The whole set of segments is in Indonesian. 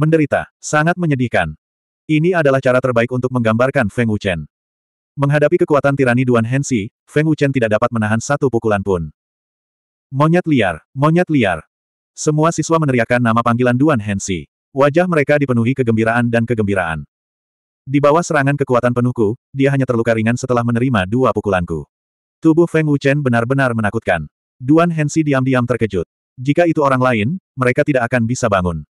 Menderita, sangat menyedihkan. Ini adalah cara terbaik untuk menggambarkan Feng Wuchen. Menghadapi kekuatan tirani Duan Hensi, Feng Wuchen tidak dapat menahan satu pukulan pun. Monyet liar, monyet liar. Semua siswa meneriakkan nama panggilan Duan Hensi. Wajah mereka dipenuhi kegembiraan dan kegembiraan. Di bawah serangan kekuatan penuhku, dia hanya terluka ringan setelah menerima dua pukulanku. Tubuh Feng Wuchen benar-benar menakutkan. Duan Hensi diam-diam terkejut. Jika itu orang lain, mereka tidak akan bisa bangun.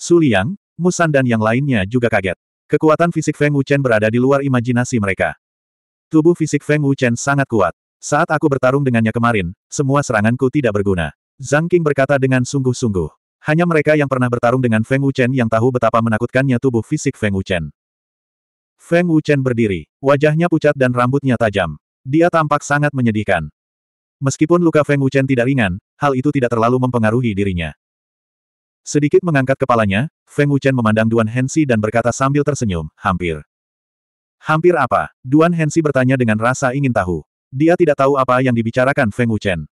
Su Liang, Musan dan yang lainnya juga kaget. Kekuatan fisik Feng Wuchen berada di luar imajinasi mereka. Tubuh fisik Feng Wuchen sangat kuat. Saat aku bertarung dengannya kemarin, semua seranganku tidak berguna. Zhang King berkata dengan sungguh-sungguh. Hanya mereka yang pernah bertarung dengan Feng Wuchen yang tahu betapa menakutkannya tubuh fisik Feng Wuchen. Feng Wuchen berdiri, wajahnya pucat dan rambutnya tajam. Dia tampak sangat menyedihkan. Meskipun luka Feng Wuchen tidak ringan, hal itu tidak terlalu mempengaruhi dirinya. Sedikit mengangkat kepalanya, Feng Wuchen memandang Duan Hensi dan berkata sambil tersenyum, hampir. Hampir apa? Duan Hensi bertanya dengan rasa ingin tahu. Dia tidak tahu apa yang dibicarakan Feng Wuchen.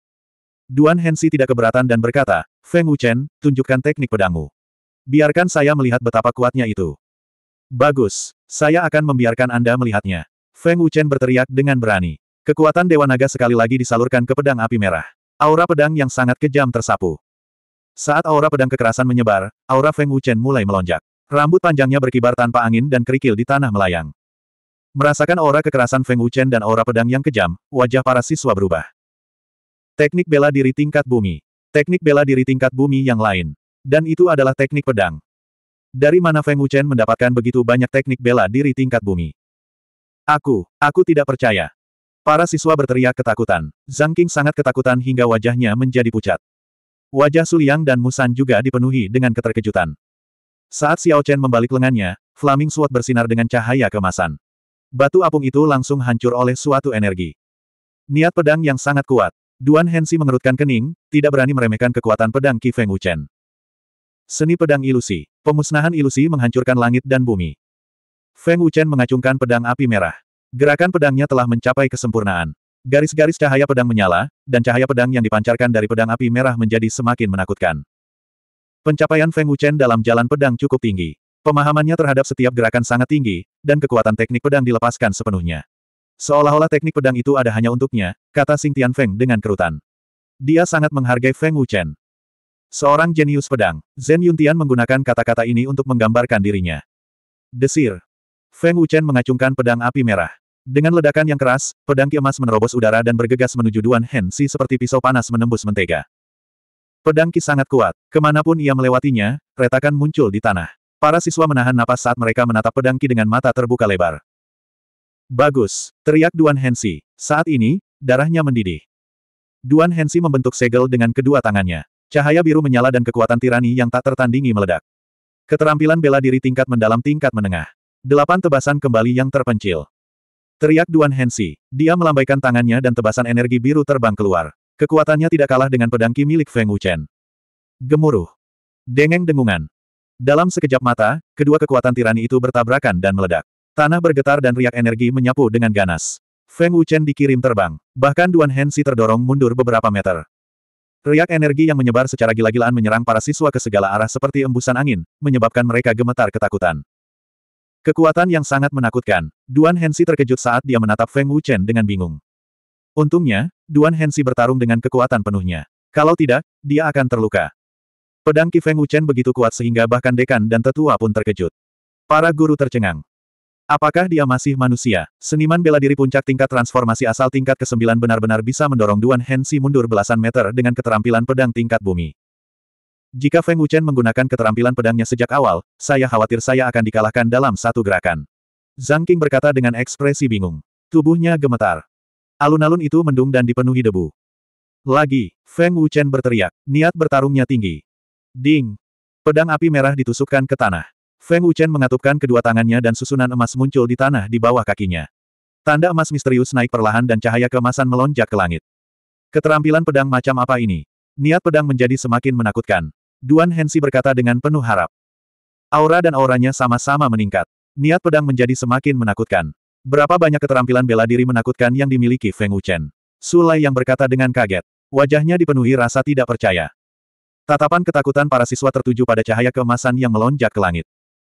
Duan Hensi tidak keberatan dan berkata, Feng Wuchen, tunjukkan teknik pedangmu. Biarkan saya melihat betapa kuatnya itu. Bagus, saya akan membiarkan Anda melihatnya. Feng Wuchen berteriak dengan berani. Kekuatan Dewa Naga sekali lagi disalurkan ke pedang api merah. Aura pedang yang sangat kejam tersapu. Saat aura pedang kekerasan menyebar, aura Feng Wuchen mulai melonjak. Rambut panjangnya berkibar tanpa angin dan kerikil di tanah melayang. Merasakan aura kekerasan Feng Wuchen dan aura pedang yang kejam, wajah para siswa berubah. Teknik bela diri tingkat bumi. Teknik bela diri tingkat bumi yang lain. Dan itu adalah teknik pedang. Dari mana Feng Wuchen mendapatkan begitu banyak teknik bela diri tingkat bumi? Aku, aku tidak percaya. Para siswa berteriak ketakutan. Zhang King sangat ketakutan hingga wajahnya menjadi pucat. Wajah Suliang dan Musan juga dipenuhi dengan keterkejutan. Saat Xiao Chen membalik lengannya, Flaming Sword bersinar dengan cahaya kemasan. Batu apung itu langsung hancur oleh suatu energi. Niat pedang yang sangat kuat. Duan Hensi mengerutkan kening, tidak berani meremehkan kekuatan pedang Ki Feng Wuchen. Seni pedang ilusi. Pemusnahan ilusi menghancurkan langit dan bumi. Feng Wuchen mengacungkan pedang api merah. Gerakan pedangnya telah mencapai kesempurnaan. Garis-garis cahaya pedang menyala, dan cahaya pedang yang dipancarkan dari pedang api merah menjadi semakin menakutkan. Pencapaian Feng Wuchen dalam jalan pedang cukup tinggi. Pemahamannya terhadap setiap gerakan sangat tinggi, dan kekuatan teknik pedang dilepaskan sepenuhnya. Seolah-olah teknik pedang itu ada hanya untuknya, kata Xing Tian Feng dengan kerutan. Dia sangat menghargai Feng Wuchen. Seorang jenius pedang, Zhen Yuntian menggunakan kata-kata ini untuk menggambarkan dirinya. Desir. Feng Wuchen mengacungkan pedang api merah. Dengan ledakan yang keras, pedang kiamas menerobos udara dan bergegas menuju Duan Hensi seperti pisau panas menembus mentega. Pedang ki sangat kuat, kemanapun ia melewatinya, retakan muncul di tanah. Para siswa menahan napas saat mereka menatap pedang ki dengan mata terbuka lebar. Bagus, teriak Duan Hensi. Saat ini, darahnya mendidih. Duan Hensi membentuk segel dengan kedua tangannya. Cahaya biru menyala dan kekuatan tirani yang tak tertandingi meledak. Keterampilan bela diri tingkat mendalam tingkat menengah. Delapan tebasan kembali yang terpencil. Teriak Duan Hensi. Dia melambaikan tangannya dan tebasan energi biru terbang keluar. Kekuatannya tidak kalah dengan pedangki milik Feng Wuchen. Gemuruh. Dengeng dengungan. Dalam sekejap mata, kedua kekuatan tirani itu bertabrakan dan meledak. Tanah bergetar dan riak energi menyapu dengan ganas. Feng Wuchen dikirim terbang. Bahkan Duan Hensi terdorong mundur beberapa meter. Riak energi yang menyebar secara gila-gilaan menyerang para siswa ke segala arah seperti embusan angin, menyebabkan mereka gemetar ketakutan. Kekuatan yang sangat menakutkan. Duan Hensi terkejut saat dia menatap Feng Wuchen dengan bingung. Untungnya, Duan Hensi bertarung dengan kekuatan penuhnya. Kalau tidak, dia akan terluka. Pedang Ki Feng Wuchen begitu kuat sehingga bahkan dekan dan tetua pun terkejut. Para guru tercengang. Apakah dia masih manusia? Seniman bela diri puncak tingkat transformasi asal tingkat ke-9 benar-benar bisa mendorong Duan Hensi mundur belasan meter dengan keterampilan pedang tingkat bumi. Jika Feng Wuchen menggunakan keterampilan pedangnya sejak awal, saya khawatir saya akan dikalahkan dalam satu gerakan. Zhang Qing berkata dengan ekspresi bingung. Tubuhnya gemetar. Alun-alun itu mendung dan dipenuhi debu. Lagi, Feng Wuchen berteriak, niat bertarungnya tinggi. Ding! Pedang api merah ditusukkan ke tanah. Feng Wuchen mengatupkan kedua tangannya dan susunan emas muncul di tanah di bawah kakinya. Tanda emas misterius naik perlahan dan cahaya kemasan melonjak ke langit. Keterampilan pedang macam apa ini? Niat pedang menjadi semakin menakutkan. Duan Hensi berkata dengan penuh harap. Aura dan auranya sama-sama meningkat. Niat pedang menjadi semakin menakutkan. Berapa banyak keterampilan bela diri menakutkan yang dimiliki Feng Wuchen. Sulai yang berkata dengan kaget. Wajahnya dipenuhi rasa tidak percaya. Tatapan ketakutan para siswa tertuju pada cahaya kemasan yang melonjak ke langit.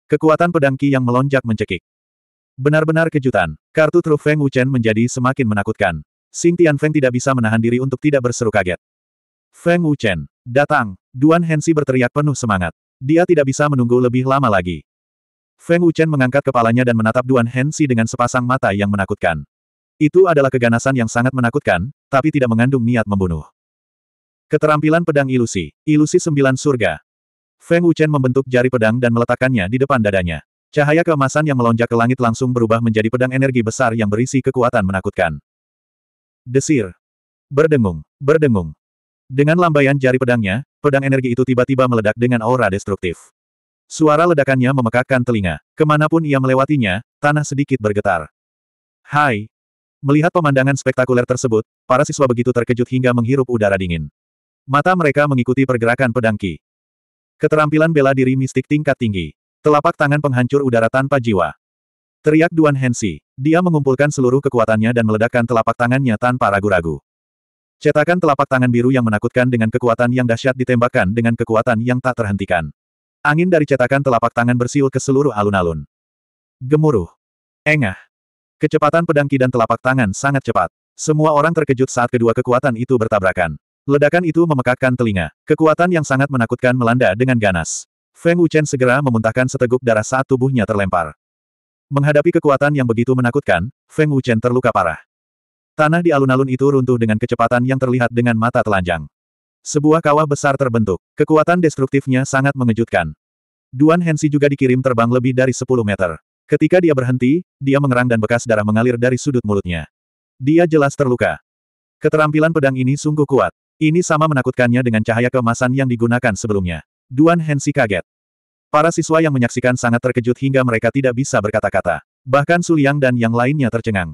Kekuatan pedang Qi yang melonjak mencekik. Benar-benar kejutan, kartu truf Feng Wuchen menjadi semakin menakutkan. Xing Feng tidak bisa menahan diri untuk tidak berseru kaget. Feng Wuchen, datang, Duan Hensi berteriak penuh semangat. Dia tidak bisa menunggu lebih lama lagi. Feng Wuchen mengangkat kepalanya dan menatap Duan Hensi dengan sepasang mata yang menakutkan. Itu adalah keganasan yang sangat menakutkan, tapi tidak mengandung niat membunuh. Keterampilan pedang ilusi, ilusi sembilan surga. Feng Wuchen membentuk jari pedang dan meletakkannya di depan dadanya. Cahaya keemasan yang melonjak ke langit langsung berubah menjadi pedang energi besar yang berisi kekuatan menakutkan. Desir. Berdengung, berdengung. Dengan lambaian jari pedangnya, pedang energi itu tiba-tiba meledak dengan aura destruktif. Suara ledakannya memekakkan telinga. Kemanapun ia melewatinya, tanah sedikit bergetar. Hai! Melihat pemandangan spektakuler tersebut, para siswa begitu terkejut hingga menghirup udara dingin. Mata mereka mengikuti pergerakan pedang Ki. Keterampilan bela diri mistik tingkat tinggi. Telapak tangan penghancur udara tanpa jiwa. Teriak Duan Hensi. Dia mengumpulkan seluruh kekuatannya dan meledakkan telapak tangannya tanpa ragu-ragu. Cetakan telapak tangan biru yang menakutkan dengan kekuatan yang dahsyat ditembakkan dengan kekuatan yang tak terhentikan. Angin dari cetakan telapak tangan bersiul ke seluruh alun-alun. Gemuruh. Engah. Kecepatan pedang Ki dan telapak tangan sangat cepat. Semua orang terkejut saat kedua kekuatan itu bertabrakan. Ledakan itu memekakkan telinga. Kekuatan yang sangat menakutkan melanda dengan ganas. Feng Wuchen segera memuntahkan seteguk darah saat tubuhnya terlempar. Menghadapi kekuatan yang begitu menakutkan, Feng Wuchen terluka parah. Tanah di alun-alun itu runtuh dengan kecepatan yang terlihat dengan mata telanjang. Sebuah kawah besar terbentuk. Kekuatan destruktifnya sangat mengejutkan. Duan Hensi juga dikirim terbang lebih dari 10 meter. Ketika dia berhenti, dia mengerang dan bekas darah mengalir dari sudut mulutnya. Dia jelas terluka. Keterampilan pedang ini sungguh kuat. Ini sama menakutkannya dengan cahaya kemasan yang digunakan sebelumnya. Duan Hensi kaget. Para siswa yang menyaksikan sangat terkejut hingga mereka tidak bisa berkata-kata. Bahkan Suliang dan yang lainnya tercengang.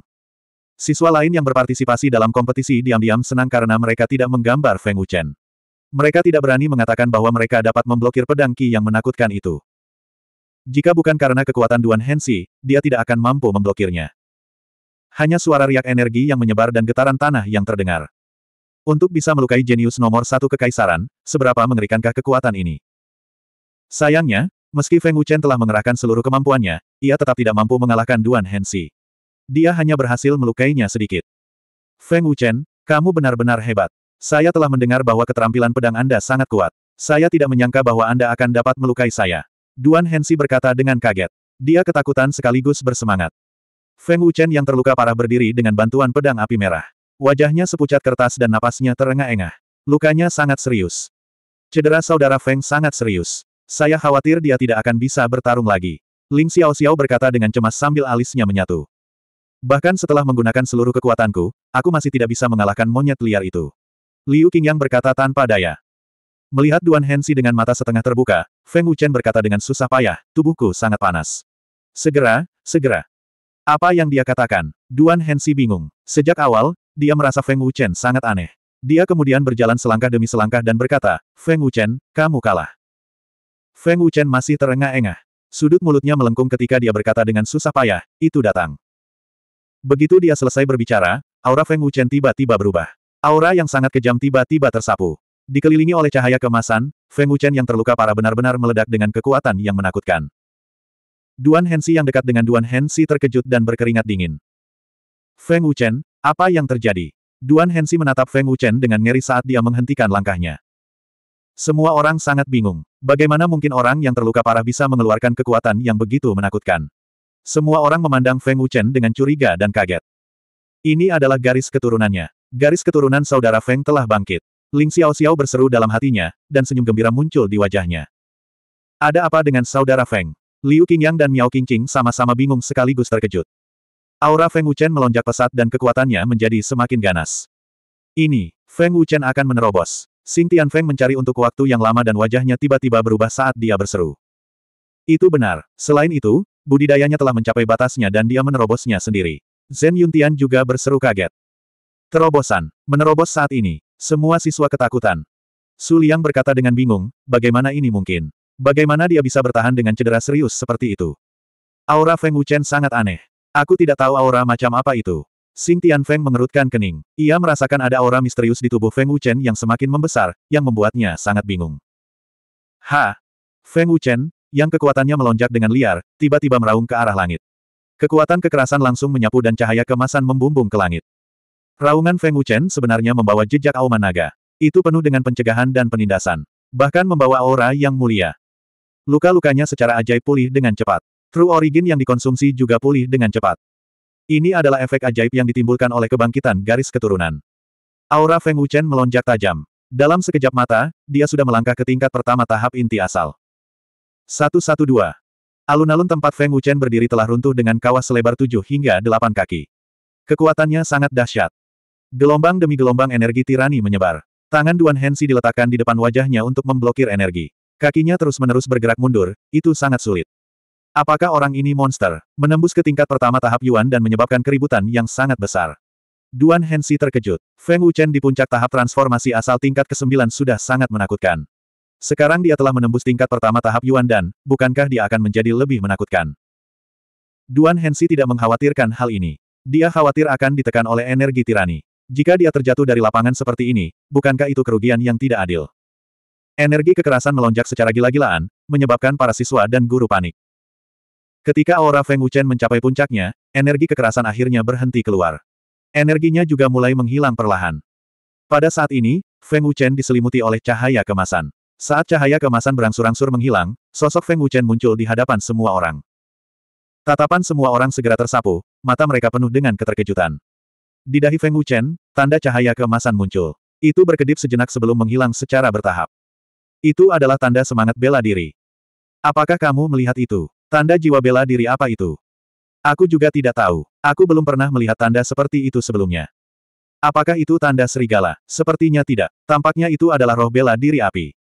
Siswa lain yang berpartisipasi dalam kompetisi diam-diam senang karena mereka tidak menggambar Feng Wuchen. Mereka tidak berani mengatakan bahwa mereka dapat memblokir pedang Qi yang menakutkan itu. Jika bukan karena kekuatan Duan Hensi, dia tidak akan mampu memblokirnya. Hanya suara riak energi yang menyebar dan getaran tanah yang terdengar. Untuk bisa melukai jenius nomor satu kekaisaran, seberapa mengerikankah kekuatan ini? Sayangnya, meski Feng Wuchen telah mengerahkan seluruh kemampuannya, ia tetap tidak mampu mengalahkan Duan Hensi. Dia hanya berhasil melukainya sedikit. Feng Wuchen, kamu benar-benar hebat. Saya telah mendengar bahwa keterampilan pedang Anda sangat kuat. Saya tidak menyangka bahwa Anda akan dapat melukai saya. Duan Hensi berkata dengan kaget. Dia ketakutan sekaligus bersemangat. Feng Wuchen yang terluka parah berdiri dengan bantuan pedang api merah. Wajahnya sepucat kertas dan napasnya terengah-engah. Lukanya sangat serius. Cedera saudara Feng sangat serius. Saya khawatir dia tidak akan bisa bertarung lagi. Ling Xiao Xiao berkata dengan cemas sambil alisnya menyatu. Bahkan setelah menggunakan seluruh kekuatanku, aku masih tidak bisa mengalahkan monyet liar itu. Liu Qingyang berkata tanpa daya. Melihat Duan Hensi dengan mata setengah terbuka, Feng Wuchen berkata dengan susah payah, tubuhku sangat panas. Segera, segera. Apa yang dia katakan? Duan Hensi bingung. Sejak awal, dia merasa Feng Wuchen sangat aneh. Dia kemudian berjalan selangkah demi selangkah dan berkata, Feng Wuchen, kamu kalah. Feng Wuchen masih terengah-engah. Sudut mulutnya melengkung ketika dia berkata dengan susah payah, itu datang. Begitu dia selesai berbicara, aura Feng Wuchen tiba-tiba berubah. Aura yang sangat kejam tiba-tiba tersapu. Dikelilingi oleh cahaya kemasan, Feng Wuchen yang terluka parah benar-benar meledak dengan kekuatan yang menakutkan. Duan Hensi yang dekat dengan Duan Hensi terkejut dan berkeringat dingin. Feng Wuchen, apa yang terjadi? Duan Hensi menatap Feng Wuchen dengan ngeri saat dia menghentikan langkahnya. Semua orang sangat bingung. Bagaimana mungkin orang yang terluka parah bisa mengeluarkan kekuatan yang begitu menakutkan? Semua orang memandang Feng Wuchen dengan curiga dan kaget. Ini adalah garis keturunannya. Garis keturunan saudara Feng telah bangkit. Ling Xiao Xiao berseru dalam hatinya, dan senyum gembira muncul di wajahnya. Ada apa dengan saudara Feng? Liu Qingyang dan Miao Qingqing sama-sama bingung sekaligus terkejut. Aura Feng Wuchen melonjak pesat dan kekuatannya menjadi semakin ganas. Ini, Feng Wuchen akan menerobos. Xing Feng mencari untuk waktu yang lama dan wajahnya tiba-tiba berubah saat dia berseru. Itu benar. Selain itu, budidayanya telah mencapai batasnya dan dia menerobosnya sendiri. Zen Yuntian juga berseru kaget. Terobosan, menerobos saat ini, semua siswa ketakutan. Su Liang berkata dengan bingung, bagaimana ini mungkin? Bagaimana dia bisa bertahan dengan cedera serius seperti itu? Aura Feng Wuchen sangat aneh. Aku tidak tahu aura macam apa itu. Xing Feng mengerutkan kening. Ia merasakan ada aura misterius di tubuh Feng Wuchen yang semakin membesar, yang membuatnya sangat bingung. Ha! Feng Wuchen, yang kekuatannya melonjak dengan liar, tiba-tiba meraung ke arah langit. Kekuatan kekerasan langsung menyapu dan cahaya kemasan membumbung ke langit. Raungan Feng Wuchen sebenarnya membawa jejak auman naga. Itu penuh dengan pencegahan dan penindasan. Bahkan membawa aura yang mulia. Luka-lukanya secara ajaib pulih dengan cepat. True Origin yang dikonsumsi juga pulih dengan cepat. Ini adalah efek ajaib yang ditimbulkan oleh kebangkitan garis keturunan. Aura Feng Wuchen melonjak tajam. Dalam sekejap mata, dia sudah melangkah ke tingkat pertama tahap inti asal. 112. Alun-alun tempat Feng Wuchen berdiri telah runtuh dengan kawah selebar 7 hingga 8 kaki. Kekuatannya sangat dahsyat. Gelombang demi gelombang energi tirani menyebar. Tangan Duan Hensi diletakkan di depan wajahnya untuk memblokir energi. Kakinya terus-menerus bergerak mundur, itu sangat sulit. Apakah orang ini monster? Menembus ke tingkat pertama tahap Yuan dan menyebabkan keributan yang sangat besar. Duan Hensi terkejut. Feng Wuchen di puncak tahap transformasi asal tingkat ke-9 sudah sangat menakutkan. Sekarang dia telah menembus tingkat pertama tahap Yuan Dan, bukankah dia akan menjadi lebih menakutkan? Duan Hensi tidak mengkhawatirkan hal ini. Dia khawatir akan ditekan oleh energi tirani. Jika dia terjatuh dari lapangan seperti ini, bukankah itu kerugian yang tidak adil? Energi kekerasan melonjak secara gila-gilaan, menyebabkan para siswa dan guru panik. Ketika aura Feng Wuchen mencapai puncaknya, energi kekerasan akhirnya berhenti keluar. Energinya juga mulai menghilang perlahan. Pada saat ini, Feng Wuchen diselimuti oleh cahaya kemasan. Saat cahaya kemasan berangsur-angsur menghilang, sosok Feng Wuchen muncul di hadapan semua orang. Tatapan semua orang segera tersapu, mata mereka penuh dengan keterkejutan. Di dahi Feng Wuchen, tanda cahaya kemasan muncul. Itu berkedip sejenak sebelum menghilang secara bertahap. Itu adalah tanda semangat bela diri. Apakah kamu melihat itu? Tanda jiwa bela diri apa itu? Aku juga tidak tahu. Aku belum pernah melihat tanda seperti itu sebelumnya. Apakah itu tanda serigala? Sepertinya tidak. Tampaknya itu adalah roh bela diri api.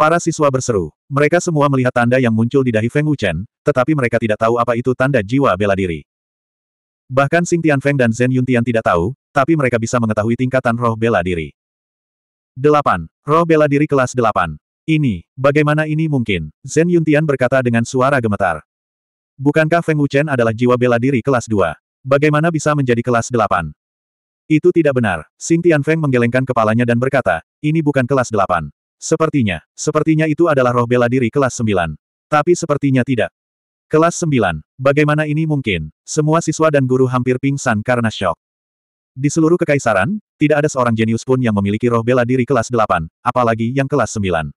Para siswa berseru. Mereka semua melihat tanda yang muncul di dahi Feng Wuchen, tetapi mereka tidak tahu apa itu tanda jiwa bela diri. Bahkan Xing Feng dan Zhen Yuntian tidak tahu, tapi mereka bisa mengetahui tingkatan roh bela diri. 8. Roh bela diri kelas 8. Ini, bagaimana ini mungkin? Zhen Yuntian berkata dengan suara gemetar. Bukankah Feng Wuchen adalah jiwa bela diri kelas 2? Bagaimana bisa menjadi kelas 8? Itu tidak benar. Xing Feng menggelengkan kepalanya dan berkata, ini bukan kelas 8. Sepertinya, sepertinya itu adalah roh bela diri kelas 9. Tapi sepertinya tidak. Kelas 9, bagaimana ini mungkin? Semua siswa dan guru hampir pingsan karena shock. Di seluruh kekaisaran, tidak ada seorang jenius pun yang memiliki roh bela diri kelas 8, apalagi yang kelas 9.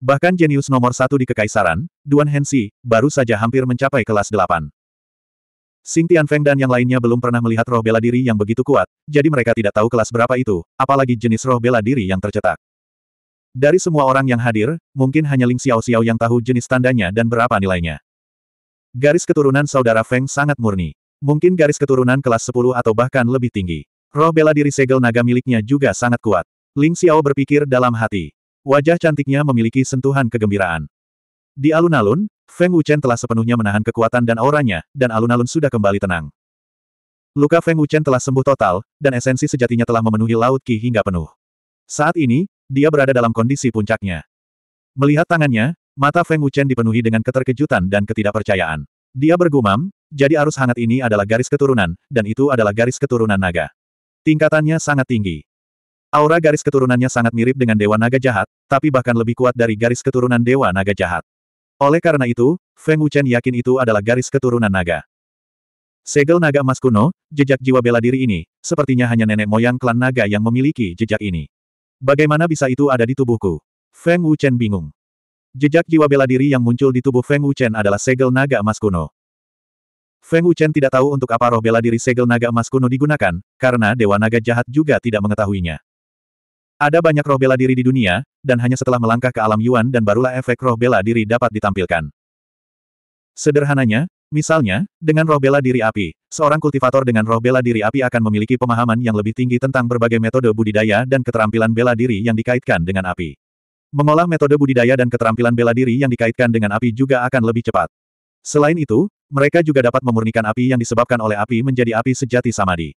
Bahkan jenius nomor satu di kekaisaran, Duan Hensi, baru saja hampir mencapai kelas 8. Sing Feng dan yang lainnya belum pernah melihat roh bela diri yang begitu kuat, jadi mereka tidak tahu kelas berapa itu, apalagi jenis roh bela diri yang tercetak. Dari semua orang yang hadir, mungkin hanya Ling Xiao Xiao yang tahu jenis tandanya dan berapa nilainya. Garis keturunan saudara Feng sangat murni. Mungkin garis keturunan kelas 10 atau bahkan lebih tinggi. Roh bela diri segel naga miliknya juga sangat kuat. Ling Xiao berpikir dalam hati. Wajah cantiknya memiliki sentuhan kegembiraan. Di alun-alun, Feng Wuchen telah sepenuhnya menahan kekuatan dan auranya, dan alun-alun sudah kembali tenang. Luka Feng Wuchen telah sembuh total, dan esensi sejatinya telah memenuhi laut Qi hingga penuh. Saat ini, dia berada dalam kondisi puncaknya. Melihat tangannya, mata Feng Wuchen dipenuhi dengan keterkejutan dan ketidakpercayaan. Dia bergumam, jadi arus hangat ini adalah garis keturunan, dan itu adalah garis keturunan naga. Tingkatannya sangat tinggi. Aura garis keturunannya sangat mirip dengan Dewa Naga Jahat, tapi bahkan lebih kuat dari garis keturunan Dewa Naga Jahat. Oleh karena itu, Feng Wuchen yakin itu adalah garis keturunan naga. Segel naga emas kuno, jejak jiwa bela diri ini, sepertinya hanya nenek moyang klan naga yang memiliki jejak ini. Bagaimana bisa itu ada di tubuhku? Feng Wuchen bingung. Jejak jiwa bela diri yang muncul di tubuh Feng Wuchen adalah segel naga emas kuno. Feng Wuchen tidak tahu untuk apa roh bela diri segel naga emas kuno digunakan, karena Dewa Naga Jahat juga tidak mengetahuinya. Ada banyak roh bela diri di dunia, dan hanya setelah melangkah ke alam Yuan dan barulah efek roh bela diri dapat ditampilkan. Sederhananya, Misalnya, dengan roh bela diri api, seorang kultivator dengan roh bela diri api akan memiliki pemahaman yang lebih tinggi tentang berbagai metode budidaya dan keterampilan bela diri yang dikaitkan dengan api. Mengolah metode budidaya dan keterampilan bela diri yang dikaitkan dengan api juga akan lebih cepat. Selain itu, mereka juga dapat memurnikan api yang disebabkan oleh api menjadi api sejati samadi.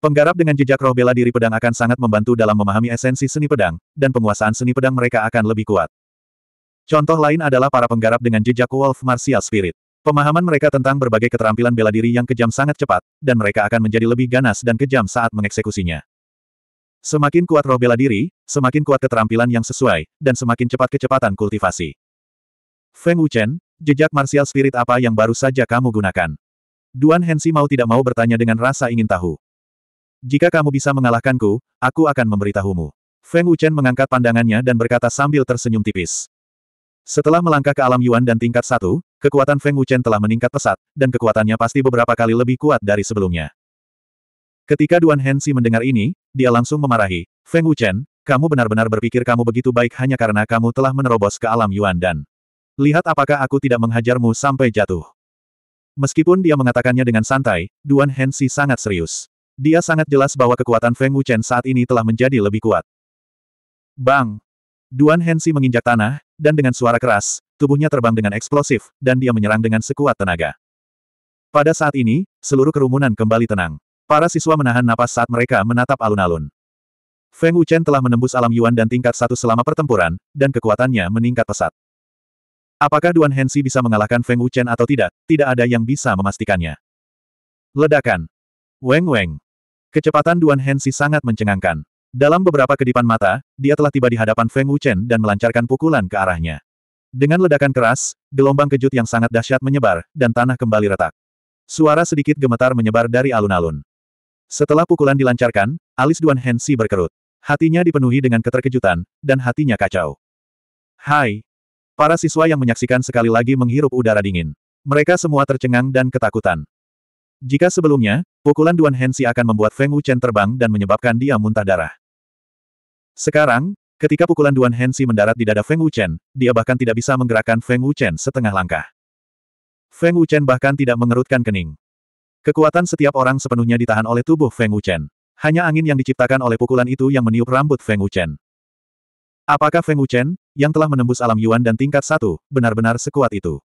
Penggarap dengan jejak roh bela diri pedang akan sangat membantu dalam memahami esensi seni pedang, dan penguasaan seni pedang mereka akan lebih kuat. Contoh lain adalah para penggarap dengan jejak Wolf Martial Spirit. Pemahaman mereka tentang berbagai keterampilan bela diri yang kejam sangat cepat, dan mereka akan menjadi lebih ganas dan kejam saat mengeksekusinya. Semakin kuat roh bela diri, semakin kuat keterampilan yang sesuai, dan semakin cepat kecepatan kultivasi. Feng Wuchen, jejak martial spirit apa yang baru saja kamu gunakan? Duan Hensi mau tidak mau bertanya dengan rasa ingin tahu. Jika kamu bisa mengalahkanku, aku akan memberitahumu. Feng Wuchen mengangkat pandangannya dan berkata sambil tersenyum tipis. Setelah melangkah ke alam Yuan dan tingkat satu, Kekuatan Feng Wuchen telah meningkat pesat, dan kekuatannya pasti beberapa kali lebih kuat dari sebelumnya. Ketika Duan Hensi mendengar ini, dia langsung memarahi, Feng Wuchen, kamu benar-benar berpikir kamu begitu baik hanya karena kamu telah menerobos ke alam Yuan dan lihat apakah aku tidak menghajarmu sampai jatuh. Meskipun dia mengatakannya dengan santai, Duan Hensi sangat serius. Dia sangat jelas bahwa kekuatan Feng Wuchen saat ini telah menjadi lebih kuat. Bang! Duan Hensi menginjak tanah, dan dengan suara keras, tubuhnya terbang dengan eksplosif, dan dia menyerang dengan sekuat tenaga. Pada saat ini, seluruh kerumunan kembali tenang. Para siswa menahan napas saat mereka menatap alun-alun. Feng Wuchen telah menembus alam Yuan dan tingkat satu selama pertempuran, dan kekuatannya meningkat pesat. Apakah Duan Hensi bisa mengalahkan Feng Wuchen atau tidak, tidak ada yang bisa memastikannya. Ledakan. Weng-weng. Kecepatan Duan Hensi sangat mencengangkan. Dalam beberapa kedipan mata, dia telah tiba di hadapan Feng Wuchen dan melancarkan pukulan ke arahnya. Dengan ledakan keras, gelombang kejut yang sangat dahsyat menyebar, dan tanah kembali retak. Suara sedikit gemetar menyebar dari alun-alun. Setelah pukulan dilancarkan, alis Duan Hensi berkerut. Hatinya dipenuhi dengan keterkejutan, dan hatinya kacau. Hai! Para siswa yang menyaksikan sekali lagi menghirup udara dingin. Mereka semua tercengang dan ketakutan. Jika sebelumnya, pukulan Duan Hensi akan membuat Feng Wuchen terbang dan menyebabkan dia muntah darah. Sekarang, Ketika pukulan Duan Hensi mendarat di dada Feng Wuchen, dia bahkan tidak bisa menggerakkan Feng Wuchen setengah langkah. Feng Wuchen bahkan tidak mengerutkan kening. Kekuatan setiap orang sepenuhnya ditahan oleh tubuh Feng Wuchen. Hanya angin yang diciptakan oleh pukulan itu yang meniup rambut Feng Wuchen. Apakah Feng Wuchen, yang telah menembus alam Yuan dan tingkat satu, benar-benar sekuat itu?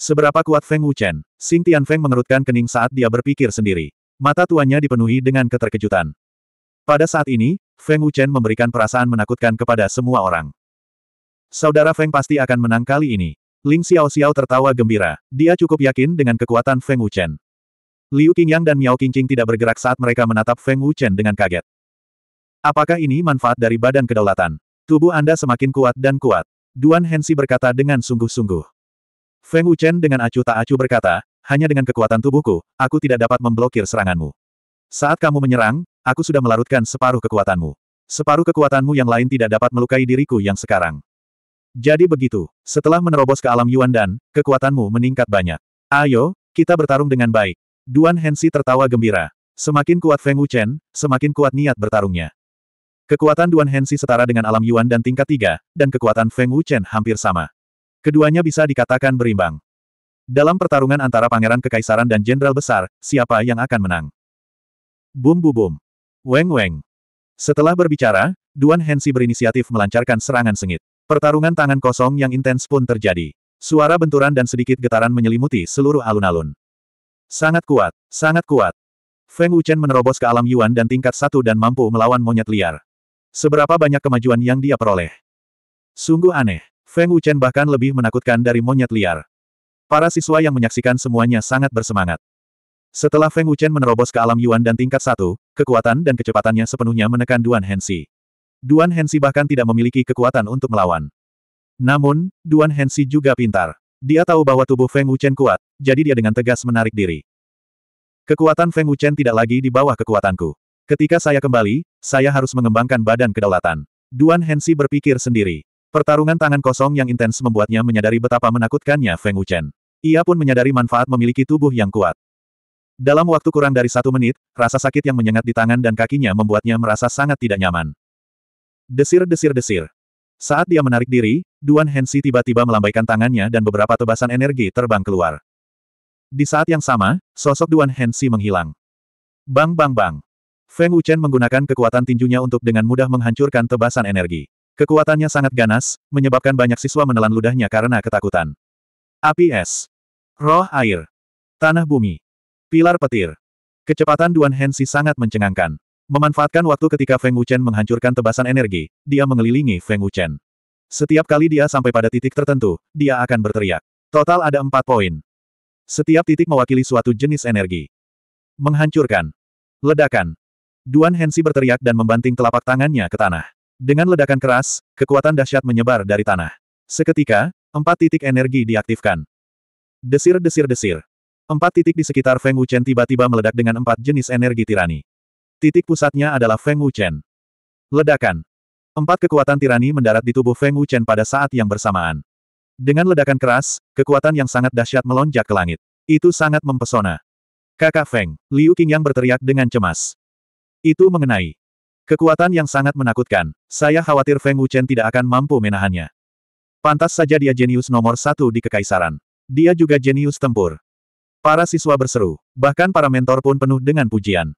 Seberapa kuat Feng Wuchen? Sing Feng mengerutkan kening saat dia berpikir sendiri. Mata tuannya dipenuhi dengan keterkejutan. Pada saat ini, Feng Wuchen memberikan perasaan menakutkan kepada semua orang. Saudara Feng pasti akan menang kali ini. Ling Xiao Xiao tertawa gembira. Dia cukup yakin dengan kekuatan Feng Wuchen. Liu Qingyang dan Miao Qingqing tidak bergerak saat mereka menatap Feng Wuchen dengan kaget. Apakah ini manfaat dari badan kedaulatan? Tubuh Anda semakin kuat dan kuat. Duan Hensi berkata dengan sungguh-sungguh. Feng Wuchen dengan acuh tak acuh berkata, hanya dengan kekuatan tubuhku, aku tidak dapat memblokir seranganmu. Saat kamu menyerang, Aku sudah melarutkan separuh kekuatanmu. Separuh kekuatanmu yang lain tidak dapat melukai diriku yang sekarang. Jadi begitu, setelah menerobos ke alam Yuan Dan, kekuatanmu meningkat banyak. Ayo, kita bertarung dengan baik. Duan Hensi tertawa gembira. Semakin kuat Feng Wuchen, semakin kuat niat bertarungnya. Kekuatan Duan Hensi setara dengan alam Yuan dan tingkat Tiga, dan kekuatan Feng Wuchen hampir sama. Keduanya bisa dikatakan berimbang. Dalam pertarungan antara pangeran kekaisaran dan jenderal besar, siapa yang akan menang? Bum bum bum. Weng Weng. Setelah berbicara, Duan Hensi berinisiatif melancarkan serangan sengit. Pertarungan tangan kosong yang intens pun terjadi. Suara benturan dan sedikit getaran menyelimuti seluruh alun-alun. Sangat kuat, sangat kuat. Feng Wuchen menerobos ke alam Yuan dan tingkat satu dan mampu melawan monyet liar. Seberapa banyak kemajuan yang dia peroleh. Sungguh aneh. Feng Wuchen bahkan lebih menakutkan dari monyet liar. Para siswa yang menyaksikan semuanya sangat bersemangat. Setelah Feng Wuchen menerobos ke alam Yuan dan tingkat satu, kekuatan dan kecepatannya sepenuhnya menekan Duan Hensi. Duan Hensi bahkan tidak memiliki kekuatan untuk melawan. Namun, Duan Hensi juga pintar. Dia tahu bahwa tubuh Feng Wuchen kuat, jadi dia dengan tegas menarik diri. Kekuatan Feng Wuchen tidak lagi di bawah kekuatanku. Ketika saya kembali, saya harus mengembangkan badan kedaulatan. Duan Hensi berpikir sendiri. Pertarungan tangan kosong yang intens membuatnya menyadari betapa menakutkannya Feng Wuchen. Ia pun menyadari manfaat memiliki tubuh yang kuat. Dalam waktu kurang dari satu menit, rasa sakit yang menyengat di tangan dan kakinya membuatnya merasa sangat tidak nyaman. Desir-desir-desir. Saat dia menarik diri, Duan Hensi tiba-tiba melambaikan tangannya dan beberapa tebasan energi terbang keluar. Di saat yang sama, sosok Duan Hensi menghilang. Bang bang bang. Feng Wuchen menggunakan kekuatan tinjunya untuk dengan mudah menghancurkan tebasan energi. Kekuatannya sangat ganas, menyebabkan banyak siswa menelan ludahnya karena ketakutan. Api es. Roh air. Tanah bumi. Pilar petir. Kecepatan Duan Hensi sangat mencengangkan. Memanfaatkan waktu ketika Feng Wuchen menghancurkan tebasan energi, dia mengelilingi Feng Wuchen. Setiap kali dia sampai pada titik tertentu, dia akan berteriak. Total ada empat poin. Setiap titik mewakili suatu jenis energi. Menghancurkan. Ledakan. Duan Hensi berteriak dan membanting telapak tangannya ke tanah. Dengan ledakan keras, kekuatan dahsyat menyebar dari tanah. Seketika, empat titik energi diaktifkan. Desir-desir-desir. Empat titik di sekitar Feng Wuchen tiba-tiba meledak dengan empat jenis energi tirani. Titik pusatnya adalah Feng Wuchen. Ledakan. Empat kekuatan tirani mendarat di tubuh Feng Wuchen pada saat yang bersamaan. Dengan ledakan keras, kekuatan yang sangat dahsyat melonjak ke langit. Itu sangat mempesona. Kakak Feng, Liu Qingyang berteriak dengan cemas. Itu mengenai. Kekuatan yang sangat menakutkan. Saya khawatir Feng Wuchen tidak akan mampu menahannya. Pantas saja dia jenius nomor satu di kekaisaran. Dia juga jenius tempur. Para siswa berseru, bahkan para mentor pun penuh dengan pujian.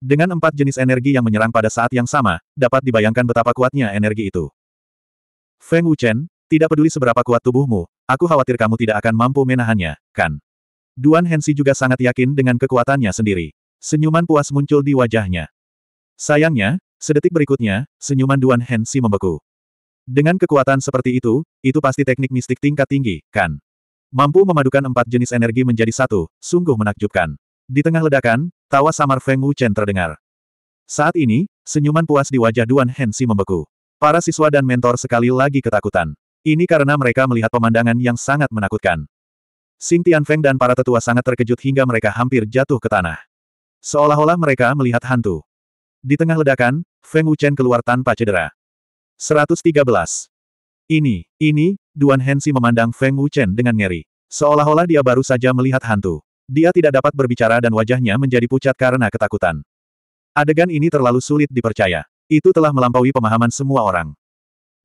Dengan empat jenis energi yang menyerang pada saat yang sama, dapat dibayangkan betapa kuatnya energi itu. Feng Wuchen, tidak peduli seberapa kuat tubuhmu, aku khawatir kamu tidak akan mampu menahannya, kan? Duan Hensi juga sangat yakin dengan kekuatannya sendiri. Senyuman puas muncul di wajahnya. Sayangnya, sedetik berikutnya, senyuman Duan Hensi membeku. Dengan kekuatan seperti itu, itu pasti teknik mistik tingkat tinggi, kan? Mampu memadukan empat jenis energi menjadi satu, sungguh menakjubkan. Di tengah ledakan, tawa samar Feng Wuchen terdengar. Saat ini, senyuman puas di wajah Duan Hensi membeku. Para siswa dan mentor sekali lagi ketakutan. Ini karena mereka melihat pemandangan yang sangat menakutkan. Xing Tianfeng dan para tetua sangat terkejut hingga mereka hampir jatuh ke tanah. Seolah-olah mereka melihat hantu. Di tengah ledakan, Feng Wuchen keluar tanpa cedera. 113. Ini, ini, Duan Hensi memandang Feng Wuchen dengan ngeri. Seolah-olah dia baru saja melihat hantu. Dia tidak dapat berbicara dan wajahnya menjadi pucat karena ketakutan. Adegan ini terlalu sulit dipercaya. Itu telah melampaui pemahaman semua orang.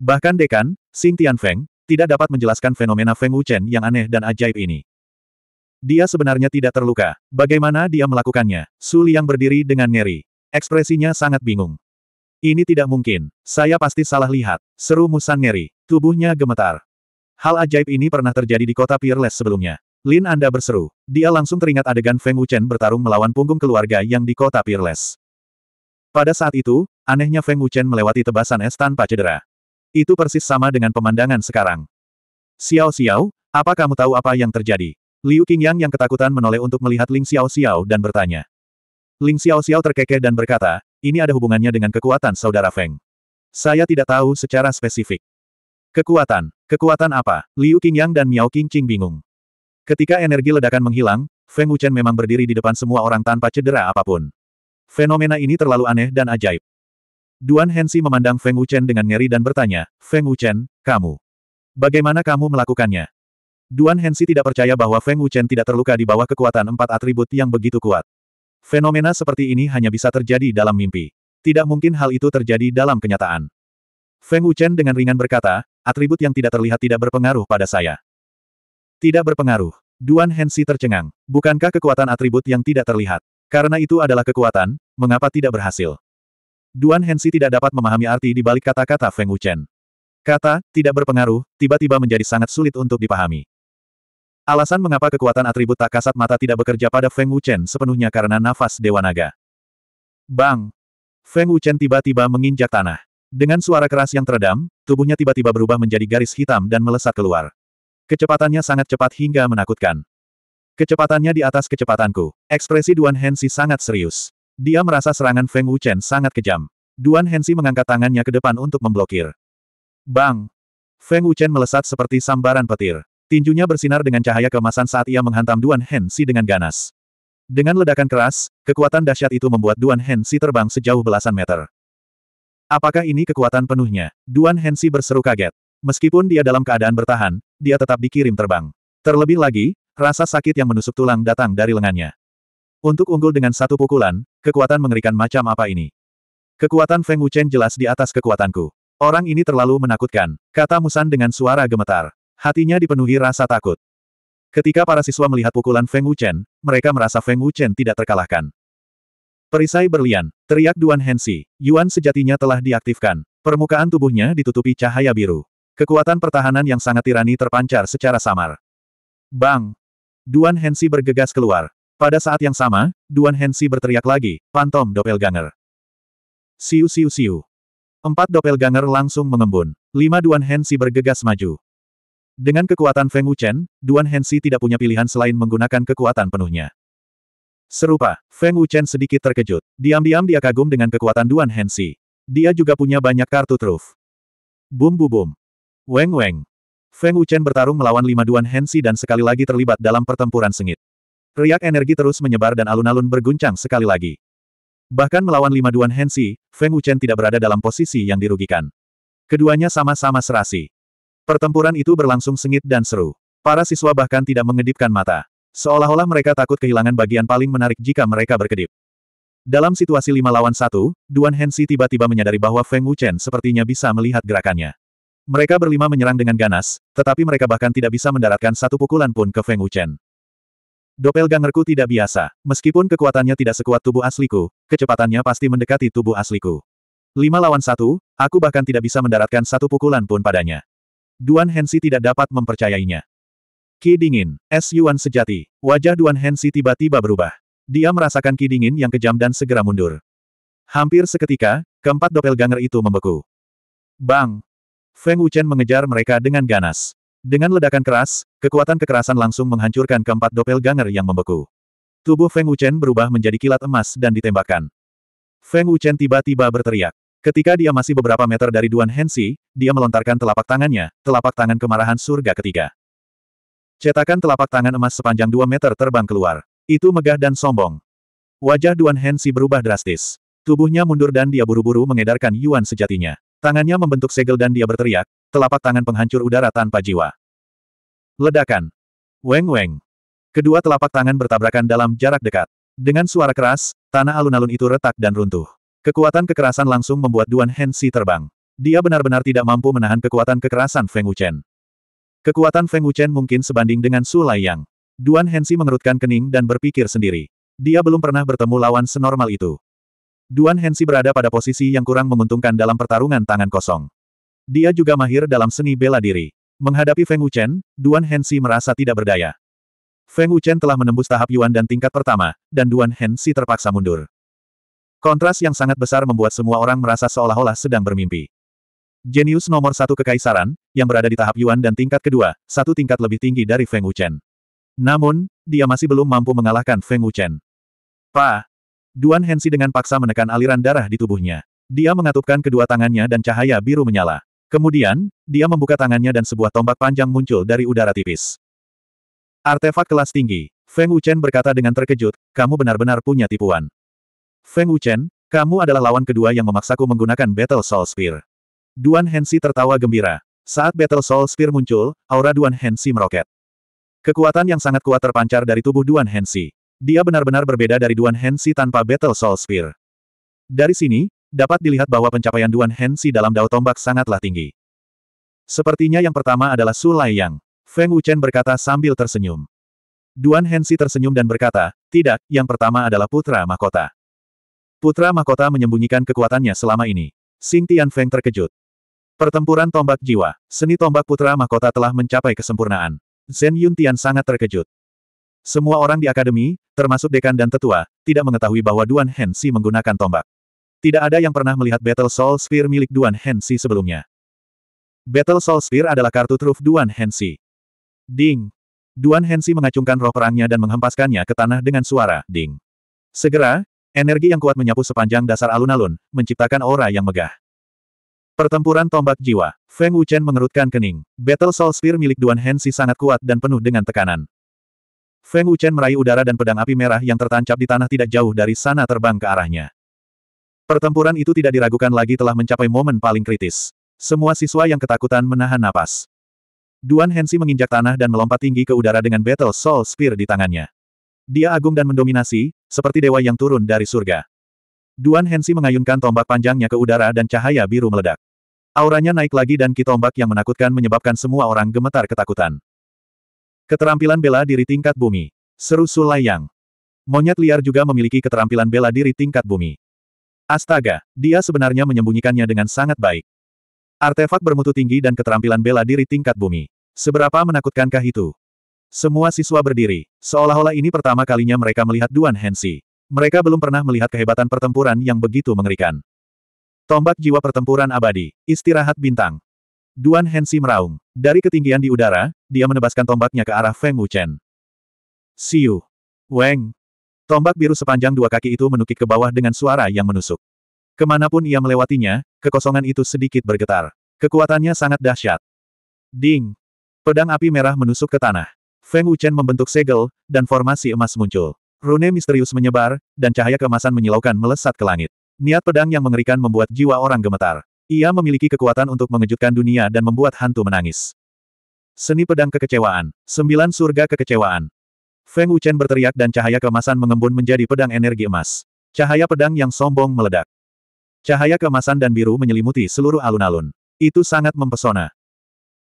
Bahkan Dekan, Xing Feng, tidak dapat menjelaskan fenomena Feng Wuchen yang aneh dan ajaib ini. Dia sebenarnya tidak terluka. Bagaimana dia melakukannya? Su Liang berdiri dengan ngeri. Ekspresinya sangat bingung. Ini tidak mungkin. Saya pasti salah lihat. Seru Musang ngeri. Tubuhnya gemetar. Hal ajaib ini pernah terjadi di kota Peerless sebelumnya. Lin Anda berseru. Dia langsung teringat adegan Feng Wuchen bertarung melawan punggung keluarga yang di kota Peerless. Pada saat itu, anehnya Feng Wuchen melewati tebasan es tanpa cedera. Itu persis sama dengan pemandangan sekarang. Xiao Xiao, apa kamu tahu apa yang terjadi? Liu Qingyang yang ketakutan menoleh untuk melihat Ling Xiao Xiao dan bertanya. Ling Xiao Xiao terkekeh dan berkata, ini ada hubungannya dengan kekuatan saudara Feng. Saya tidak tahu secara spesifik. Kekuatan. Kekuatan apa? Liu Qingyang dan Miao Qingqing bingung. Ketika energi ledakan menghilang, Feng Wuchen memang berdiri di depan semua orang tanpa cedera apapun. Fenomena ini terlalu aneh dan ajaib. Duan Hensi memandang Feng Wuchen dengan ngeri dan bertanya, Feng Wuchen, kamu. Bagaimana kamu melakukannya? Duan Hensi tidak percaya bahwa Feng Wuchen tidak terluka di bawah kekuatan empat atribut yang begitu kuat. Fenomena seperti ini hanya bisa terjadi dalam mimpi. Tidak mungkin hal itu terjadi dalam kenyataan. Feng Wuchen dengan ringan berkata, Atribut yang tidak terlihat tidak berpengaruh pada saya. Tidak berpengaruh. Duan Hensi tercengang. Bukankah kekuatan atribut yang tidak terlihat? Karena itu adalah kekuatan, mengapa tidak berhasil? Duan Hensi tidak dapat memahami arti di balik kata-kata Feng Wuchen. Kata, tidak berpengaruh, tiba-tiba menjadi sangat sulit untuk dipahami. Alasan mengapa kekuatan atribut tak kasat mata tidak bekerja pada Feng Wuchen sepenuhnya karena nafas Dewa Naga. Bang! Feng Wuchen tiba-tiba menginjak tanah. Dengan suara keras yang teredam, tubuhnya tiba-tiba berubah menjadi garis hitam dan melesat keluar. Kecepatannya sangat cepat hingga menakutkan. Kecepatannya di atas kecepatanku. Ekspresi Duan Hensi sangat serius. Dia merasa serangan Feng Wuchen sangat kejam. Duan Hensi mengangkat tangannya ke depan untuk memblokir. Bang! Feng Wuchen melesat seperti sambaran petir. Tinjunya bersinar dengan cahaya kemasan saat ia menghantam Duan Hensi dengan ganas. Dengan ledakan keras, kekuatan dahsyat itu membuat Duan Hensi terbang sejauh belasan meter. Apakah ini kekuatan penuhnya? Duan Hensi berseru kaget. Meskipun dia dalam keadaan bertahan, dia tetap dikirim terbang. Terlebih lagi, rasa sakit yang menusuk tulang datang dari lengannya. Untuk unggul dengan satu pukulan, kekuatan mengerikan macam apa ini? Kekuatan Feng Wuchen jelas di atas kekuatanku. Orang ini terlalu menakutkan, kata Musan dengan suara gemetar. Hatinya dipenuhi rasa takut. Ketika para siswa melihat pukulan Feng Wuchen, mereka merasa Feng Wuchen tidak terkalahkan. Perisai berlian, teriak Duan Hensi, Yuan sejatinya telah diaktifkan. Permukaan tubuhnya ditutupi cahaya biru. Kekuatan pertahanan yang sangat tirani terpancar secara samar. Bang! Duan Hensi bergegas keluar. Pada saat yang sama, Duan Hensi berteriak lagi, Pantom Doppelganger. Siu siu siu. Empat doppelganger langsung mengembun. Lima Duan Hensi bergegas maju. Dengan kekuatan Feng Wuchen, Duan Hensi tidak punya pilihan selain menggunakan kekuatan penuhnya. Serupa, Feng Wuchen sedikit terkejut. Diam-diam dia kagum dengan kekuatan Duan Hensi. Dia juga punya banyak kartu truf. Bum bu bum. Weng weng. Feng Wuchen bertarung melawan lima Duan Hensi dan sekali lagi terlibat dalam pertempuran sengit. Riak energi terus menyebar dan alun-alun berguncang sekali lagi. Bahkan melawan lima duan Hensi, Feng Wuchen tidak berada dalam posisi yang dirugikan. Keduanya sama-sama serasi. Pertempuran itu berlangsung sengit dan seru. Para siswa bahkan tidak mengedipkan mata. Seolah-olah mereka takut kehilangan bagian paling menarik jika mereka berkedip. Dalam situasi lima lawan satu, Duan Hensi tiba-tiba menyadari bahwa Feng Wuchen sepertinya bisa melihat gerakannya. Mereka berlima menyerang dengan ganas, tetapi mereka bahkan tidak bisa mendaratkan satu pukulan pun ke Feng Wuchen. Doppelgangerku tidak biasa. Meskipun kekuatannya tidak sekuat tubuh asliku, kecepatannya pasti mendekati tubuh asliku. Lima lawan satu, aku bahkan tidak bisa mendaratkan satu pukulan pun padanya. Duan Hensi tidak dapat mempercayainya. Ki dingin, es Yuan sejati, wajah Duan Hensi tiba-tiba berubah. Dia merasakan ki dingin yang kejam dan segera mundur. Hampir seketika, keempat ganger itu membeku. Bang! Feng Wuchen mengejar mereka dengan ganas. Dengan ledakan keras, kekuatan kekerasan langsung menghancurkan keempat ganger yang membeku. Tubuh Feng Wuchen berubah menjadi kilat emas dan ditembakkan. Feng Wuchen tiba-tiba berteriak. Ketika dia masih beberapa meter dari Duan Hensi, dia melontarkan telapak tangannya, telapak tangan kemarahan surga ketiga. Cetakan telapak tangan emas sepanjang 2 meter terbang keluar. Itu megah dan sombong. Wajah Duan Hensi berubah drastis. Tubuhnya mundur dan dia buru-buru mengedarkan Yuan sejatinya. Tangannya membentuk segel dan dia berteriak, telapak tangan penghancur udara tanpa jiwa. Ledakan. Weng-weng. Kedua telapak tangan bertabrakan dalam jarak dekat. Dengan suara keras, tanah alun-alun itu retak dan runtuh. Kekuatan kekerasan langsung membuat Duan Hensi terbang. Dia benar-benar tidak mampu menahan kekuatan kekerasan Feng Wuchen. Kekuatan Feng Wuchen mungkin sebanding dengan Su Lai Yang. Duan Hensi mengerutkan kening dan berpikir sendiri. Dia belum pernah bertemu lawan senormal itu. Duan Hensi berada pada posisi yang kurang menguntungkan dalam pertarungan tangan kosong. Dia juga mahir dalam seni bela diri. Menghadapi Feng Wuchen, Duan Hensi merasa tidak berdaya. Feng Wuchen telah menembus tahap Yuan dan tingkat pertama, dan Duan Hensi terpaksa mundur. Kontras yang sangat besar membuat semua orang merasa seolah-olah sedang bermimpi. Jenius nomor satu kekaisaran, yang berada di tahap Yuan dan tingkat kedua, satu tingkat lebih tinggi dari Feng Wuchen. Namun, dia masih belum mampu mengalahkan Feng Wuchen. Pa! Duan Hensi dengan paksa menekan aliran darah di tubuhnya. Dia mengatupkan kedua tangannya dan cahaya biru menyala. Kemudian, dia membuka tangannya dan sebuah tombak panjang muncul dari udara tipis. Artefak kelas tinggi. Feng Wuchen berkata dengan terkejut, kamu benar-benar punya tipuan. Feng Wuchen, kamu adalah lawan kedua yang memaksaku menggunakan Battle Soul Spear. Duan Hensi tertawa gembira. Saat Battle Soul Spear muncul, aura Duan Hensi meroket. Kekuatan yang sangat kuat terpancar dari tubuh Duan Hensi. Dia benar-benar berbeda dari Duan Hensi tanpa Battle Soul Spear. Dari sini, dapat dilihat bahwa pencapaian Duan Hensi dalam Dao Tombak sangatlah tinggi. Sepertinya yang pertama adalah Su Lai Yang. Feng Wuchen berkata sambil tersenyum. Duan Hensi tersenyum dan berkata, tidak, yang pertama adalah Putra Mahkota. Putra Mahkota menyembunyikan kekuatannya selama ini. Sing Tian Feng terkejut. Pertempuran tombak jiwa, seni tombak putra mahkota telah mencapai kesempurnaan. Yun Tian sangat terkejut. Semua orang di akademi, termasuk dekan dan tetua, tidak mengetahui bahwa Duan Hensi menggunakan tombak. Tidak ada yang pernah melihat Battle Soul Spear milik Duan Hensi sebelumnya. Battle Soul Spear adalah kartu truf Duan Hensi. Ding! Duan Hensi mengacungkan roh perangnya dan menghempaskannya ke tanah dengan suara, ding. Segera, energi yang kuat menyapu sepanjang dasar alun-alun, menciptakan aura yang megah. Pertempuran tombak jiwa. Feng Wuchen mengerutkan kening. Battle Soul Spear milik Duan Hensi sangat kuat dan penuh dengan tekanan. Feng Wuchen meraih udara dan pedang api merah yang tertancap di tanah tidak jauh dari sana terbang ke arahnya. Pertempuran itu tidak diragukan lagi telah mencapai momen paling kritis. Semua siswa yang ketakutan menahan napas. Duan Hensi menginjak tanah dan melompat tinggi ke udara dengan Battle Soul Spear di tangannya. Dia agung dan mendominasi, seperti dewa yang turun dari surga. Duan Hensi mengayunkan tombak panjangnya ke udara dan cahaya biru meledak. Auranya naik lagi dan kitombak yang menakutkan menyebabkan semua orang gemetar ketakutan. Keterampilan bela diri tingkat bumi. Seru Sulayang. Monyet liar juga memiliki keterampilan bela diri tingkat bumi. Astaga, dia sebenarnya menyembunyikannya dengan sangat baik. Artefak bermutu tinggi dan keterampilan bela diri tingkat bumi. Seberapa menakutkankah itu? Semua siswa berdiri, seolah-olah ini pertama kalinya mereka melihat Duan Hensi. Mereka belum pernah melihat kehebatan pertempuran yang begitu mengerikan. Tombak jiwa pertempuran abadi, istirahat bintang. Duan Hensi meraung. Dari ketinggian di udara, dia menebaskan tombaknya ke arah Feng Wuchen. Siu. Weng. Tombak biru sepanjang dua kaki itu menukik ke bawah dengan suara yang menusuk. Kemanapun ia melewatinya, kekosongan itu sedikit bergetar. Kekuatannya sangat dahsyat. Ding. Pedang api merah menusuk ke tanah. Feng Wuchen membentuk segel, dan formasi emas muncul. Rune misterius menyebar, dan cahaya kemasan menyilaukan melesat ke langit. Niat pedang yang mengerikan membuat jiwa orang gemetar. Ia memiliki kekuatan untuk mengejutkan dunia dan membuat hantu menangis. Seni pedang kekecewaan. Sembilan surga kekecewaan. Feng Wuchen berteriak dan cahaya kemasan mengembun menjadi pedang energi emas. Cahaya pedang yang sombong meledak. Cahaya kemasan dan biru menyelimuti seluruh alun-alun. Itu sangat mempesona.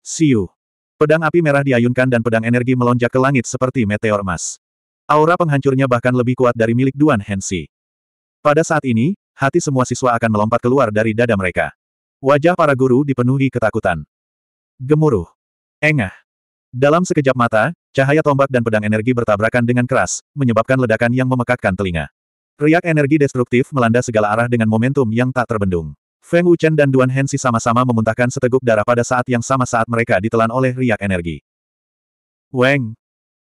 Siu. Pedang api merah diayunkan dan pedang energi melonjak ke langit seperti meteor emas. Aura penghancurnya bahkan lebih kuat dari milik Duan Hensi. Pada saat ini, hati semua siswa akan melompat keluar dari dada mereka. Wajah para guru dipenuhi ketakutan. Gemuruh. Engah. Dalam sekejap mata, cahaya tombak dan pedang energi bertabrakan dengan keras, menyebabkan ledakan yang memekakkan telinga. Riak energi destruktif melanda segala arah dengan momentum yang tak terbendung. Feng Wuchen dan Duan Hensi sama-sama memuntahkan seteguk darah pada saat yang sama saat mereka ditelan oleh riak energi. Weng,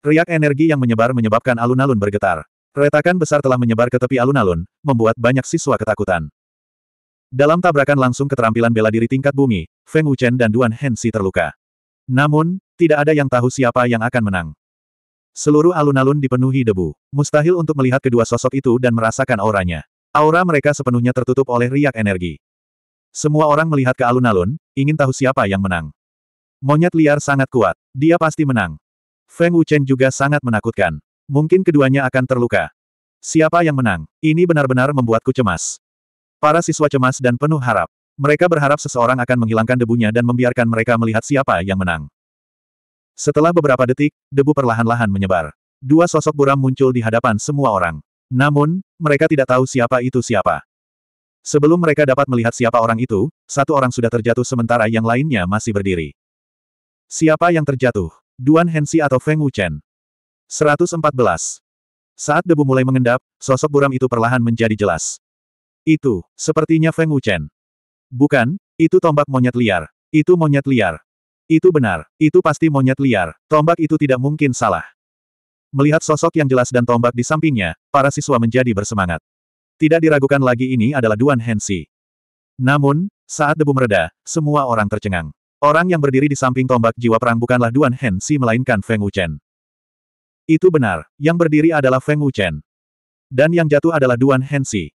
Riak energi yang menyebar menyebabkan alun-alun bergetar. Retakan besar telah menyebar ke tepi alun-alun, membuat banyak siswa ketakutan. Dalam tabrakan langsung keterampilan bela diri tingkat bumi, Feng Wuchen dan Duan Hensi terluka. Namun, tidak ada yang tahu siapa yang akan menang. Seluruh alun-alun dipenuhi debu. Mustahil untuk melihat kedua sosok itu dan merasakan auranya. Aura mereka sepenuhnya tertutup oleh riak energi. Semua orang melihat ke alun-alun, ingin tahu siapa yang menang. Monyet liar sangat kuat. Dia pasti menang. Feng Wuchen juga sangat menakutkan. Mungkin keduanya akan terluka. Siapa yang menang? Ini benar-benar membuatku cemas. Para siswa cemas dan penuh harap. Mereka berharap seseorang akan menghilangkan debunya dan membiarkan mereka melihat siapa yang menang. Setelah beberapa detik, debu perlahan-lahan menyebar. Dua sosok buram muncul di hadapan semua orang. Namun, mereka tidak tahu siapa itu siapa. Sebelum mereka dapat melihat siapa orang itu, satu orang sudah terjatuh sementara yang lainnya masih berdiri. Siapa yang terjatuh? Duan Hensi atau Feng Wuchen. 114. Saat debu mulai mengendap, sosok buram itu perlahan menjadi jelas. Itu, sepertinya Feng Wuchen. Bukan, itu tombak monyet liar. Itu monyet liar. Itu benar, itu pasti monyet liar. Tombak itu tidak mungkin salah. Melihat sosok yang jelas dan tombak di sampingnya, para siswa menjadi bersemangat. Tidak diragukan lagi ini adalah Duan Hensi. Namun, saat debu mereda, semua orang tercengang. Orang yang berdiri di samping tombak jiwa perang bukanlah Duan Hensi melainkan Feng Wuchen. Itu benar, yang berdiri adalah Feng Wuchen. Dan yang jatuh adalah Duan Hensi.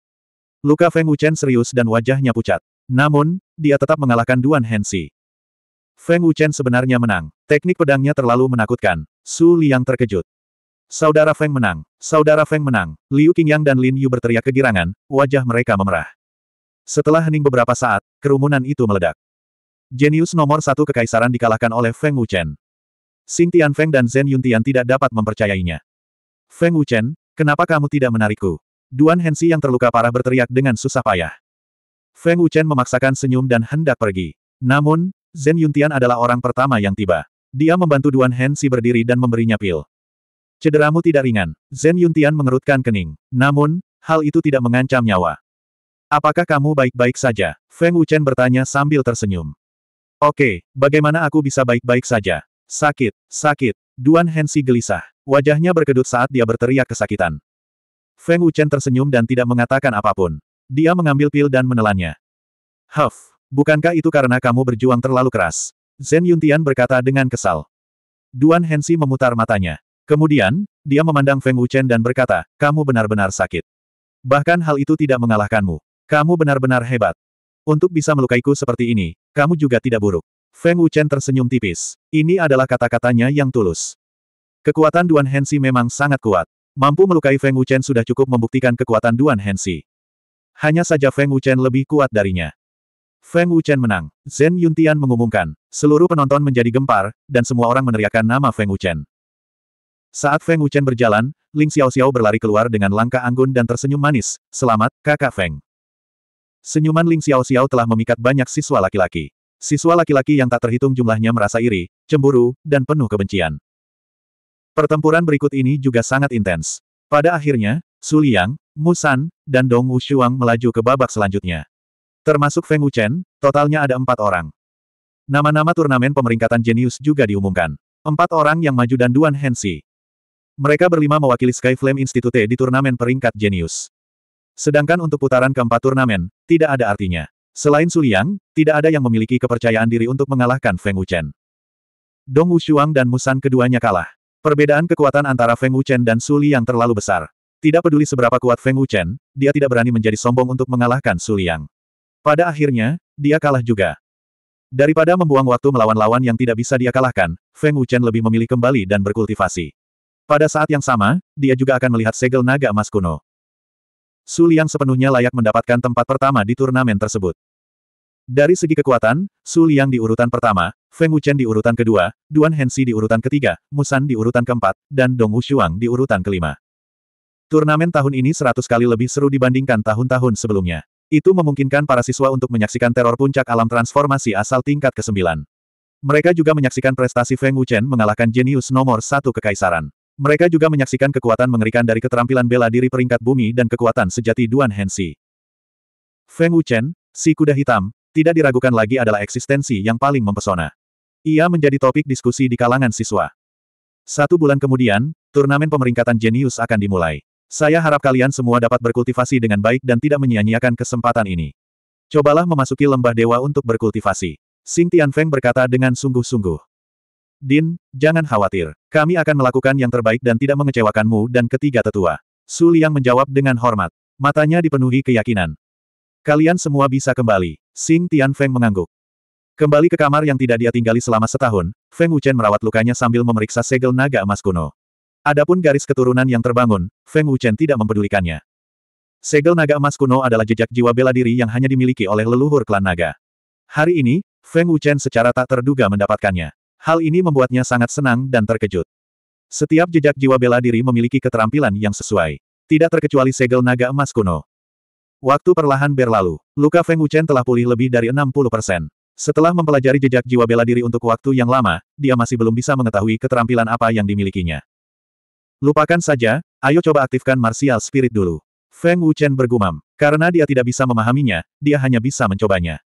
Luka Feng Wuchen serius dan wajahnya pucat. Namun, dia tetap mengalahkan Duan Hensi. Feng Wuchen sebenarnya menang. Teknik pedangnya terlalu menakutkan. Su Liang terkejut. Saudara Feng menang. Saudara Feng menang. Liu Qingyang dan Lin Yu berteriak kegirangan, wajah mereka memerah. Setelah hening beberapa saat, kerumunan itu meledak. Jenius nomor satu kekaisaran dikalahkan oleh Feng Wuchen. Xing Feng dan Zhen Tian tidak dapat mempercayainya. Feng Wuchen, kenapa kamu tidak menarikku? Duan Hensi yang terluka parah berteriak dengan susah payah. Feng Wuchen memaksakan senyum dan hendak pergi. Namun, Zhen Tian adalah orang pertama yang tiba. Dia membantu Duan Hensi berdiri dan memberinya pil. Cederamu tidak ringan. Zhen Tian mengerutkan kening. Namun, hal itu tidak mengancam nyawa. Apakah kamu baik-baik saja? Feng Wuchen bertanya sambil tersenyum. Oke, bagaimana aku bisa baik-baik saja? Sakit, sakit. Duan Hensi gelisah. Wajahnya berkedut saat dia berteriak kesakitan. Feng Wuchen tersenyum dan tidak mengatakan apapun. Dia mengambil pil dan menelannya. Huff, bukankah itu karena kamu berjuang terlalu keras? Zhen Yuntian berkata dengan kesal. Duan Hensi memutar matanya. Kemudian, dia memandang Feng Wuchen dan berkata, kamu benar-benar sakit. Bahkan hal itu tidak mengalahkanmu. Kamu benar-benar hebat. Untuk bisa melukaiku seperti ini, kamu juga tidak buruk. Feng Wuchen tersenyum tipis. Ini adalah kata-katanya yang tulus. Kekuatan Duan Hensi memang sangat kuat. Mampu melukai Feng Wuchen sudah cukup membuktikan kekuatan Duan Hensi. Hanya saja Feng Wuchen lebih kuat darinya. Feng Wuchen menang. Zen Yuntian mengumumkan. Seluruh penonton menjadi gempar, dan semua orang meneriakkan nama Feng Wuchen. Saat Feng Wuchen berjalan, Ling Xiao Xiao berlari keluar dengan langkah anggun dan tersenyum manis. Selamat, kakak Feng. Senyuman Ling Xiao Xiao telah memikat banyak siswa laki-laki. Siswa laki-laki yang tak terhitung jumlahnya merasa iri, cemburu, dan penuh kebencian. Pertempuran berikut ini juga sangat intens. Pada akhirnya, Su Liang, Musan, dan Dong Wu Shuang melaju ke babak selanjutnya. Termasuk Feng Wu Chen, totalnya ada empat orang. Nama-nama turnamen pemeringkatan jenius juga diumumkan. Empat orang yang maju dan Duan Hensi. Mereka berlima mewakili Sky Flame Institute di turnamen peringkat jenius. Sedangkan untuk putaran keempat turnamen, tidak ada artinya. Selain Suliang, tidak ada yang memiliki kepercayaan diri untuk mengalahkan Feng Wuchen. Dong Wushuang dan Musan keduanya kalah. Perbedaan kekuatan antara Feng Wuchen dan Suli yang terlalu besar. Tidak peduli seberapa kuat Feng Wuchen, dia tidak berani menjadi sombong untuk mengalahkan Suliang. Pada akhirnya, dia kalah juga. Daripada membuang waktu melawan lawan yang tidak bisa dia kalahkan, Feng Wuchen lebih memilih kembali dan berkultivasi. Pada saat yang sama, dia juga akan melihat segel naga emas kuno. Su Liang sepenuhnya layak mendapatkan tempat pertama di turnamen tersebut. Dari segi kekuatan, Su Liang di urutan pertama, Feng Wuchen di urutan kedua, Duan Hensi di urutan ketiga, Musan di urutan keempat, dan Dong Shuang di urutan kelima. Turnamen tahun ini seratus kali lebih seru dibandingkan tahun-tahun sebelumnya. Itu memungkinkan para siswa untuk menyaksikan teror puncak alam transformasi asal tingkat ke-9. Mereka juga menyaksikan prestasi Feng Wuchen mengalahkan jenius nomor satu kekaisaran. Mereka juga menyaksikan kekuatan mengerikan dari keterampilan bela diri peringkat bumi dan kekuatan sejati Duan Hensi. Feng Wuchen, si kuda hitam, tidak diragukan lagi adalah eksistensi yang paling mempesona. Ia menjadi topik diskusi di kalangan siswa. Satu bulan kemudian, turnamen pemeringkatan jenius akan dimulai. Saya harap kalian semua dapat berkultivasi dengan baik dan tidak menyia-nyiakan kesempatan ini. Cobalah memasuki lembah dewa untuk berkultivasi. Sing Feng berkata dengan sungguh-sungguh. Din, jangan khawatir. Kami akan melakukan yang terbaik dan tidak mengecewakanmu dan ketiga tetua. Su Liang menjawab dengan hormat. Matanya dipenuhi keyakinan. Kalian semua bisa kembali. Sing Feng mengangguk. Kembali ke kamar yang tidak dia tinggali selama setahun, Feng Wuchen merawat lukanya sambil memeriksa segel naga emas kuno. Adapun garis keturunan yang terbangun, Feng Wuchen tidak mempedulikannya. Segel naga emas kuno adalah jejak jiwa bela diri yang hanya dimiliki oleh leluhur klan naga. Hari ini, Feng Wuchen secara tak terduga mendapatkannya. Hal ini membuatnya sangat senang dan terkejut. Setiap jejak jiwa bela diri memiliki keterampilan yang sesuai. Tidak terkecuali segel naga emas kuno. Waktu perlahan berlalu, luka Feng Wuchen telah pulih lebih dari 60 persen. Setelah mempelajari jejak jiwa bela diri untuk waktu yang lama, dia masih belum bisa mengetahui keterampilan apa yang dimilikinya. Lupakan saja, ayo coba aktifkan martial spirit dulu. Feng Wuchen bergumam. Karena dia tidak bisa memahaminya, dia hanya bisa mencobanya.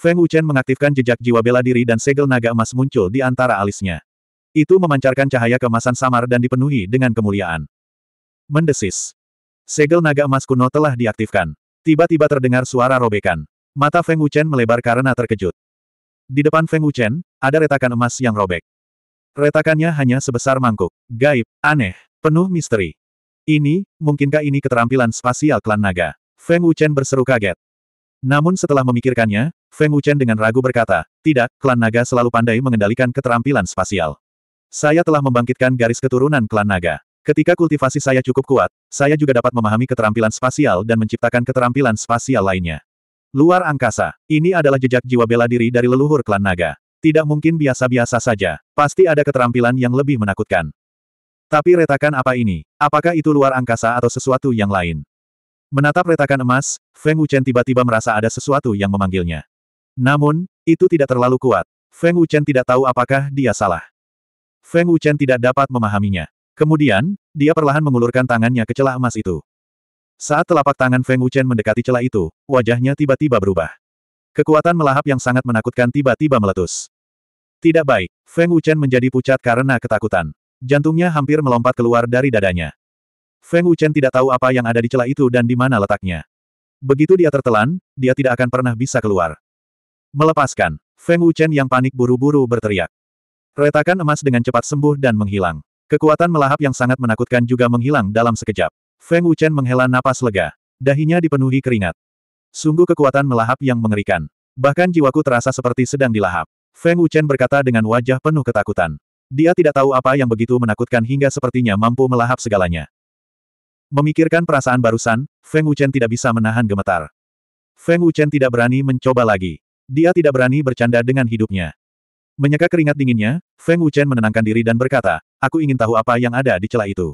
Feng Wuchen mengaktifkan jejak jiwa bela diri dan segel naga emas muncul di antara alisnya. Itu memancarkan cahaya kemasan samar dan dipenuhi dengan kemuliaan. Mendesis. Segel naga emas kuno telah diaktifkan. Tiba-tiba terdengar suara robekan. Mata Feng Wuchen melebar karena terkejut. Di depan Feng Wuchen, ada retakan emas yang robek. Retakannya hanya sebesar mangkuk. Gaib, aneh, penuh misteri. Ini, mungkinkah ini keterampilan spasial klan naga? Feng Wuchen berseru kaget. Namun setelah memikirkannya, Feng Wuchen dengan ragu berkata, tidak, klan naga selalu pandai mengendalikan keterampilan spasial. Saya telah membangkitkan garis keturunan klan naga. Ketika kultivasi saya cukup kuat, saya juga dapat memahami keterampilan spasial dan menciptakan keterampilan spasial lainnya. Luar angkasa, ini adalah jejak jiwa bela diri dari leluhur klan naga. Tidak mungkin biasa-biasa saja, pasti ada keterampilan yang lebih menakutkan. Tapi retakan apa ini? Apakah itu luar angkasa atau sesuatu yang lain? Menatap retakan emas, Feng Wuchen tiba-tiba merasa ada sesuatu yang memanggilnya. Namun, itu tidak terlalu kuat. Feng Wuchen tidak tahu apakah dia salah. Feng Wuchen tidak dapat memahaminya. Kemudian, dia perlahan mengulurkan tangannya ke celah emas itu. Saat telapak tangan Feng Wuchen mendekati celah itu, wajahnya tiba-tiba berubah. Kekuatan melahap yang sangat menakutkan tiba-tiba meletus. Tidak baik, Feng Wuchen menjadi pucat karena ketakutan. Jantungnya hampir melompat keluar dari dadanya. Feng Wuchen tidak tahu apa yang ada di celah itu dan di mana letaknya. Begitu dia tertelan, dia tidak akan pernah bisa keluar. Melepaskan. Feng Wuchen yang panik buru-buru berteriak. Retakan emas dengan cepat sembuh dan menghilang. Kekuatan melahap yang sangat menakutkan juga menghilang dalam sekejap. Feng Wuchen menghela napas lega. Dahinya dipenuhi keringat. Sungguh kekuatan melahap yang mengerikan. Bahkan jiwaku terasa seperti sedang dilahap. Feng Wuchen berkata dengan wajah penuh ketakutan. Dia tidak tahu apa yang begitu menakutkan hingga sepertinya mampu melahap segalanya. Memikirkan perasaan barusan, Feng Wuchen tidak bisa menahan gemetar. Feng Wuchen tidak berani mencoba lagi. Dia tidak berani bercanda dengan hidupnya. Menyeka keringat dinginnya, Feng Wuchen menenangkan diri dan berkata, aku ingin tahu apa yang ada di celah itu.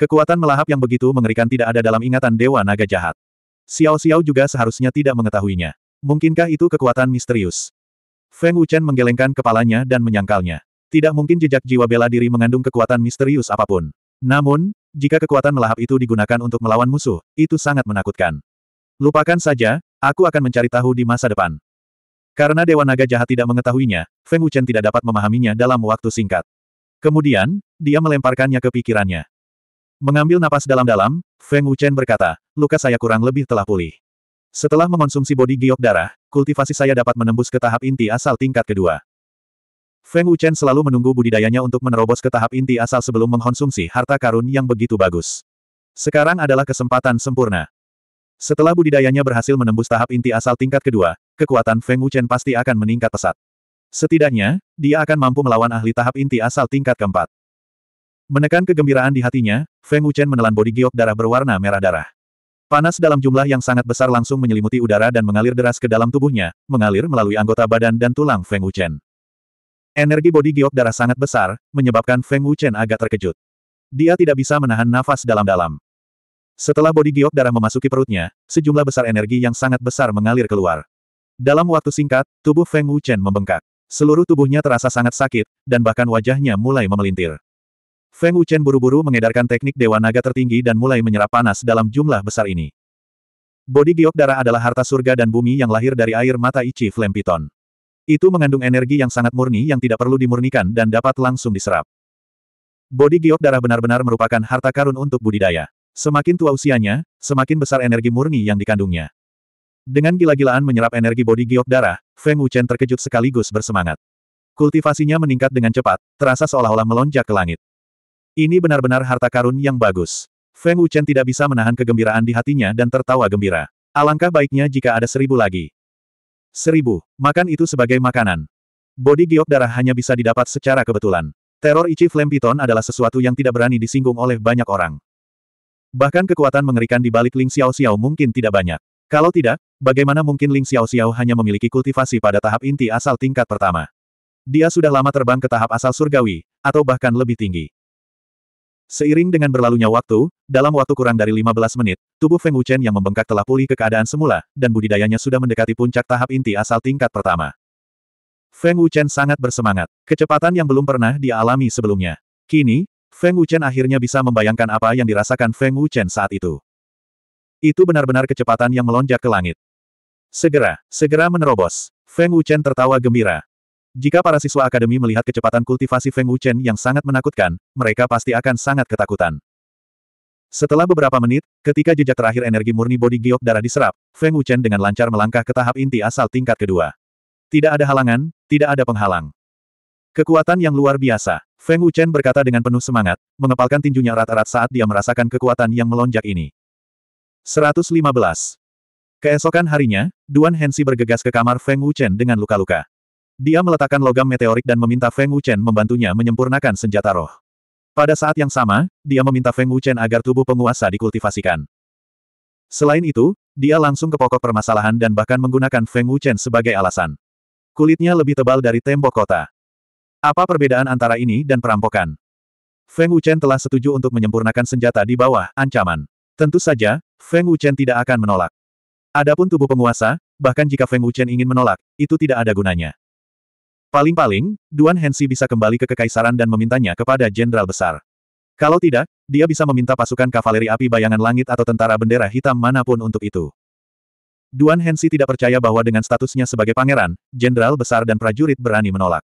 Kekuatan melahap yang begitu mengerikan tidak ada dalam ingatan Dewa Naga Jahat. Xiao Xiao juga seharusnya tidak mengetahuinya. Mungkinkah itu kekuatan misterius? Feng Wuchen menggelengkan kepalanya dan menyangkalnya. Tidak mungkin jejak jiwa bela diri mengandung kekuatan misterius apapun. Namun, jika kekuatan melahap itu digunakan untuk melawan musuh, itu sangat menakutkan. Lupakan saja, aku akan mencari tahu di masa depan. Karena Dewa Naga Jahat tidak mengetahuinya, Feng Wuchen tidak dapat memahaminya dalam waktu singkat. Kemudian, dia melemparkannya ke pikirannya. Mengambil napas dalam-dalam, Feng Wuchen berkata, luka saya kurang lebih telah pulih. Setelah mengonsumsi bodi giok darah, kultivasi saya dapat menembus ke tahap inti asal tingkat kedua. Feng Wuchen selalu menunggu budidayanya untuk menerobos ke tahap inti asal sebelum mengonsumsi harta karun yang begitu bagus. Sekarang adalah kesempatan sempurna. Setelah budidayanya berhasil menembus tahap inti asal tingkat kedua, kekuatan Feng Wuchen pasti akan meningkat pesat. Setidaknya, dia akan mampu melawan ahli tahap inti asal tingkat keempat. Menekan kegembiraan di hatinya, Feng Wuchen menelan bodi giok darah berwarna merah darah. Panas dalam jumlah yang sangat besar langsung menyelimuti udara dan mengalir deras ke dalam tubuhnya, mengalir melalui anggota badan dan tulang Feng Wuchen. Energi bodi giok darah sangat besar, menyebabkan Feng Wuchen agak terkejut. Dia tidak bisa menahan nafas dalam-dalam. Setelah bodi giok darah memasuki perutnya, sejumlah besar energi yang sangat besar mengalir keluar. Dalam waktu singkat, tubuh Feng Wuchen membengkak. Seluruh tubuhnya terasa sangat sakit, dan bahkan wajahnya mulai memelintir. Feng Wuchen buru-buru mengedarkan teknik Dewa Naga tertinggi dan mulai menyerap panas dalam jumlah besar ini. Bodi giok darah adalah harta surga dan bumi yang lahir dari air mata Ichi Flame Python. Itu mengandung energi yang sangat murni yang tidak perlu dimurnikan dan dapat langsung diserap. Bodi giok darah benar-benar merupakan harta karun untuk budidaya. Semakin tua usianya, semakin besar energi murni yang dikandungnya. Dengan gila-gilaan menyerap energi bodi giok darah, Feng Wuchen terkejut sekaligus bersemangat. Kultivasinya meningkat dengan cepat, terasa seolah-olah melonjak ke langit. Ini benar-benar harta karun yang bagus. Feng Wuchen tidak bisa menahan kegembiraan di hatinya dan tertawa gembira. Alangkah baiknya jika ada seribu lagi. Seribu, makan itu sebagai makanan. Bodi giok darah hanya bisa didapat secara kebetulan. Teror Ichi Flame Python adalah sesuatu yang tidak berani disinggung oleh banyak orang. Bahkan kekuatan mengerikan di balik Ling Xiao Xiao mungkin tidak banyak. Kalau tidak, Bagaimana mungkin Ling Xiao Xiao hanya memiliki kultivasi pada tahap inti asal tingkat pertama? Dia sudah lama terbang ke tahap asal surgawi, atau bahkan lebih tinggi. Seiring dengan berlalunya waktu, dalam waktu kurang dari 15 menit, tubuh Feng Wuchen yang membengkak telah pulih ke keadaan semula, dan budidayanya sudah mendekati puncak tahap inti asal tingkat pertama. Feng Wuchen sangat bersemangat. Kecepatan yang belum pernah dia alami sebelumnya. Kini, Feng Wuchen akhirnya bisa membayangkan apa yang dirasakan Feng Wuchen saat itu. Itu benar-benar kecepatan yang melonjak ke langit. Segera, segera menerobos. Feng Wuchen tertawa gembira. Jika para siswa akademi melihat kecepatan kultivasi Feng Wuchen yang sangat menakutkan, mereka pasti akan sangat ketakutan. Setelah beberapa menit, ketika jejak terakhir energi murni bodi giok darah diserap, Feng Wuchen dengan lancar melangkah ke tahap inti asal tingkat kedua. Tidak ada halangan, tidak ada penghalang. Kekuatan yang luar biasa. Feng Wuchen berkata dengan penuh semangat, mengepalkan tinjunya erat-erat saat dia merasakan kekuatan yang melonjak ini. 115. Keesokan harinya, Duan Hensi bergegas ke kamar Feng Wuchen dengan luka-luka. Dia meletakkan logam meteorik dan meminta Feng Wuchen membantunya menyempurnakan senjata roh. Pada saat yang sama, dia meminta Feng Wuchen agar tubuh penguasa dikultivasikan. Selain itu, dia langsung ke pokok permasalahan dan bahkan menggunakan Feng Wuchen sebagai alasan. Kulitnya lebih tebal dari tembok kota. Apa perbedaan antara ini dan perampokan? Feng Wuchen telah setuju untuk menyempurnakan senjata di bawah ancaman. Tentu saja, Feng Wuchen tidak akan menolak. Adapun tubuh penguasa, bahkan jika Feng Wuchen ingin menolak, itu tidak ada gunanya. Paling-paling, Duan Hensi bisa kembali ke kekaisaran dan memintanya kepada jenderal besar. Kalau tidak, dia bisa meminta pasukan kavaleri api bayangan langit atau tentara bendera hitam manapun untuk itu. Duan Hensi tidak percaya bahwa dengan statusnya sebagai pangeran, jenderal besar dan prajurit berani menolak.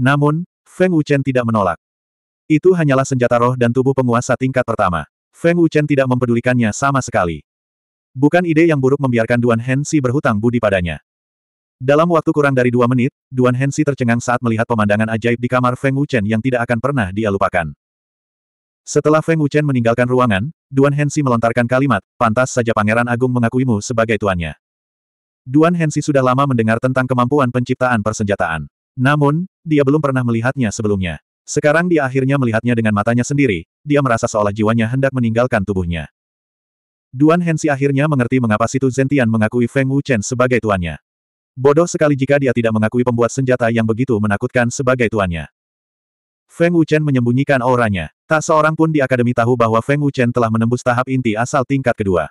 Namun, Feng Wuchen tidak menolak. Itu hanyalah senjata roh dan tubuh penguasa tingkat pertama. Feng Wuchen tidak mempedulikannya sama sekali. Bukan ide yang buruk membiarkan Duan Hensi berhutang budi padanya. Dalam waktu kurang dari dua menit, Duan Hensi tercengang saat melihat pemandangan ajaib di kamar Feng Wuchen yang tidak akan pernah dia lupakan. Setelah Feng Wuchen meninggalkan ruangan, Duan Hensi melontarkan kalimat, pantas saja Pangeran Agung mengakuimu sebagai tuannya. Duan Hensi sudah lama mendengar tentang kemampuan penciptaan persenjataan. Namun, dia belum pernah melihatnya sebelumnya. Sekarang dia akhirnya melihatnya dengan matanya sendiri, dia merasa seolah jiwanya hendak meninggalkan tubuhnya. Duan Hensi akhirnya mengerti mengapa Situ Zentian mengakui Feng Wuchen sebagai tuannya. Bodoh sekali jika dia tidak mengakui pembuat senjata yang begitu menakutkan sebagai tuannya. Feng Wuchen menyembunyikan auranya. Tak seorang pun di akademi tahu bahwa Feng Wuchen telah menembus tahap inti asal tingkat kedua.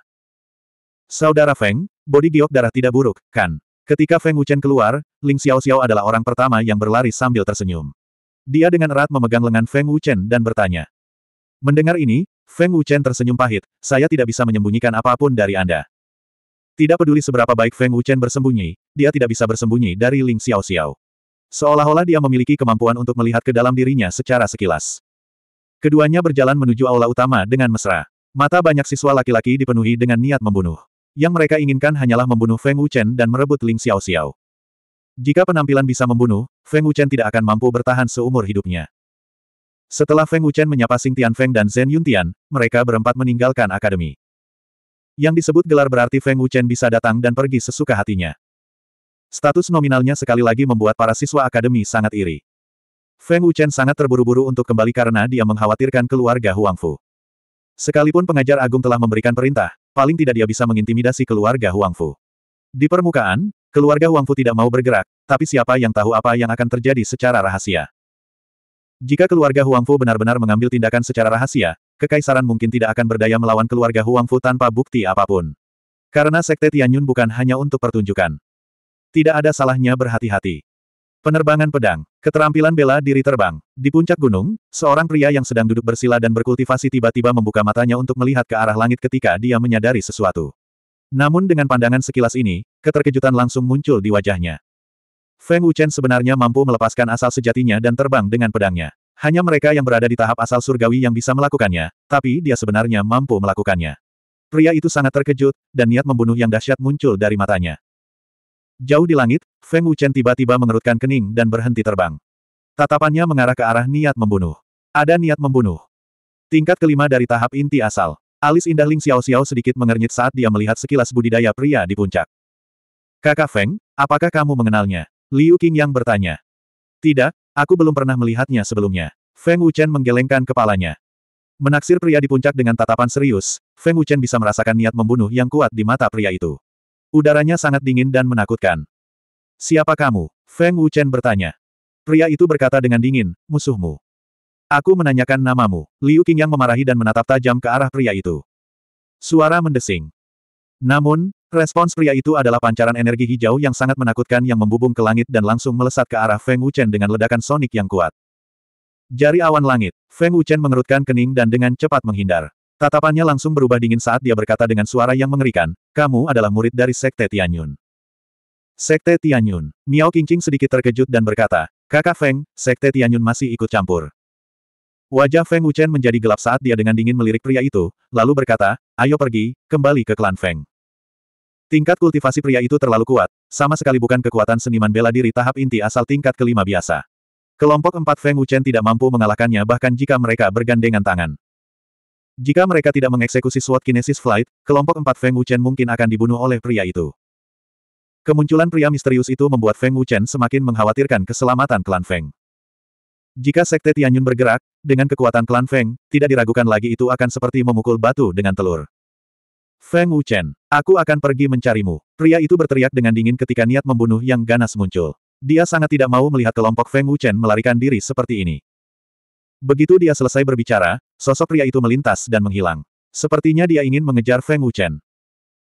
Saudara Feng, bodi giok darah tidak buruk, kan? Ketika Feng Wuchen keluar, Ling Xiao Xiao adalah orang pertama yang berlari sambil tersenyum. Dia dengan erat memegang lengan Feng Wuchen dan bertanya. Mendengar ini, Feng Wuchen tersenyum pahit, saya tidak bisa menyembunyikan apapun dari Anda. Tidak peduli seberapa baik Feng Wuchen bersembunyi, dia tidak bisa bersembunyi dari Ling Xiao Xiao. Seolah-olah dia memiliki kemampuan untuk melihat ke dalam dirinya secara sekilas. Keduanya berjalan menuju aula utama dengan mesra. Mata banyak siswa laki-laki dipenuhi dengan niat membunuh. Yang mereka inginkan hanyalah membunuh Feng Wuchen dan merebut Ling Xiao Xiao. Jika penampilan bisa membunuh, Feng Wuchen tidak akan mampu bertahan seumur hidupnya. Setelah Feng Wuchen menyapa Xing Feng dan Zhen Yuntian, mereka berempat meninggalkan akademi. Yang disebut gelar berarti Feng Wuchen bisa datang dan pergi sesuka hatinya. Status nominalnya sekali lagi membuat para siswa akademi sangat iri. Feng Wuchen sangat terburu-buru untuk kembali karena dia mengkhawatirkan keluarga Huang Fu. Sekalipun pengajar agung telah memberikan perintah, paling tidak dia bisa mengintimidasi keluarga Huang Fu. Di permukaan, keluarga Huang Fu tidak mau bergerak, tapi siapa yang tahu apa yang akan terjadi secara rahasia. Jika keluarga Huangfu benar-benar mengambil tindakan secara rahasia, kekaisaran mungkin tidak akan berdaya melawan keluarga Huangfu tanpa bukti apapun. Karena Sekte Tianyun bukan hanya untuk pertunjukan. Tidak ada salahnya berhati-hati. Penerbangan pedang, keterampilan bela diri terbang. Di puncak gunung, seorang pria yang sedang duduk bersila dan berkultivasi tiba-tiba membuka matanya untuk melihat ke arah langit ketika dia menyadari sesuatu. Namun dengan pandangan sekilas ini, keterkejutan langsung muncul di wajahnya. Feng Wuchen sebenarnya mampu melepaskan asal sejatinya dan terbang dengan pedangnya. Hanya mereka yang berada di tahap asal surgawi yang bisa melakukannya, tapi dia sebenarnya mampu melakukannya. Pria itu sangat terkejut, dan niat membunuh yang dahsyat muncul dari matanya. Jauh di langit, Feng Wuchen tiba-tiba mengerutkan kening dan berhenti terbang. Tatapannya mengarah ke arah niat membunuh. Ada niat membunuh. Tingkat kelima dari tahap inti asal. Alis indah Ling Xiao Xiao sedikit mengernyit saat dia melihat sekilas budidaya pria di puncak. Kakak Feng, apakah kamu mengenalnya? Liu yang bertanya. Tidak, aku belum pernah melihatnya sebelumnya. Feng Wuchen menggelengkan kepalanya. Menaksir pria di puncak dengan tatapan serius, Feng Wuchen bisa merasakan niat membunuh yang kuat di mata pria itu. Udaranya sangat dingin dan menakutkan. Siapa kamu? Feng Wuchen bertanya. Pria itu berkata dengan dingin, musuhmu. Aku menanyakan namamu. Liu yang memarahi dan menatap tajam ke arah pria itu. Suara mendesing. Namun, Respons pria itu adalah pancaran energi hijau yang sangat menakutkan yang membubung ke langit dan langsung melesat ke arah Feng Wuchen dengan ledakan sonik yang kuat. Jari awan langit, Feng Wuchen mengerutkan kening dan dengan cepat menghindar. Tatapannya langsung berubah dingin saat dia berkata dengan suara yang mengerikan, kamu adalah murid dari Sekte Tianyun. Sekte Tianyun, Miao Qingqing sedikit terkejut dan berkata, kakak Feng, Sekte Tianyun masih ikut campur. Wajah Feng Wuchen menjadi gelap saat dia dengan dingin melirik pria itu, lalu berkata, ayo pergi, kembali ke klan Feng. Tingkat kultivasi pria itu terlalu kuat, sama sekali bukan kekuatan seniman bela diri tahap inti asal tingkat kelima biasa. Kelompok empat Feng Wuchen tidak mampu mengalahkannya bahkan jika mereka bergandengan tangan. Jika mereka tidak mengeksekusi SWAT Kinesis Flight, kelompok empat Feng Wuchen mungkin akan dibunuh oleh pria itu. Kemunculan pria misterius itu membuat Feng Wuchen semakin mengkhawatirkan keselamatan klan Feng. Jika Sekte Tianyun bergerak, dengan kekuatan klan Feng, tidak diragukan lagi itu akan seperti memukul batu dengan telur. Feng Wuchen, aku akan pergi mencarimu. Pria itu berteriak dengan dingin ketika niat membunuh yang ganas muncul. Dia sangat tidak mau melihat kelompok Feng Wuchen melarikan diri seperti ini. Begitu dia selesai berbicara, sosok pria itu melintas dan menghilang. Sepertinya dia ingin mengejar Feng Wuchen.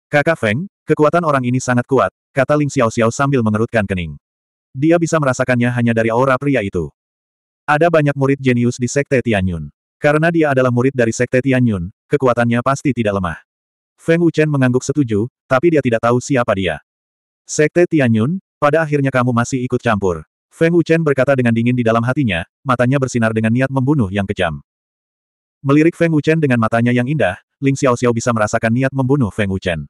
Kakak Feng, kekuatan orang ini sangat kuat, kata Ling Xiao Xiao sambil mengerutkan kening. Dia bisa merasakannya hanya dari aura pria itu. Ada banyak murid jenius di Sekte Tianyun. Karena dia adalah murid dari Sekte Tianyun, kekuatannya pasti tidak lemah. Feng Wuchen mengangguk setuju, tapi dia tidak tahu siapa dia. Sekte Tianyun, pada akhirnya kamu masih ikut campur. Feng Wuchen berkata dengan dingin di dalam hatinya, matanya bersinar dengan niat membunuh yang kejam. Melirik Feng Wuchen dengan matanya yang indah, Ling Xiao Xiao bisa merasakan niat membunuh Feng Wuchen.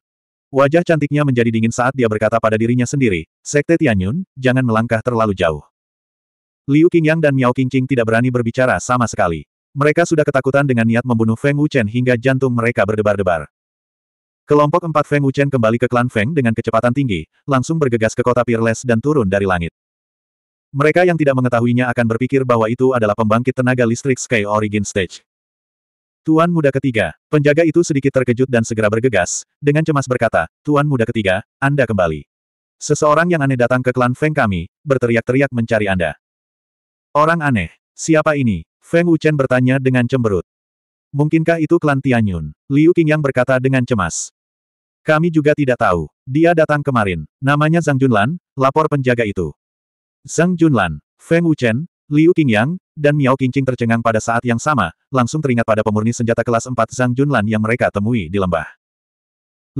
Wajah cantiknya menjadi dingin saat dia berkata pada dirinya sendiri, Sekte Tianyun, jangan melangkah terlalu jauh. Liu Qingyang dan Miao Qingqing tidak berani berbicara sama sekali. Mereka sudah ketakutan dengan niat membunuh Feng Wuchen hingga jantung mereka berdebar-debar. Kelompok empat Feng Wuchen kembali ke klan Feng dengan kecepatan tinggi, langsung bergegas ke kota Peerless dan turun dari langit. Mereka yang tidak mengetahuinya akan berpikir bahwa itu adalah pembangkit tenaga listrik Sky Origin Stage. Tuan muda ketiga, penjaga itu sedikit terkejut dan segera bergegas, dengan cemas berkata, Tuan muda ketiga, Anda kembali. Seseorang yang aneh datang ke klan Feng kami, berteriak-teriak mencari Anda. Orang aneh, siapa ini? Feng Wuchen bertanya dengan cemberut. Mungkinkah itu klan Tianyun? Liu Qingyang berkata dengan cemas. Kami juga tidak tahu. Dia datang kemarin. Namanya Zhang Junlan, lapor penjaga itu. Zhang Junlan, Feng Wuchen, Liu Qingyang, dan Miao Qingqing tercengang pada saat yang sama, langsung teringat pada pemurni senjata kelas 4 Zhang Junlan yang mereka temui di lembah.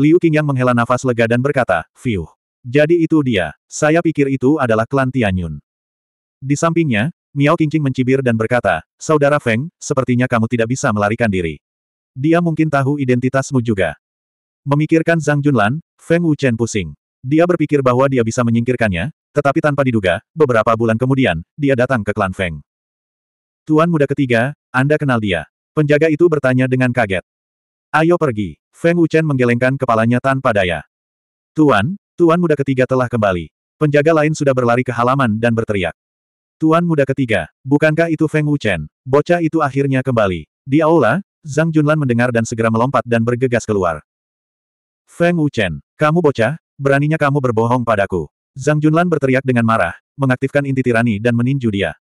Liu Qingyang menghela nafas lega dan berkata, Fiu. Jadi itu dia, saya pikir itu adalah klan Tianyun. Di sampingnya, Miao Qingqing mencibir dan berkata, Saudara Feng, sepertinya kamu tidak bisa melarikan diri. Dia mungkin tahu identitasmu juga. Memikirkan Zhang Junlan, Feng Wuchen pusing. Dia berpikir bahwa dia bisa menyingkirkannya, tetapi tanpa diduga, beberapa bulan kemudian, dia datang ke klan Feng. Tuan muda ketiga, Anda kenal dia. Penjaga itu bertanya dengan kaget. Ayo pergi. Feng Wuchen menggelengkan kepalanya tanpa daya. Tuan, Tuan muda ketiga telah kembali. Penjaga lain sudah berlari ke halaman dan berteriak. Tuan muda ketiga, bukankah itu Feng Wuchen? Bocah itu akhirnya kembali. Di aula, Zhang Junlan mendengar dan segera melompat dan bergegas keluar. Feng Wuchen, kamu bocah, beraninya kamu berbohong padaku. Zhang Junlan berteriak dengan marah, mengaktifkan inti tirani dan meninju dia.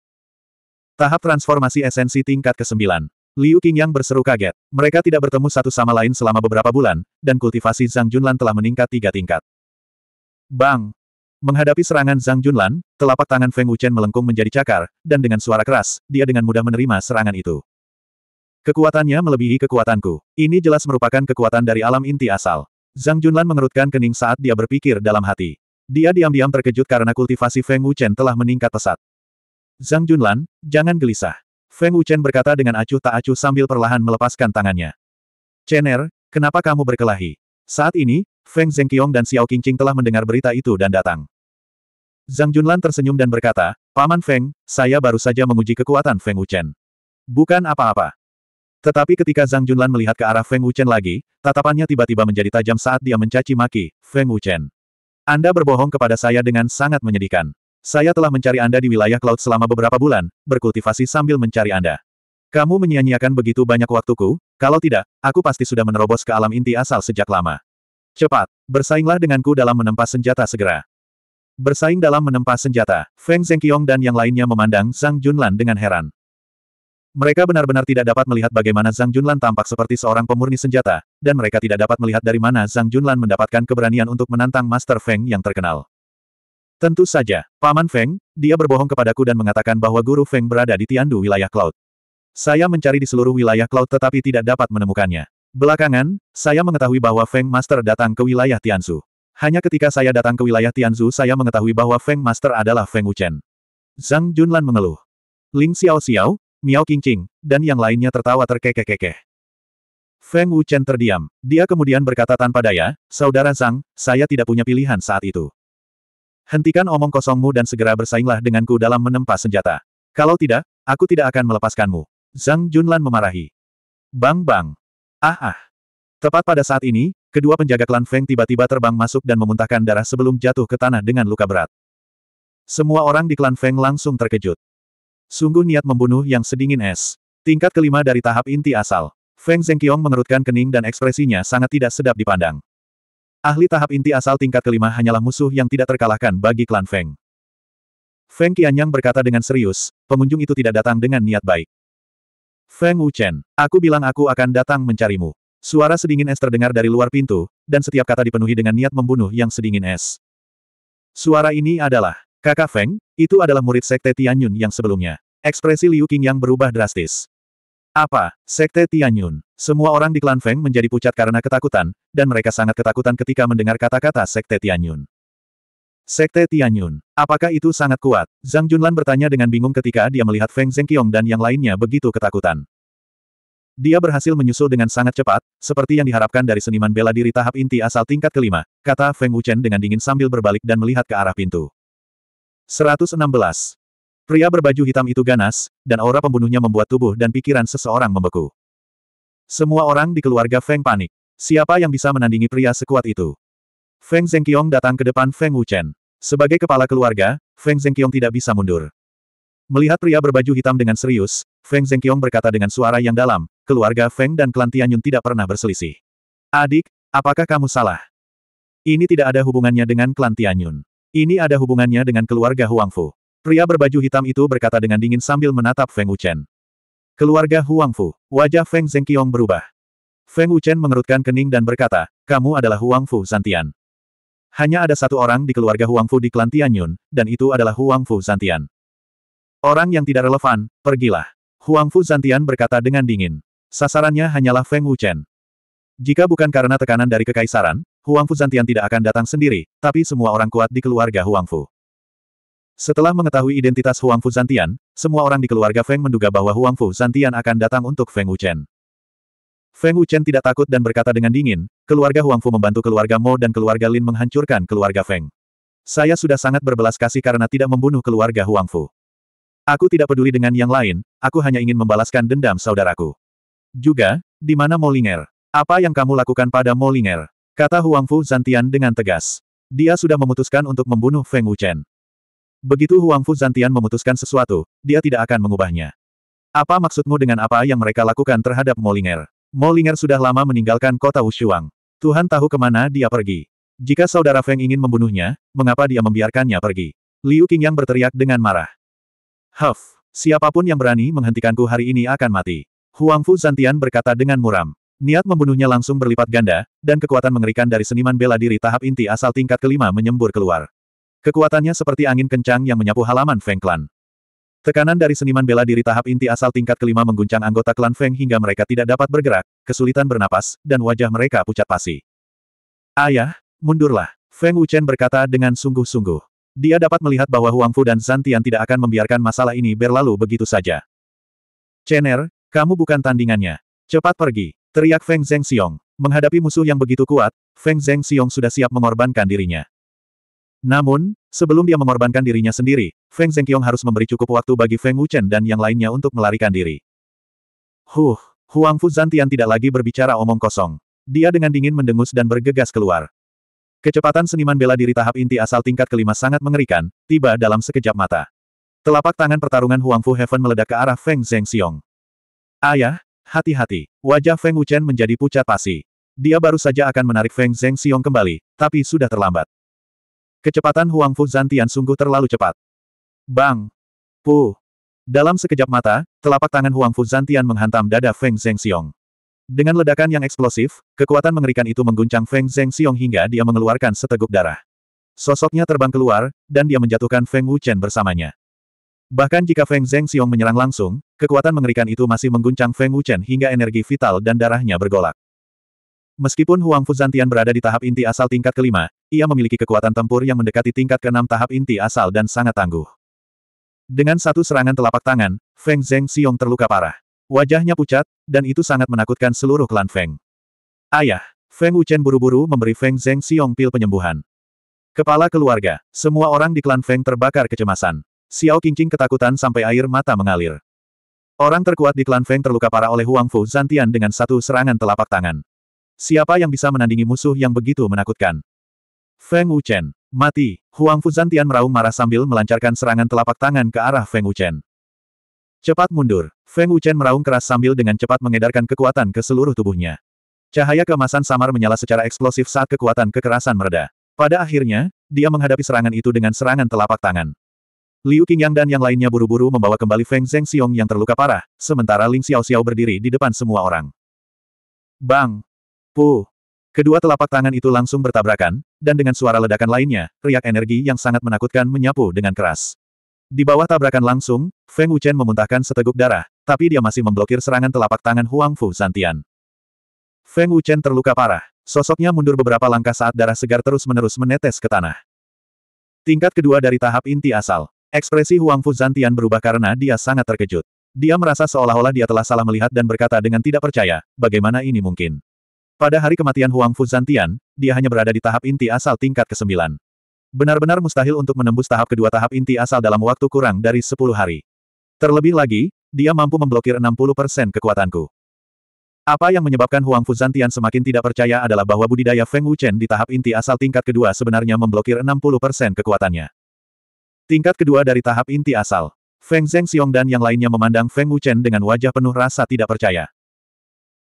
Tahap transformasi esensi tingkat ke-9. Liu Qingyang berseru kaget. Mereka tidak bertemu satu sama lain selama beberapa bulan, dan kultivasi Zhang Junlan telah meningkat tiga tingkat. Bang! Menghadapi serangan Zhang Junlan, telapak tangan Feng Wuchen melengkung menjadi cakar, dan dengan suara keras, dia dengan mudah menerima serangan itu. Kekuatannya melebihi kekuatanku. Ini jelas merupakan kekuatan dari alam inti asal. Zhang Junlan mengerutkan kening saat dia berpikir dalam hati. Dia diam-diam terkejut karena kultivasi Feng Wuchen telah meningkat pesat. Zhang Junlan, jangan gelisah. Feng Wuchen berkata dengan acuh tak acuh sambil perlahan melepaskan tangannya. Chener, kenapa kamu berkelahi? Saat ini, Feng Zhengqiong dan Xiao Qingqing telah mendengar berita itu dan datang. Zhang Junlan tersenyum dan berkata, Paman Feng, saya baru saja menguji kekuatan Feng Wuchen. Bukan apa-apa. Tetapi ketika Zhang Junlan melihat ke arah Feng Wuchen lagi, tatapannya tiba-tiba menjadi tajam saat dia mencaci maki, Feng Wuchen. Anda berbohong kepada saya dengan sangat menyedihkan. Saya telah mencari Anda di wilayah cloud selama beberapa bulan, berkultivasi sambil mencari Anda. Kamu menyia-nyiakan begitu banyak waktuku, kalau tidak, aku pasti sudah menerobos ke alam inti asal sejak lama. Cepat, bersainglah denganku dalam menempa senjata segera. Bersaing dalam menempa senjata, Feng Zhengqiong dan yang lainnya memandang Zhang Junlan dengan heran. Mereka benar-benar tidak dapat melihat bagaimana Zhang Junlan tampak seperti seorang pemurni senjata, dan mereka tidak dapat melihat dari mana Zhang Junlan mendapatkan keberanian untuk menantang Master Feng yang terkenal. Tentu saja, Paman Feng, dia berbohong kepadaku dan mengatakan bahwa Guru Feng berada di Tiandu wilayah Cloud. Saya mencari di seluruh wilayah Cloud tetapi tidak dapat menemukannya. Belakangan, saya mengetahui bahwa Feng Master datang ke wilayah Tianzu. Hanya ketika saya datang ke wilayah Tianzu saya mengetahui bahwa Feng Master adalah Feng Wuchen. Zhang Junlan mengeluh. Ling Xiao Xiao, Miao Qingqing, dan yang lainnya tertawa terkekeh-kekeh. Feng Wuchen terdiam. Dia kemudian berkata tanpa daya, Saudara Zhang, saya tidak punya pilihan saat itu. Hentikan omong kosongmu dan segera bersainglah denganku dalam menempa senjata. Kalau tidak, aku tidak akan melepaskanmu. Zhang Junlan memarahi. Bang bang. Ah ah. Tepat pada saat ini, kedua penjaga klan Feng tiba-tiba terbang masuk dan memuntahkan darah sebelum jatuh ke tanah dengan luka berat. Semua orang di klan Feng langsung terkejut. Sungguh niat membunuh yang sedingin es. Tingkat kelima dari tahap inti asal. Feng Zhengqiong mengerutkan kening dan ekspresinya sangat tidak sedap dipandang. Ahli tahap inti asal tingkat kelima hanyalah musuh yang tidak terkalahkan bagi klan Feng. Feng Qianyang berkata dengan serius, pengunjung itu tidak datang dengan niat baik. Feng Wuchen, aku bilang aku akan datang mencarimu. Suara sedingin es terdengar dari luar pintu, dan setiap kata dipenuhi dengan niat membunuh yang sedingin es. Suara ini adalah Kakak Feng, itu adalah murid Sekte Tianyun yang sebelumnya. Ekspresi Liu Qing yang berubah drastis. Apa, Sekte Tianyun? Semua orang di klan Feng menjadi pucat karena ketakutan, dan mereka sangat ketakutan ketika mendengar kata-kata Sekte Tianyun. Sekte Tianyun, apakah itu sangat kuat? Zhang Junlan bertanya dengan bingung ketika dia melihat Feng Zhengqiong dan yang lainnya begitu ketakutan. Dia berhasil menyusul dengan sangat cepat, seperti yang diharapkan dari seniman bela diri tahap inti asal tingkat kelima, kata Feng Wuchen dengan dingin sambil berbalik dan melihat ke arah pintu. 116. Pria berbaju hitam itu ganas, dan aura pembunuhnya membuat tubuh dan pikiran seseorang membeku. Semua orang di keluarga Feng panik. Siapa yang bisa menandingi pria sekuat itu? Feng Zhengqiong datang ke depan Feng Wuchen. Sebagai kepala keluarga, Feng Zhengqiong tidak bisa mundur. Melihat pria berbaju hitam dengan serius, Feng Zhengqiong berkata dengan suara yang dalam, keluarga Feng dan klan Tianyun tidak pernah berselisih. Adik, apakah kamu salah? Ini tidak ada hubungannya dengan klan Tianyun. Ini ada hubungannya dengan keluarga Huang Fu. Pria berbaju hitam itu berkata dengan dingin sambil menatap Feng Wuchen. Keluarga Huang Fu. Wajah Feng Zhengqiong berubah. Feng Wuchen mengerutkan kening dan berkata, kamu adalah Huang Fu Zantian. Hanya ada satu orang di keluarga Huang Fu di klan Tianyun, dan itu adalah Huang Fu Zantian. Orang yang tidak relevan, pergilah. Huang Fu Zantian berkata dengan dingin. Sasarannya hanyalah Feng Wuchen. Jika bukan karena tekanan dari kekaisaran, Huangfu Zantian tidak akan datang sendiri, tapi semua orang kuat di keluarga Huangfu. Setelah mengetahui identitas Huangfu Zantian, semua orang di keluarga Feng menduga bahwa Huangfu Zantian akan datang untuk Feng Wuchen. Feng Wuchen tidak takut dan berkata dengan dingin, keluarga Huangfu membantu keluarga Mo dan keluarga Lin menghancurkan keluarga Feng. Saya sudah sangat berbelas kasih karena tidak membunuh keluarga Huangfu. Aku tidak peduli dengan yang lain, aku hanya ingin membalaskan dendam saudaraku. Juga, di mana Molinger? Apa yang kamu lakukan pada Molinger? Kata Huangfu Zantian dengan tegas. Dia sudah memutuskan untuk membunuh Feng Wuchen. Begitu Huangfu Zantian memutuskan sesuatu, dia tidak akan mengubahnya. Apa maksudmu dengan apa yang mereka lakukan terhadap Molinger? Molinger sudah lama meninggalkan kota Wushuang. Tuhan tahu kemana dia pergi. Jika saudara Feng ingin membunuhnya, mengapa dia membiarkannya pergi? Liu Qingyang berteriak dengan marah. Huff, siapapun yang berani menghentikanku hari ini akan mati. Huangfu Zantian berkata dengan muram. Niat membunuhnya langsung berlipat ganda, dan kekuatan mengerikan dari seniman bela diri tahap inti asal tingkat kelima menyembur keluar. Kekuatannya seperti angin kencang yang menyapu halaman Feng Clan. Tekanan dari seniman bela diri tahap inti asal tingkat kelima mengguncang anggota klan Feng hingga mereka tidak dapat bergerak, kesulitan bernapas, dan wajah mereka pucat pasi. Ayah, mundurlah, Feng Wuchen berkata dengan sungguh-sungguh. Dia dapat melihat bahwa Huang Fu dan Zantian tidak akan membiarkan masalah ini berlalu begitu saja. Chener, kamu bukan tandingannya. Cepat pergi. Teriak Feng Zheng Xiong. Menghadapi musuh yang begitu kuat, Feng Zheng Xiong sudah siap mengorbankan dirinya. Namun, sebelum dia mengorbankan dirinya sendiri, Feng Zheng Xiong harus memberi cukup waktu bagi Feng Wuchen dan yang lainnya untuk melarikan diri. Huh, Huang Fu Zantian tidak lagi berbicara omong kosong. Dia dengan dingin mendengus dan bergegas keluar. Kecepatan seniman bela diri tahap inti asal tingkat kelima sangat mengerikan, tiba dalam sekejap mata. Telapak tangan pertarungan Huang Fu Heaven meledak ke arah Feng Zheng Xiong. Ayah, Hati-hati, wajah Feng Wuchen menjadi pucat pasi. Dia baru saja akan menarik Feng Zeng Xiong kembali, tapi sudah terlambat. Kecepatan Huang Fu Zantian sungguh terlalu cepat. Bang! Puh! Dalam sekejap mata, telapak tangan Huang Fu Zantian menghantam dada Feng Zeng Xiong. Dengan ledakan yang eksplosif, kekuatan mengerikan itu mengguncang Feng Zeng Xiong hingga dia mengeluarkan seteguk darah. Sosoknya terbang keluar, dan dia menjatuhkan Feng Wuchen bersamanya. Bahkan jika Feng Zheng Xiong menyerang langsung, kekuatan mengerikan itu masih mengguncang Feng Wuchen hingga energi vital dan darahnya bergolak. Meskipun Huang Fuzantian berada di tahap inti asal tingkat kelima, ia memiliki kekuatan tempur yang mendekati tingkat keenam tahap inti asal dan sangat tangguh. Dengan satu serangan telapak tangan, Feng Zheng Xiong terluka parah. Wajahnya pucat, dan itu sangat menakutkan seluruh klan Feng. Ayah, Feng Wuchen buru-buru memberi Feng Zheng Xiong pil penyembuhan. Kepala keluarga, semua orang di klan Feng terbakar kecemasan. Xiao Qingqing ketakutan sampai air mata mengalir. Orang terkuat di klan Feng terluka parah oleh Huang Fu Zantian dengan satu serangan telapak tangan. Siapa yang bisa menandingi musuh yang begitu menakutkan? Feng Wuchen. Mati. Huang Fu Zantian meraung marah sambil melancarkan serangan telapak tangan ke arah Feng Wuchen. Cepat mundur. Feng Wuchen meraung keras sambil dengan cepat mengedarkan kekuatan ke seluruh tubuhnya. Cahaya kemasan samar menyala secara eksplosif saat kekuatan kekerasan mereda. Pada akhirnya, dia menghadapi serangan itu dengan serangan telapak tangan. Liu Qingyang dan yang lainnya buru-buru membawa kembali Feng Zheng Xiong yang terluka parah, sementara Ling Xiao Xiao berdiri di depan semua orang. Bang! Pu! Kedua telapak tangan itu langsung bertabrakan, dan dengan suara ledakan lainnya, riak energi yang sangat menakutkan menyapu dengan keras. Di bawah tabrakan langsung, Feng Wuchen memuntahkan seteguk darah, tapi dia masih memblokir serangan telapak tangan Huang Fu Zantian. Feng Wuchen terluka parah. Sosoknya mundur beberapa langkah saat darah segar terus-menerus menetes ke tanah. Tingkat kedua dari tahap inti asal. Ekspresi Huang Fu Zantian berubah karena dia sangat terkejut. Dia merasa seolah-olah dia telah salah melihat dan berkata dengan tidak percaya, bagaimana ini mungkin. Pada hari kematian Huang Fu Zantian, dia hanya berada di tahap inti asal tingkat ke-9. Benar-benar mustahil untuk menembus tahap kedua tahap inti asal dalam waktu kurang dari 10 hari. Terlebih lagi, dia mampu memblokir 60% kekuatanku. Apa yang menyebabkan Huang Fu Zantian semakin tidak percaya adalah bahwa budidaya Feng Wuchen di tahap inti asal tingkat kedua sebenarnya memblokir 60% kekuatannya. Tingkat kedua dari tahap inti asal. Feng Zeng Xiong dan yang lainnya memandang Feng Wuchen dengan wajah penuh rasa tidak percaya.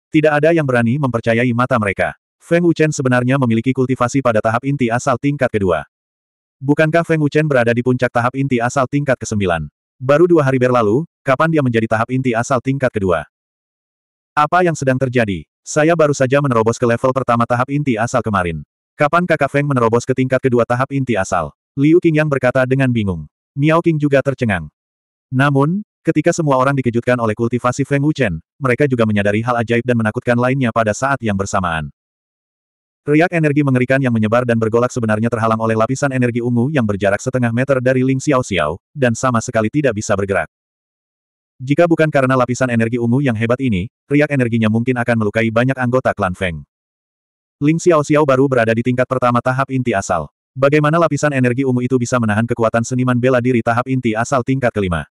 Tidak ada yang berani mempercayai mata mereka. Feng Wuchen sebenarnya memiliki kultivasi pada tahap inti asal tingkat kedua. Bukankah Feng Wuchen berada di puncak tahap inti asal tingkat ke-9? Baru dua hari berlalu, kapan dia menjadi tahap inti asal tingkat kedua? Apa yang sedang terjadi? Saya baru saja menerobos ke level pertama tahap inti asal kemarin. Kapan kakak Feng menerobos ke tingkat kedua tahap inti asal? Liu Qingyang berkata dengan bingung. Miao Qing juga tercengang. Namun, ketika semua orang dikejutkan oleh kultivasi Feng Wuchen, mereka juga menyadari hal ajaib dan menakutkan lainnya pada saat yang bersamaan. Riak energi mengerikan yang menyebar dan bergolak sebenarnya terhalang oleh lapisan energi ungu yang berjarak setengah meter dari Ling Xiao Xiao, dan sama sekali tidak bisa bergerak. Jika bukan karena lapisan energi ungu yang hebat ini, riak energinya mungkin akan melukai banyak anggota klan Feng. Ling Xiao Xiao baru berada di tingkat pertama tahap inti asal. Bagaimana lapisan energi ungu itu bisa menahan kekuatan seniman bela diri tahap inti asal tingkat kelima?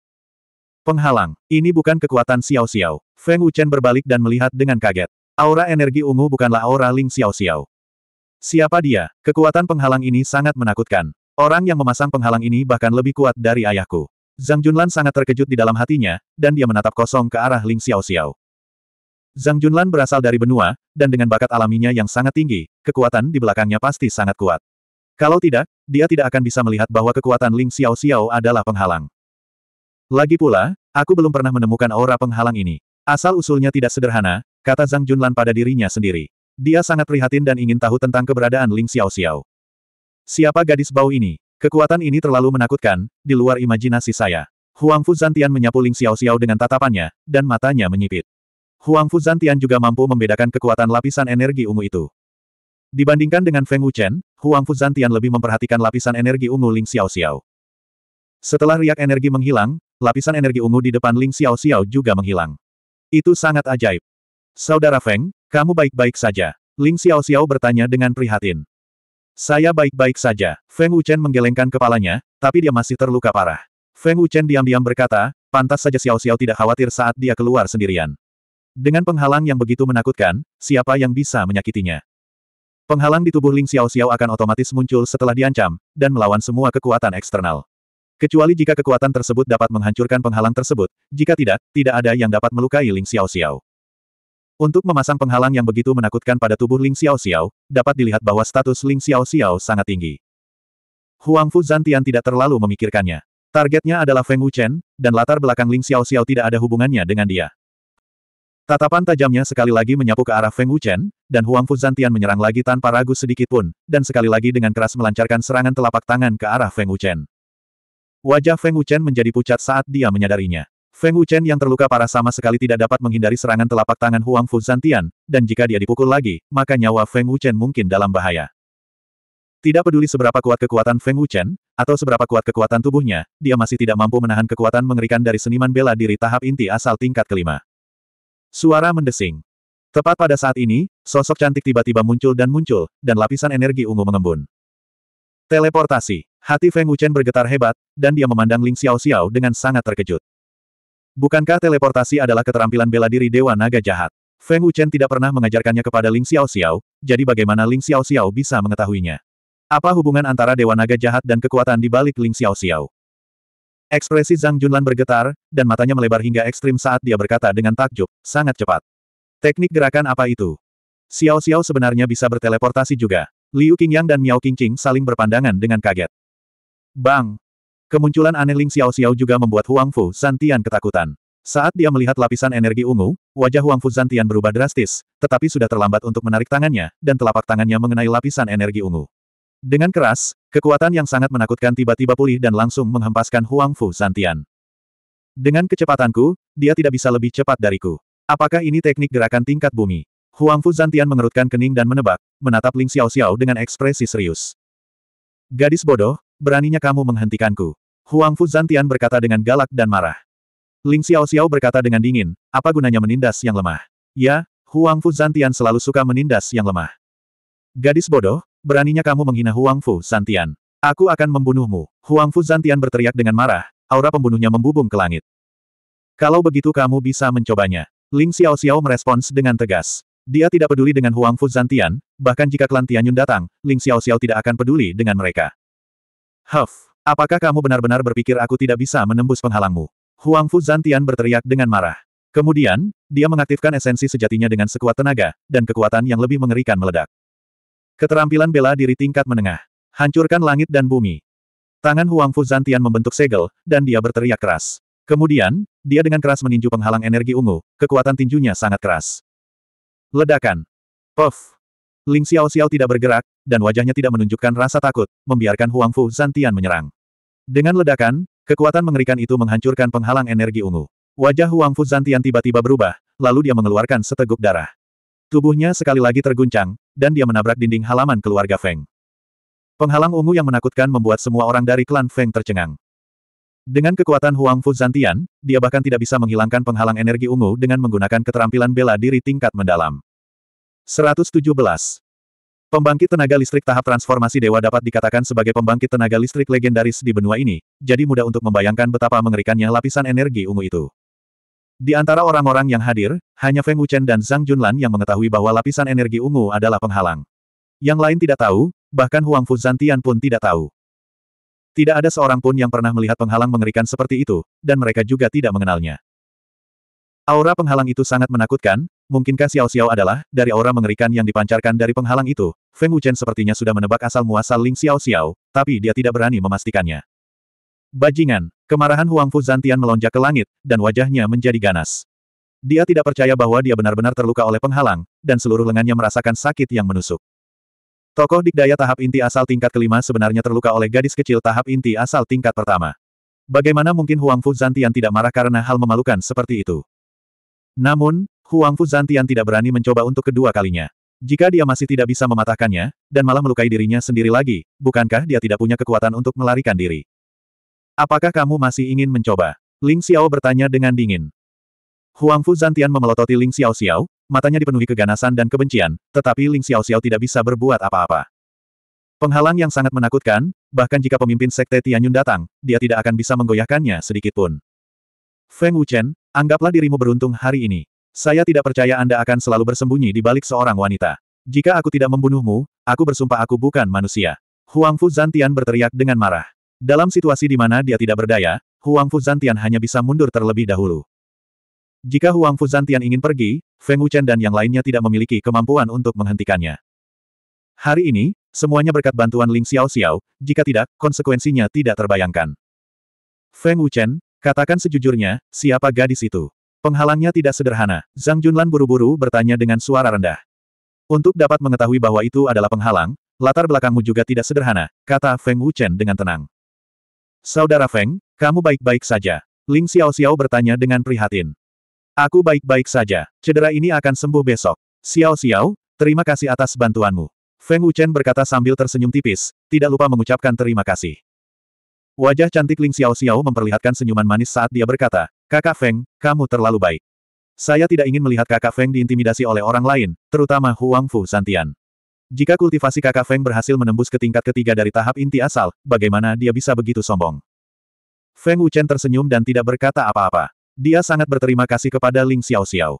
Penghalang, ini bukan kekuatan Xiao Xiao. Feng Wuchen berbalik dan melihat dengan kaget. Aura energi ungu bukanlah aura Ling Xiao Xiao. Siapa dia? Kekuatan penghalang ini sangat menakutkan. Orang yang memasang penghalang ini bahkan lebih kuat dari ayahku. Zhang Junlan sangat terkejut di dalam hatinya, dan dia menatap kosong ke arah Ling Xiao Xiao. Zhang Junlan berasal dari benua, dan dengan bakat alaminya yang sangat tinggi, kekuatan di belakangnya pasti sangat kuat. Kalau tidak, dia tidak akan bisa melihat bahwa kekuatan Ling Xiao Xiao adalah penghalang. Lagi pula, aku belum pernah menemukan aura penghalang ini. Asal-usulnya tidak sederhana, kata Zhang Junlan pada dirinya sendiri. Dia sangat prihatin dan ingin tahu tentang keberadaan Ling Xiao Xiao. Siapa gadis bau ini? Kekuatan ini terlalu menakutkan, di luar imajinasi saya. Huang Fu Zantian menyapu Ling Xiao Xiao dengan tatapannya, dan matanya menyipit. Huang Fu Zantian juga mampu membedakan kekuatan lapisan energi ungu itu. Dibandingkan dengan Feng Wuchen, Huang Fuzan Tian lebih memperhatikan lapisan energi ungu Ling Xiao Xiao. Setelah riak energi menghilang, lapisan energi ungu di depan Ling Xiao Xiao juga menghilang. Itu sangat ajaib. Saudara Feng, kamu baik-baik saja. Ling Xiao Xiao bertanya dengan prihatin. Saya baik-baik saja. Feng Wuchen menggelengkan kepalanya, tapi dia masih terluka parah. Feng Wuchen diam-diam berkata, pantas saja Xiao Xiao tidak khawatir saat dia keluar sendirian. Dengan penghalang yang begitu menakutkan, siapa yang bisa menyakitinya? Penghalang di tubuh Ling Xiao Xiao akan otomatis muncul setelah diancam, dan melawan semua kekuatan eksternal. Kecuali jika kekuatan tersebut dapat menghancurkan penghalang tersebut, jika tidak, tidak ada yang dapat melukai Ling Xiao Xiao. Untuk memasang penghalang yang begitu menakutkan pada tubuh Ling Xiao Xiao, dapat dilihat bahwa status Ling Xiao Xiao sangat tinggi. Huang Fu Zantian tidak terlalu memikirkannya. Targetnya adalah Feng Wuchen, dan latar belakang Ling Xiao Xiao tidak ada hubungannya dengan dia. Tatapan tajamnya sekali lagi menyapu ke arah Feng Wuchen, dan Huang Zantian menyerang lagi tanpa ragu sedikit pun, dan sekali lagi dengan keras melancarkan serangan telapak tangan ke arah Feng Wuchen. Wajah Feng Wuchen menjadi pucat saat dia menyadarinya. Feng Wuchen yang terluka parah sama sekali tidak dapat menghindari serangan telapak tangan Huang Zantian, dan jika dia dipukul lagi, maka nyawa Feng Wuchen mungkin dalam bahaya. Tidak peduli seberapa kuat kekuatan Feng Wuchen, atau seberapa kuat kekuatan tubuhnya, dia masih tidak mampu menahan kekuatan mengerikan dari seniman bela diri tahap inti asal tingkat kelima. Suara mendesing. Tepat pada saat ini, sosok cantik tiba-tiba muncul dan muncul, dan lapisan energi ungu mengembun. Teleportasi. Hati Feng Wuchen bergetar hebat, dan dia memandang Ling Xiao Xiao dengan sangat terkejut. Bukankah teleportasi adalah keterampilan bela diri Dewa Naga Jahat? Feng Wuchen tidak pernah mengajarkannya kepada Ling Xiao Xiao, jadi bagaimana Ling Xiao Xiao bisa mengetahuinya? Apa hubungan antara Dewa Naga Jahat dan kekuatan di balik Ling Xiao Xiao? Ekspresi Zhang Junlan bergetar, dan matanya melebar hingga ekstrim saat dia berkata dengan takjub, sangat cepat. Teknik gerakan apa itu? Xiao Xiao sebenarnya bisa berteleportasi juga. Liu Qingyang dan Miao Qingqing saling berpandangan dengan kaget. Bang! Kemunculan aneh Ling Xiao Xiao juga membuat Huang Fu Zantian ketakutan. Saat dia melihat lapisan energi ungu, wajah Huang Fu Zantian berubah drastis, tetapi sudah terlambat untuk menarik tangannya, dan telapak tangannya mengenai lapisan energi ungu. Dengan keras, kekuatan yang sangat menakutkan tiba-tiba pulih dan langsung menghempaskan Huang Fu Santian. Dengan kecepatanku, dia tidak bisa lebih cepat dariku. Apakah ini teknik gerakan tingkat bumi? Huang Fu Zantian mengerutkan kening dan menebak, menatap Ling Xiao Xiao dengan ekspresi serius. Gadis bodoh, beraninya kamu menghentikanku. Huang Fu Zantian berkata dengan galak dan marah. Ling Xiao Xiao berkata dengan dingin, apa gunanya menindas yang lemah? Ya, Huang Fu Zantian selalu suka menindas yang lemah. Gadis bodoh, Beraninya kamu menghina Huang Fu Santian. Aku akan membunuhmu. Huang Fu Santian berteriak dengan marah, aura pembunuhnya membubung ke langit. Kalau begitu kamu bisa mencobanya. Ling Xiao Xiao merespons dengan tegas. Dia tidak peduli dengan Huang Fu Zantian, bahkan jika klan Tianyun datang, Ling Xiao Xiao tidak akan peduli dengan mereka. Huff, apakah kamu benar-benar berpikir aku tidak bisa menembus penghalangmu? Huang Fu Zantian berteriak dengan marah. Kemudian, dia mengaktifkan esensi sejatinya dengan sekuat tenaga, dan kekuatan yang lebih mengerikan meledak. Keterampilan bela diri tingkat menengah. Hancurkan langit dan bumi. Tangan Huang Fu Zantian membentuk segel, dan dia berteriak keras. Kemudian, dia dengan keras meninju penghalang energi ungu, kekuatan tinjunya sangat keras. Ledakan. Puff. Ling Xiao Xiao tidak bergerak, dan wajahnya tidak menunjukkan rasa takut, membiarkan Huang Fu Zantian menyerang. Dengan ledakan, kekuatan mengerikan itu menghancurkan penghalang energi ungu. Wajah Huang Fu Zantian tiba-tiba berubah, lalu dia mengeluarkan seteguk darah. Tubuhnya sekali lagi terguncang, dan dia menabrak dinding halaman keluarga Feng. Penghalang ungu yang menakutkan membuat semua orang dari klan Feng tercengang. Dengan kekuatan Huang Fu Zantian, dia bahkan tidak bisa menghilangkan penghalang energi ungu dengan menggunakan keterampilan bela diri tingkat mendalam. 117. Pembangkit tenaga listrik tahap transformasi dewa dapat dikatakan sebagai pembangkit tenaga listrik legendaris di benua ini, jadi mudah untuk membayangkan betapa mengerikannya lapisan energi ungu itu. Di antara orang-orang yang hadir, hanya Feng Wuchen dan Zhang Junlan yang mengetahui bahwa lapisan energi ungu adalah penghalang. Yang lain tidak tahu, bahkan Huang Fu Zantian pun tidak tahu. Tidak ada seorang pun yang pernah melihat penghalang mengerikan seperti itu, dan mereka juga tidak mengenalnya. Aura penghalang itu sangat menakutkan, mungkinkah Xiao Xiao adalah, dari aura mengerikan yang dipancarkan dari penghalang itu, Feng Wuchen sepertinya sudah menebak asal-muasal Ling Xiao Xiao, tapi dia tidak berani memastikannya. Bajingan, Kemarahan Huang Huangfu Zantian melonjak ke langit, dan wajahnya menjadi ganas. Dia tidak percaya bahwa dia benar-benar terluka oleh penghalang, dan seluruh lengannya merasakan sakit yang menusuk. Tokoh dikdaya tahap inti asal tingkat kelima sebenarnya terluka oleh gadis kecil tahap inti asal tingkat pertama. Bagaimana mungkin Huang Huangfu Zantian tidak marah karena hal memalukan seperti itu? Namun, Huang Huangfu Zantian tidak berani mencoba untuk kedua kalinya. Jika dia masih tidak bisa mematahkannya, dan malah melukai dirinya sendiri lagi, bukankah dia tidak punya kekuatan untuk melarikan diri? Apakah kamu masih ingin mencoba? Ling Xiao bertanya dengan dingin. Huang Fu Zantian memelototi Ling Xiao Xiao, matanya dipenuhi keganasan dan kebencian, tetapi Ling Xiao Xiao tidak bisa berbuat apa-apa. Penghalang yang sangat menakutkan, bahkan jika pemimpin sekte Tianyun datang, dia tidak akan bisa menggoyahkannya sedikitpun. Feng Wuchen, anggaplah dirimu beruntung hari ini. Saya tidak percaya Anda akan selalu bersembunyi di balik seorang wanita. Jika aku tidak membunuhmu, aku bersumpah aku bukan manusia. Huang Fu Zantian berteriak dengan marah. Dalam situasi di mana dia tidak berdaya, Huang Fu Zantian hanya bisa mundur terlebih dahulu. Jika Huang Fu Zantian ingin pergi, Feng Wuchen dan yang lainnya tidak memiliki kemampuan untuk menghentikannya. Hari ini, semuanya berkat bantuan Ling Xiao Xiao, jika tidak, konsekuensinya tidak terbayangkan. Feng Wuchen, katakan sejujurnya, siapa gadis itu? Penghalangnya tidak sederhana, Zhang Junlan buru-buru bertanya dengan suara rendah. Untuk dapat mengetahui bahwa itu adalah penghalang, latar belakangmu juga tidak sederhana, kata Feng Wuchen dengan tenang. Saudara Feng, kamu baik-baik saja. Ling Xiao-Xiao bertanya dengan prihatin. Aku baik-baik saja. Cedera ini akan sembuh besok. Xiao-Xiao, terima kasih atas bantuanmu. Feng Wuchen berkata sambil tersenyum tipis, tidak lupa mengucapkan terima kasih. Wajah cantik Ling Xiao-Xiao memperlihatkan senyuman manis saat dia berkata, Kakak Feng, kamu terlalu baik. Saya tidak ingin melihat kakak Feng diintimidasi oleh orang lain, terutama Huang Fu Santian. Jika kultivasi kakak Feng berhasil menembus ke tingkat ketiga dari tahap inti asal, bagaimana dia bisa begitu sombong? Feng Wuchen tersenyum dan tidak berkata apa-apa. Dia sangat berterima kasih kepada Ling Xiao Xiao.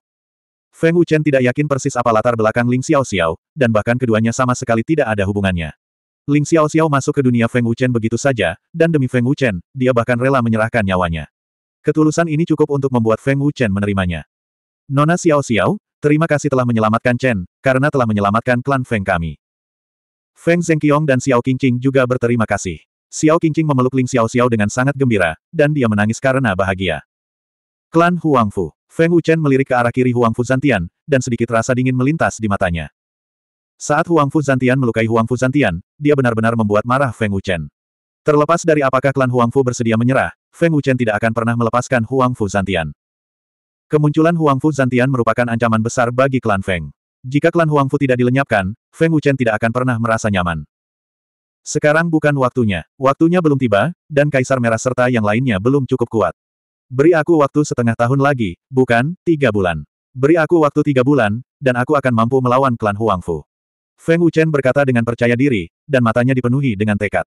Feng Wuchen tidak yakin persis apa latar belakang Ling Xiao Xiao, dan bahkan keduanya sama sekali tidak ada hubungannya. Ling Xiao Xiao masuk ke dunia Feng Wuchen begitu saja, dan demi Feng Wuchen, dia bahkan rela menyerahkan nyawanya. Ketulusan ini cukup untuk membuat Feng Wuchen menerimanya. Nona Xiao Xiao, Terima kasih telah menyelamatkan Chen, karena telah menyelamatkan klan Feng kami. Feng Zhengqiong dan Xiao Qingqing juga berterima kasih. Xiao Qingqing memeluk Ling Xiao Xiao dengan sangat gembira, dan dia menangis karena bahagia. Klan Huangfu. Feng Wuchen melirik ke arah kiri Huangfu Zantian, dan sedikit rasa dingin melintas di matanya. Saat Huangfu Zantian melukai Huangfu Zantian, dia benar-benar membuat marah Feng Wuchen. Terlepas dari apakah klan Huangfu bersedia menyerah, Feng Wuchen tidak akan pernah melepaskan Huangfu Zantian. Kemunculan Huang Fu Zantian merupakan ancaman besar bagi klan Feng. Jika klan Huang Fu tidak dilenyapkan, Feng Wuchen tidak akan pernah merasa nyaman. Sekarang bukan waktunya. Waktunya belum tiba, dan Kaisar Merah serta yang lainnya belum cukup kuat. Beri aku waktu setengah tahun lagi, bukan, tiga bulan. Beri aku waktu tiga bulan, dan aku akan mampu melawan klan Huang Fu. Feng Wuchen berkata dengan percaya diri, dan matanya dipenuhi dengan tekad.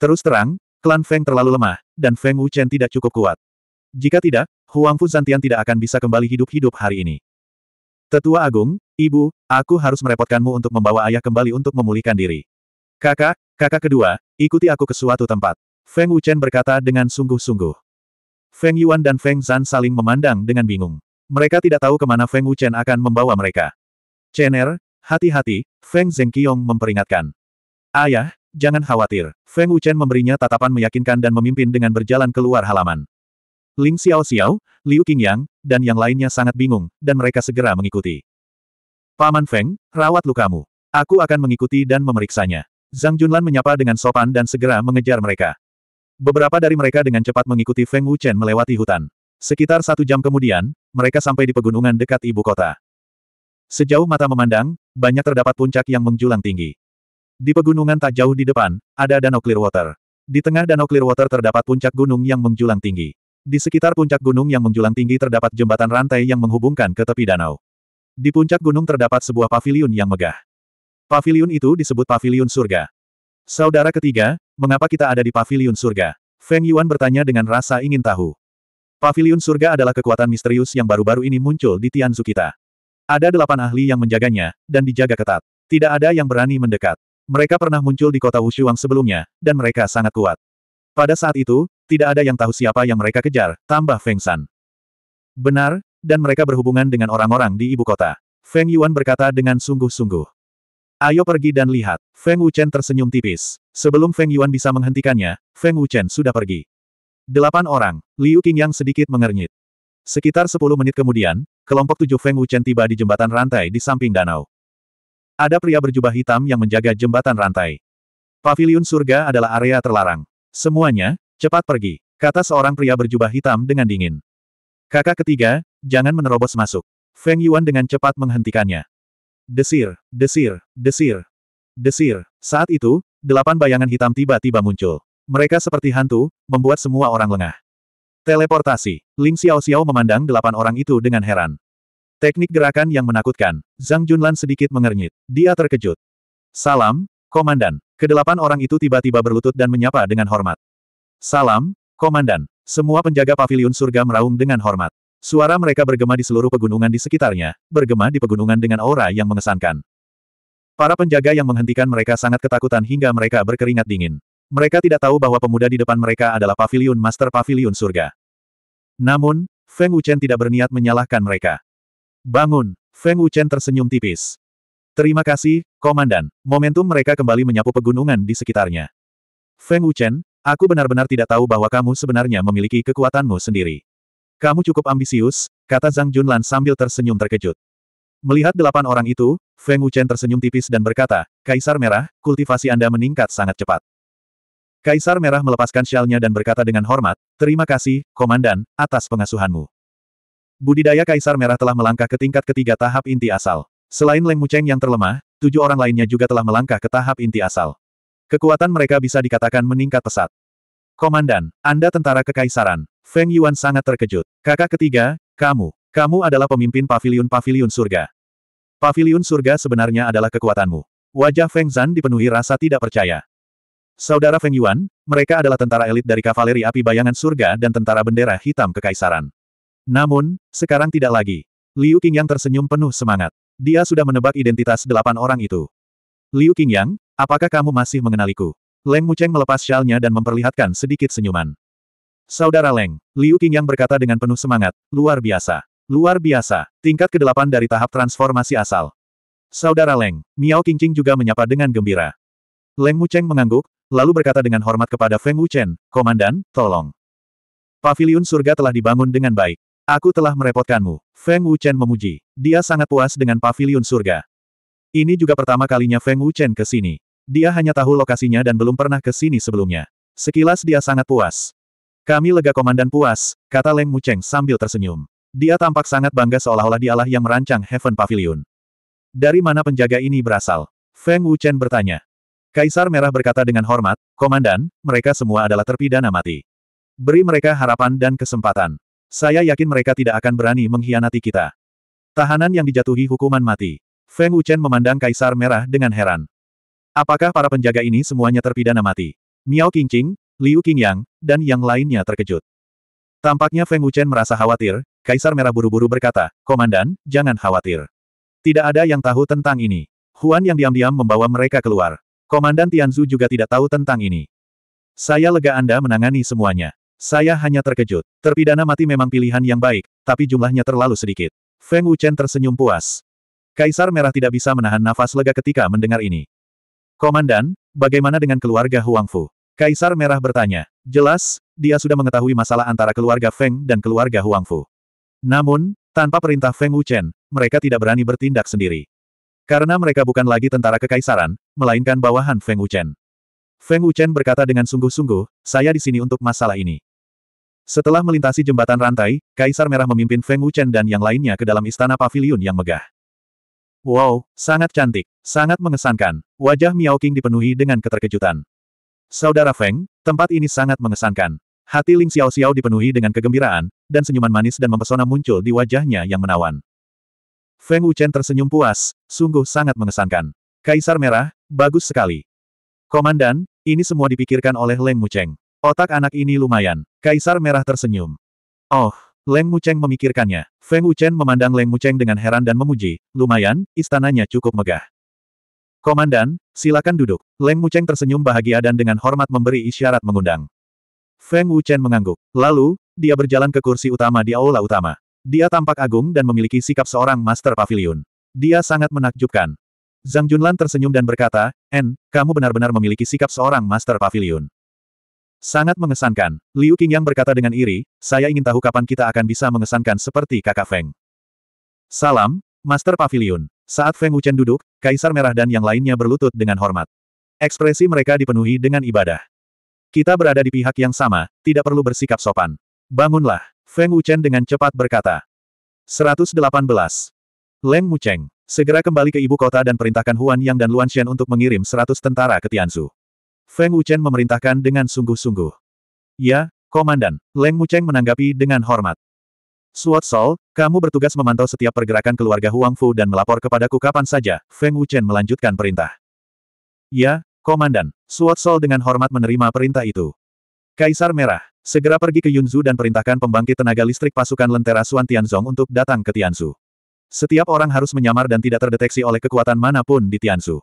Terus terang, klan Feng terlalu lemah, dan Feng Wuchen tidak cukup kuat. Jika tidak, Huangfu Fu Zantian tidak akan bisa kembali hidup-hidup hari ini. Tetua Agung, Ibu, aku harus merepotkanmu untuk membawa ayah kembali untuk memulihkan diri. Kakak, kakak kedua, ikuti aku ke suatu tempat. Feng Wuchen berkata dengan sungguh-sungguh. Feng Yuan dan Feng Zan saling memandang dengan bingung. Mereka tidak tahu kemana Feng Wuchen akan membawa mereka. Er, hati-hati, Feng Zhengqiong memperingatkan. Ayah, jangan khawatir. Feng Wuchen memberinya tatapan meyakinkan dan memimpin dengan berjalan keluar halaman. Ling Xiao Xiao, Liu Qingyang, dan yang lainnya sangat bingung, dan mereka segera mengikuti. Paman Feng, rawat lukamu. Aku akan mengikuti dan memeriksanya. Zhang Junlan menyapa dengan sopan dan segera mengejar mereka. Beberapa dari mereka dengan cepat mengikuti Feng Wuchen melewati hutan. Sekitar satu jam kemudian, mereka sampai di pegunungan dekat ibu kota. Sejauh mata memandang, banyak terdapat puncak yang menjulang tinggi. Di pegunungan tak jauh di depan, ada danau Clearwater. Di tengah danau Clearwater terdapat puncak gunung yang menjulang tinggi. Di sekitar puncak gunung yang menjulang tinggi terdapat jembatan rantai yang menghubungkan ke tepi danau. Di puncak gunung terdapat sebuah paviliun yang megah. Paviliun itu disebut paviliun surga. Saudara ketiga, mengapa kita ada di paviliun surga? Feng Yuan bertanya dengan rasa ingin tahu. Paviliun surga adalah kekuatan misterius yang baru-baru ini muncul di Tianzu kita. Ada delapan ahli yang menjaganya, dan dijaga ketat. Tidak ada yang berani mendekat. Mereka pernah muncul di kota Wushuang sebelumnya, dan mereka sangat kuat. Pada saat itu, tidak ada yang tahu siapa yang mereka kejar, tambah Feng San. Benar, dan mereka berhubungan dengan orang-orang di ibu kota. Feng Yuan berkata dengan sungguh-sungguh. Ayo pergi dan lihat. Feng Wuchen tersenyum tipis. Sebelum Feng Yuan bisa menghentikannya, Feng Wuchen sudah pergi. Delapan orang, Liu Qingyang sedikit mengernyit. Sekitar sepuluh menit kemudian, kelompok tujuh Feng Wuchen tiba di jembatan rantai di samping danau. Ada pria berjubah hitam yang menjaga jembatan rantai. Paviliun surga adalah area terlarang. Semuanya, Cepat pergi, kata seorang pria berjubah hitam dengan dingin. Kakak ketiga, jangan menerobos masuk. Feng Yuan dengan cepat menghentikannya. Desir, desir, desir, desir. Saat itu, delapan bayangan hitam tiba-tiba muncul. Mereka seperti hantu, membuat semua orang lengah. Teleportasi. Ling Xiao Xiao memandang delapan orang itu dengan heran. Teknik gerakan yang menakutkan. Zhang Junlan sedikit mengernyit. Dia terkejut. Salam, Komandan. Kedelapan orang itu tiba-tiba berlutut dan menyapa dengan hormat. Salam, Komandan. Semua penjaga pavilion surga meraung dengan hormat. Suara mereka bergema di seluruh pegunungan di sekitarnya, bergema di pegunungan dengan aura yang mengesankan. Para penjaga yang menghentikan mereka sangat ketakutan hingga mereka berkeringat dingin. Mereka tidak tahu bahwa pemuda di depan mereka adalah pavilion master pavilion surga. Namun, Feng Wuchen tidak berniat menyalahkan mereka. Bangun, Feng Wuchen tersenyum tipis. Terima kasih, Komandan. Momentum mereka kembali menyapu pegunungan di sekitarnya. Feng Wuchen, Aku benar-benar tidak tahu bahwa kamu sebenarnya memiliki kekuatanmu sendiri. Kamu cukup ambisius, kata Zhang Junlan sambil tersenyum terkejut. Melihat delapan orang itu, Feng Wuchen tersenyum tipis dan berkata, Kaisar Merah, kultivasi Anda meningkat sangat cepat. Kaisar Merah melepaskan shalnya dan berkata dengan hormat, Terima kasih, Komandan, atas pengasuhanmu. Budidaya Kaisar Merah telah melangkah ke tingkat ketiga tahap inti asal. Selain Leng Mucheng yang terlemah, tujuh orang lainnya juga telah melangkah ke tahap inti asal. Kekuatan mereka bisa dikatakan meningkat pesat. Komandan, Anda tentara kekaisaran. Feng Yuan sangat terkejut. Kakak ketiga, kamu. Kamu adalah pemimpin pavilion-pavilion surga. Pavilion surga sebenarnya adalah kekuatanmu. Wajah Feng Zan dipenuhi rasa tidak percaya. Saudara Feng Yuan, mereka adalah tentara elit dari kavaleri api bayangan surga dan tentara bendera hitam kekaisaran. Namun, sekarang tidak lagi. Liu Qingyang tersenyum penuh semangat. Dia sudah menebak identitas delapan orang itu. Liu Qingyang, Apakah kamu masih mengenaliku? Leng Mucheng melepas shalnya dan memperlihatkan sedikit senyuman. Saudara Leng, Liu yang berkata dengan penuh semangat, luar biasa. Luar biasa, tingkat ke-8 dari tahap transformasi asal. Saudara Leng, Miao Qingqing juga menyapa dengan gembira. Leng Mucheng mengangguk, lalu berkata dengan hormat kepada Feng Wuchen, Komandan, tolong. Pavilion surga telah dibangun dengan baik. Aku telah merepotkanmu. Feng Wuchen memuji. Dia sangat puas dengan pavilion surga. Ini juga pertama kalinya Feng Wuchen ke sini. Dia hanya tahu lokasinya dan belum pernah ke sini sebelumnya. Sekilas dia sangat puas. Kami lega komandan puas, kata Leng Mucheng sambil tersenyum. Dia tampak sangat bangga seolah-olah dialah yang merancang Heaven Pavilion. Dari mana penjaga ini berasal? Feng Wuchen bertanya. Kaisar Merah berkata dengan hormat, Komandan, mereka semua adalah terpidana mati. Beri mereka harapan dan kesempatan. Saya yakin mereka tidak akan berani mengkhianati kita. Tahanan yang dijatuhi hukuman mati. Feng Wuchen memandang Kaisar Merah dengan heran. Apakah para penjaga ini semuanya terpidana mati? Miao Qingqing, Liu Qingyang, dan yang lainnya terkejut. Tampaknya Feng Wuchen merasa khawatir, Kaisar Merah buru-buru berkata, Komandan, jangan khawatir. Tidak ada yang tahu tentang ini. Huan yang diam-diam membawa mereka keluar. Komandan Tianzu juga tidak tahu tentang ini. Saya lega Anda menangani semuanya. Saya hanya terkejut. Terpidana mati memang pilihan yang baik, tapi jumlahnya terlalu sedikit. Feng Wuchen tersenyum puas. Kaisar Merah tidak bisa menahan nafas lega ketika mendengar ini. Komandan, bagaimana dengan keluarga Huang Fu? Kaisar Merah bertanya. Jelas, dia sudah mengetahui masalah antara keluarga Feng dan keluarga Huang Fu. Namun, tanpa perintah Feng Wuchen, mereka tidak berani bertindak sendiri. Karena mereka bukan lagi tentara kekaisaran, melainkan bawahan Feng Wuchen. Feng Wuchen berkata dengan sungguh-sungguh, saya di sini untuk masalah ini. Setelah melintasi jembatan rantai, Kaisar Merah memimpin Feng Wuchen dan yang lainnya ke dalam istana pavilion yang megah. Wow, sangat cantik, sangat mengesankan. Wajah Miao King dipenuhi dengan keterkejutan. Saudara Feng, tempat ini sangat mengesankan. Hati Ling Xiao Xiao dipenuhi dengan kegembiraan, dan senyuman manis dan mempesona muncul di wajahnya yang menawan. Feng Wuchen tersenyum puas, sungguh sangat mengesankan. Kaisar Merah, bagus sekali. Komandan, ini semua dipikirkan oleh Leng Mucheng. Otak anak ini lumayan. Kaisar Merah tersenyum. Oh, Leng Mucheng memikirkannya. Feng Wuchen memandang Leng Mucheng dengan heran dan memuji, lumayan, istananya cukup megah. Komandan, silakan duduk. Leng Mucheng tersenyum bahagia dan dengan hormat memberi isyarat mengundang. Feng Wuchen mengangguk. Lalu, dia berjalan ke kursi utama di aula utama. Dia tampak agung dan memiliki sikap seorang master pavilion. Dia sangat menakjubkan. Zhang Junlan tersenyum dan berkata, En, kamu benar-benar memiliki sikap seorang master pavilion. Sangat mengesankan, Liu yang berkata dengan iri, saya ingin tahu kapan kita akan bisa mengesankan seperti kakak Feng. Salam, Master Pavilion. Saat Feng Wuchen duduk, Kaisar Merah dan yang lainnya berlutut dengan hormat. Ekspresi mereka dipenuhi dengan ibadah. Kita berada di pihak yang sama, tidak perlu bersikap sopan. Bangunlah, Feng Wuchen dengan cepat berkata. 118. Leng Mucheng, segera kembali ke ibu kota dan perintahkan Huan Yang dan Luan Shen untuk mengirim 100 tentara ke Tianzu. Feng Wuchen memerintahkan dengan sungguh-sungguh. Ya, Komandan, Leng Mucheng menanggapi dengan hormat. Suot Sol, kamu bertugas memantau setiap pergerakan keluarga Huang Fu dan melapor kepadaku kapan saja, Feng Wuchen melanjutkan perintah. Ya, Komandan, Suot Sol dengan hormat menerima perintah itu. Kaisar Merah, segera pergi ke Yunzu dan perintahkan pembangkit tenaga listrik pasukan lentera Suan Tianzong untuk datang ke Tianzu. Setiap orang harus menyamar dan tidak terdeteksi oleh kekuatan manapun di Tianzu.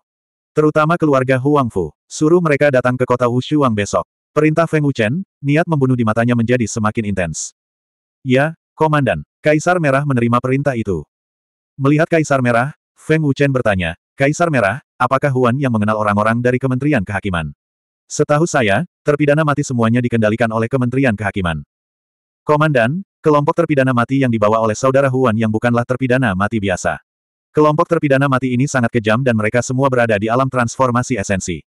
Terutama keluarga Huang Fu. Suruh mereka datang ke kota Wushuang besok. Perintah Feng Wuchen, niat membunuh di matanya menjadi semakin intens. Ya, Komandan. Kaisar Merah menerima perintah itu. Melihat Kaisar Merah, Feng Wuchen bertanya, Kaisar Merah, apakah Huan yang mengenal orang-orang dari Kementerian Kehakiman? Setahu saya, terpidana mati semuanya dikendalikan oleh Kementerian Kehakiman. Komandan, kelompok terpidana mati yang dibawa oleh saudara Huan yang bukanlah terpidana mati biasa. Kelompok terpidana mati ini sangat kejam dan mereka semua berada di alam transformasi esensi.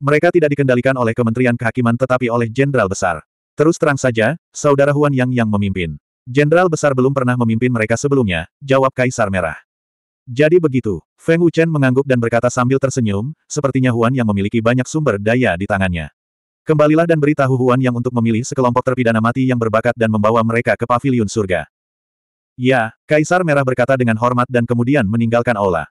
Mereka tidak dikendalikan oleh Kementerian Kehakiman tetapi oleh Jenderal Besar. Terus terang saja, Saudara Huan Yang yang memimpin. Jenderal Besar belum pernah memimpin mereka sebelumnya, jawab Kaisar Merah. Jadi begitu, Feng Wuchen mengangguk dan berkata sambil tersenyum, sepertinya Huan yang memiliki banyak sumber daya di tangannya. Kembalilah dan beritahu Huan yang untuk memilih sekelompok terpidana mati yang berbakat dan membawa mereka ke paviliun surga. Ya, Kaisar Merah berkata dengan hormat dan kemudian meninggalkan aula.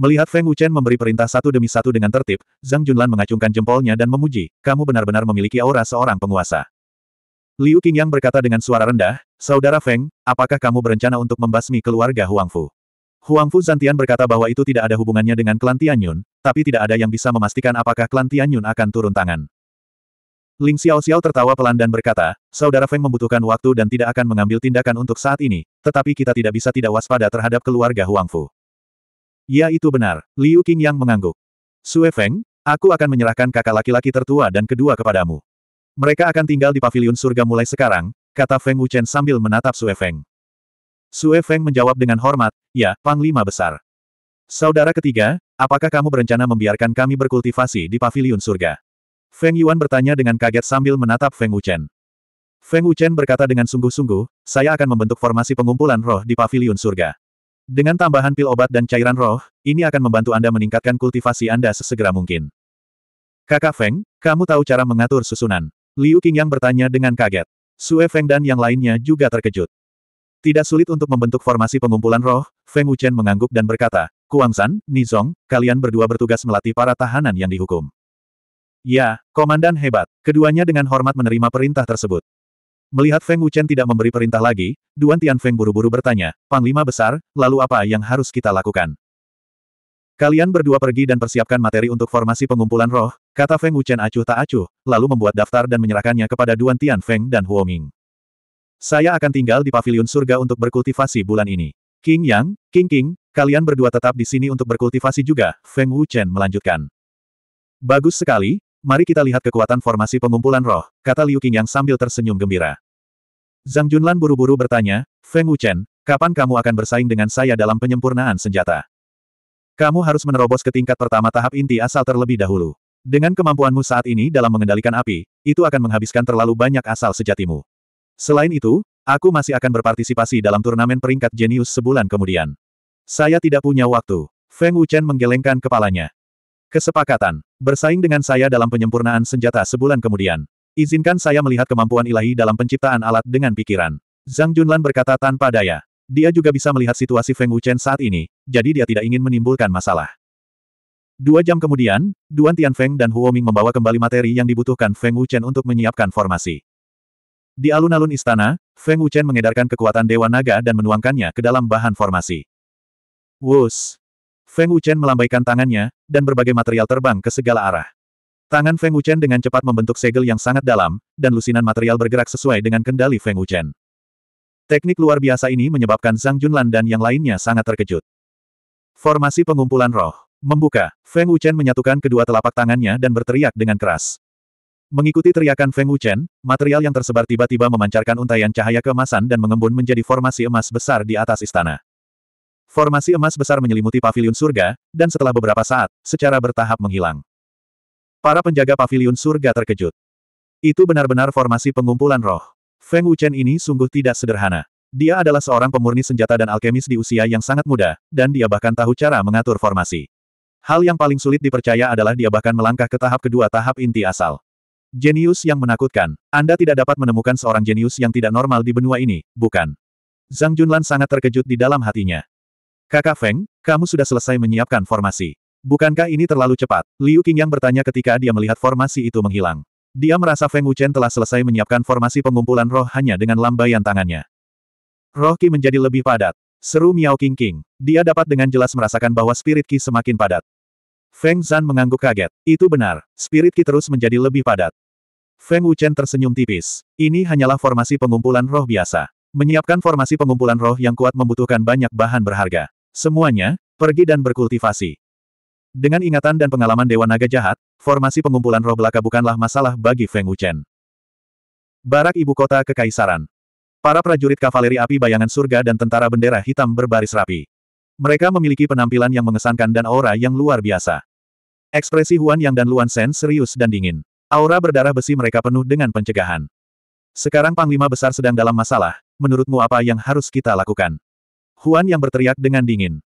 Melihat Feng Wuchen memberi perintah satu demi satu dengan tertib, Zhang Junlan mengacungkan jempolnya dan memuji, kamu benar-benar memiliki aura seorang penguasa. Liu Qingyang berkata dengan suara rendah, Saudara Feng, apakah kamu berencana untuk membasmi keluarga Huang Fu? Huang Fu Zantian berkata bahwa itu tidak ada hubungannya dengan klan Tianyun, tapi tidak ada yang bisa memastikan apakah klan Tianyun akan turun tangan. Ling Xiao Xiao tertawa pelan dan berkata, Saudara Feng membutuhkan waktu dan tidak akan mengambil tindakan untuk saat ini, tetapi kita tidak bisa tidak waspada terhadap keluarga Huang Fu. Ya itu benar, Liu yang mengangguk. Sue Feng, aku akan menyerahkan kakak laki-laki tertua dan kedua kepadamu. Mereka akan tinggal di paviliun surga mulai sekarang, kata Feng Wuchen sambil menatap Sue Feng. Sue Feng menjawab dengan hormat, ya, Panglima Besar. Saudara ketiga, apakah kamu berencana membiarkan kami berkultivasi di paviliun surga? Feng Yuan bertanya dengan kaget sambil menatap Feng Wuchen. Feng Wuchen berkata dengan sungguh-sungguh, saya akan membentuk formasi pengumpulan roh di paviliun surga. Dengan tambahan pil obat dan cairan roh, ini akan membantu Anda meningkatkan kultivasi Anda sesegera mungkin. Kakak Feng, kamu tahu cara mengatur susunan. Liu Qingyang bertanya dengan kaget. Sue Feng dan yang lainnya juga terkejut. Tidak sulit untuk membentuk formasi pengumpulan roh, Feng Wuchen mengangguk dan berkata, "Kuang San, Nizong, kalian berdua bertugas melatih para tahanan yang dihukum. Ya, komandan hebat. Keduanya dengan hormat menerima perintah tersebut. Melihat Feng Wuchen tidak memberi perintah lagi, Duan Tian Feng buru-buru bertanya, Panglima Besar, lalu apa yang harus kita lakukan? Kalian berdua pergi dan persiapkan materi untuk formasi pengumpulan roh, kata Feng Wuchen acuh tak acuh, lalu membuat daftar dan menyerahkannya kepada Duan Tian Feng dan Huoming. Saya akan tinggal di Paviliun surga untuk berkultivasi bulan ini. King Yang, King King, kalian berdua tetap di sini untuk berkultivasi juga, Feng Wuchen melanjutkan. Bagus sekali, Mari kita lihat kekuatan formasi pengumpulan roh, kata Liu yang sambil tersenyum gembira. Zhang Junlan buru-buru bertanya, Feng Wuchen, kapan kamu akan bersaing dengan saya dalam penyempurnaan senjata? Kamu harus menerobos ke tingkat pertama tahap inti asal terlebih dahulu. Dengan kemampuanmu saat ini dalam mengendalikan api, itu akan menghabiskan terlalu banyak asal sejatimu. Selain itu, aku masih akan berpartisipasi dalam turnamen peringkat jenius sebulan kemudian. Saya tidak punya waktu. Feng Wuchen menggelengkan kepalanya. Kesepakatan. Bersaing dengan saya dalam penyempurnaan senjata sebulan kemudian. Izinkan saya melihat kemampuan ilahi dalam penciptaan alat dengan pikiran. Zhang Junlan berkata tanpa daya. Dia juga bisa melihat situasi Feng Wuchen saat ini, jadi dia tidak ingin menimbulkan masalah. Dua jam kemudian, Duan Tianfeng dan Huo Ming membawa kembali materi yang dibutuhkan Feng Wuchen untuk menyiapkan formasi. Di alun-alun istana, Feng Wuchen mengedarkan kekuatan Dewa Naga dan menuangkannya ke dalam bahan formasi. Wus! Feng Wuchen melambaikan tangannya, dan berbagai material terbang ke segala arah. Tangan Feng Wuchen dengan cepat membentuk segel yang sangat dalam, dan lusinan material bergerak sesuai dengan kendali Feng Wuchen. Teknik luar biasa ini menyebabkan Zhang Junlan dan yang lainnya sangat terkejut. Formasi pengumpulan roh. Membuka, Feng Wuchen menyatukan kedua telapak tangannya dan berteriak dengan keras. Mengikuti teriakan Feng Wuchen, material yang tersebar tiba-tiba memancarkan untaian cahaya keemasan dan mengembun menjadi formasi emas besar di atas istana. Formasi emas besar menyelimuti paviliun surga, dan setelah beberapa saat, secara bertahap menghilang. Para penjaga paviliun surga terkejut. Itu benar-benar formasi pengumpulan roh. Feng Wuchen ini sungguh tidak sederhana. Dia adalah seorang pemurni senjata dan alkemis di usia yang sangat muda, dan dia bahkan tahu cara mengatur formasi. Hal yang paling sulit dipercaya adalah dia bahkan melangkah ke tahap kedua tahap inti asal. Jenius yang menakutkan. Anda tidak dapat menemukan seorang jenius yang tidak normal di benua ini, bukan? Zhang Junlan sangat terkejut di dalam hatinya. Kakak Feng, kamu sudah selesai menyiapkan formasi. Bukankah ini terlalu cepat? Liu Qingyang bertanya ketika dia melihat formasi itu menghilang. Dia merasa Feng Wuchen telah selesai menyiapkan formasi pengumpulan roh hanya dengan lambaian tangannya. Roh Qi menjadi lebih padat. Seru Miao King King. Dia dapat dengan jelas merasakan bahwa spirit Qi semakin padat. Feng Zan mengangguk kaget. Itu benar, spirit Qi terus menjadi lebih padat. Feng Wuchen tersenyum tipis. Ini hanyalah formasi pengumpulan roh biasa. Menyiapkan formasi pengumpulan roh yang kuat membutuhkan banyak bahan berharga. Semuanya, pergi dan berkultivasi. Dengan ingatan dan pengalaman Dewa Naga Jahat, formasi pengumpulan roh belaka bukanlah masalah bagi Feng Wuchen. Barak Ibu Kota Kekaisaran. Para prajurit kavaleri api bayangan surga dan tentara bendera hitam berbaris rapi. Mereka memiliki penampilan yang mengesankan dan aura yang luar biasa. Ekspresi Huan Yang dan Luan Sen serius dan dingin. Aura berdarah besi mereka penuh dengan pencegahan. Sekarang Panglima Besar sedang dalam masalah, menurutmu apa yang harus kita lakukan? Huan yang berteriak dengan dingin.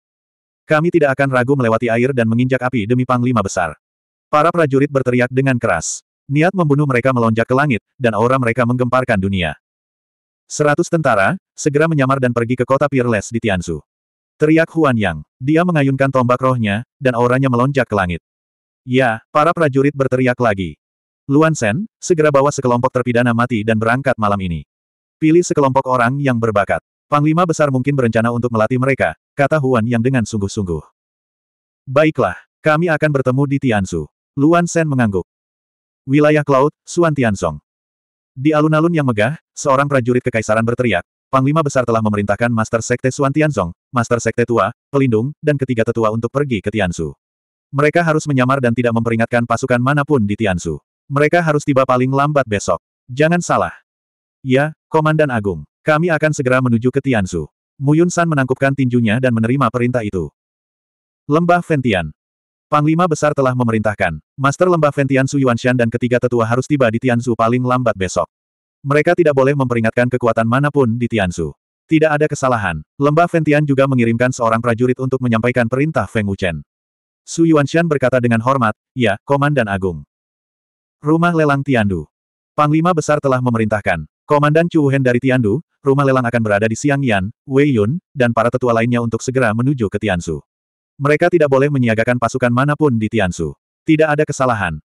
Kami tidak akan ragu melewati air dan menginjak api demi Panglima Besar. Para prajurit berteriak dengan keras. Niat membunuh mereka melonjak ke langit, dan aura mereka menggemparkan dunia. Seratus tentara, segera menyamar dan pergi ke kota Peerless di Tianzu. Teriak Huan Yang. Dia mengayunkan tombak rohnya, dan auranya melonjak ke langit. Ya, para prajurit berteriak lagi. Luan Sen, segera bawa sekelompok terpidana mati dan berangkat malam ini. Pilih sekelompok orang yang berbakat. Panglima besar mungkin berencana untuk melatih mereka, kata Huan Yang dengan sungguh-sungguh. Baiklah, kami akan bertemu di Tianzu. Luan Sen mengangguk. Wilayah Cloud, Suan Tianzong. Di alun-alun yang megah, seorang prajurit kekaisaran berteriak, Panglima Besar telah memerintahkan Master Sekte Suan Tianzong, Master Sekte Tua, Pelindung, dan ketiga tetua untuk pergi ke Tianzu. Mereka harus menyamar dan tidak memperingatkan pasukan manapun di Tianzu. Mereka harus tiba paling lambat besok. Jangan salah. Ya, Komandan Agung. Kami akan segera menuju ke Tianzu. Muyun San menangkupkan tinjunya dan menerima perintah itu. Lembah Ventian. Panglima besar telah memerintahkan. Master Lembah Ventian Su Yuanshan dan ketiga tetua harus tiba di Tianzu paling lambat besok. Mereka tidak boleh memperingatkan kekuatan manapun di Tianzu. Tidak ada kesalahan. Lembah Ventian juga mengirimkan seorang prajurit untuk menyampaikan perintah Feng Wuchen. Su Yuanshan berkata dengan hormat, Ya, Komandan Agung. Rumah Lelang Tiandu. Panglima Besar telah memerintahkan. Komandan Chu Hen dari Tiandu, rumah lelang akan berada di Xiangyan, Wei Yun, dan para tetua lainnya untuk segera menuju ke Tiansu. Mereka tidak boleh menyiagakan pasukan manapun di Tiansu. Tidak ada kesalahan.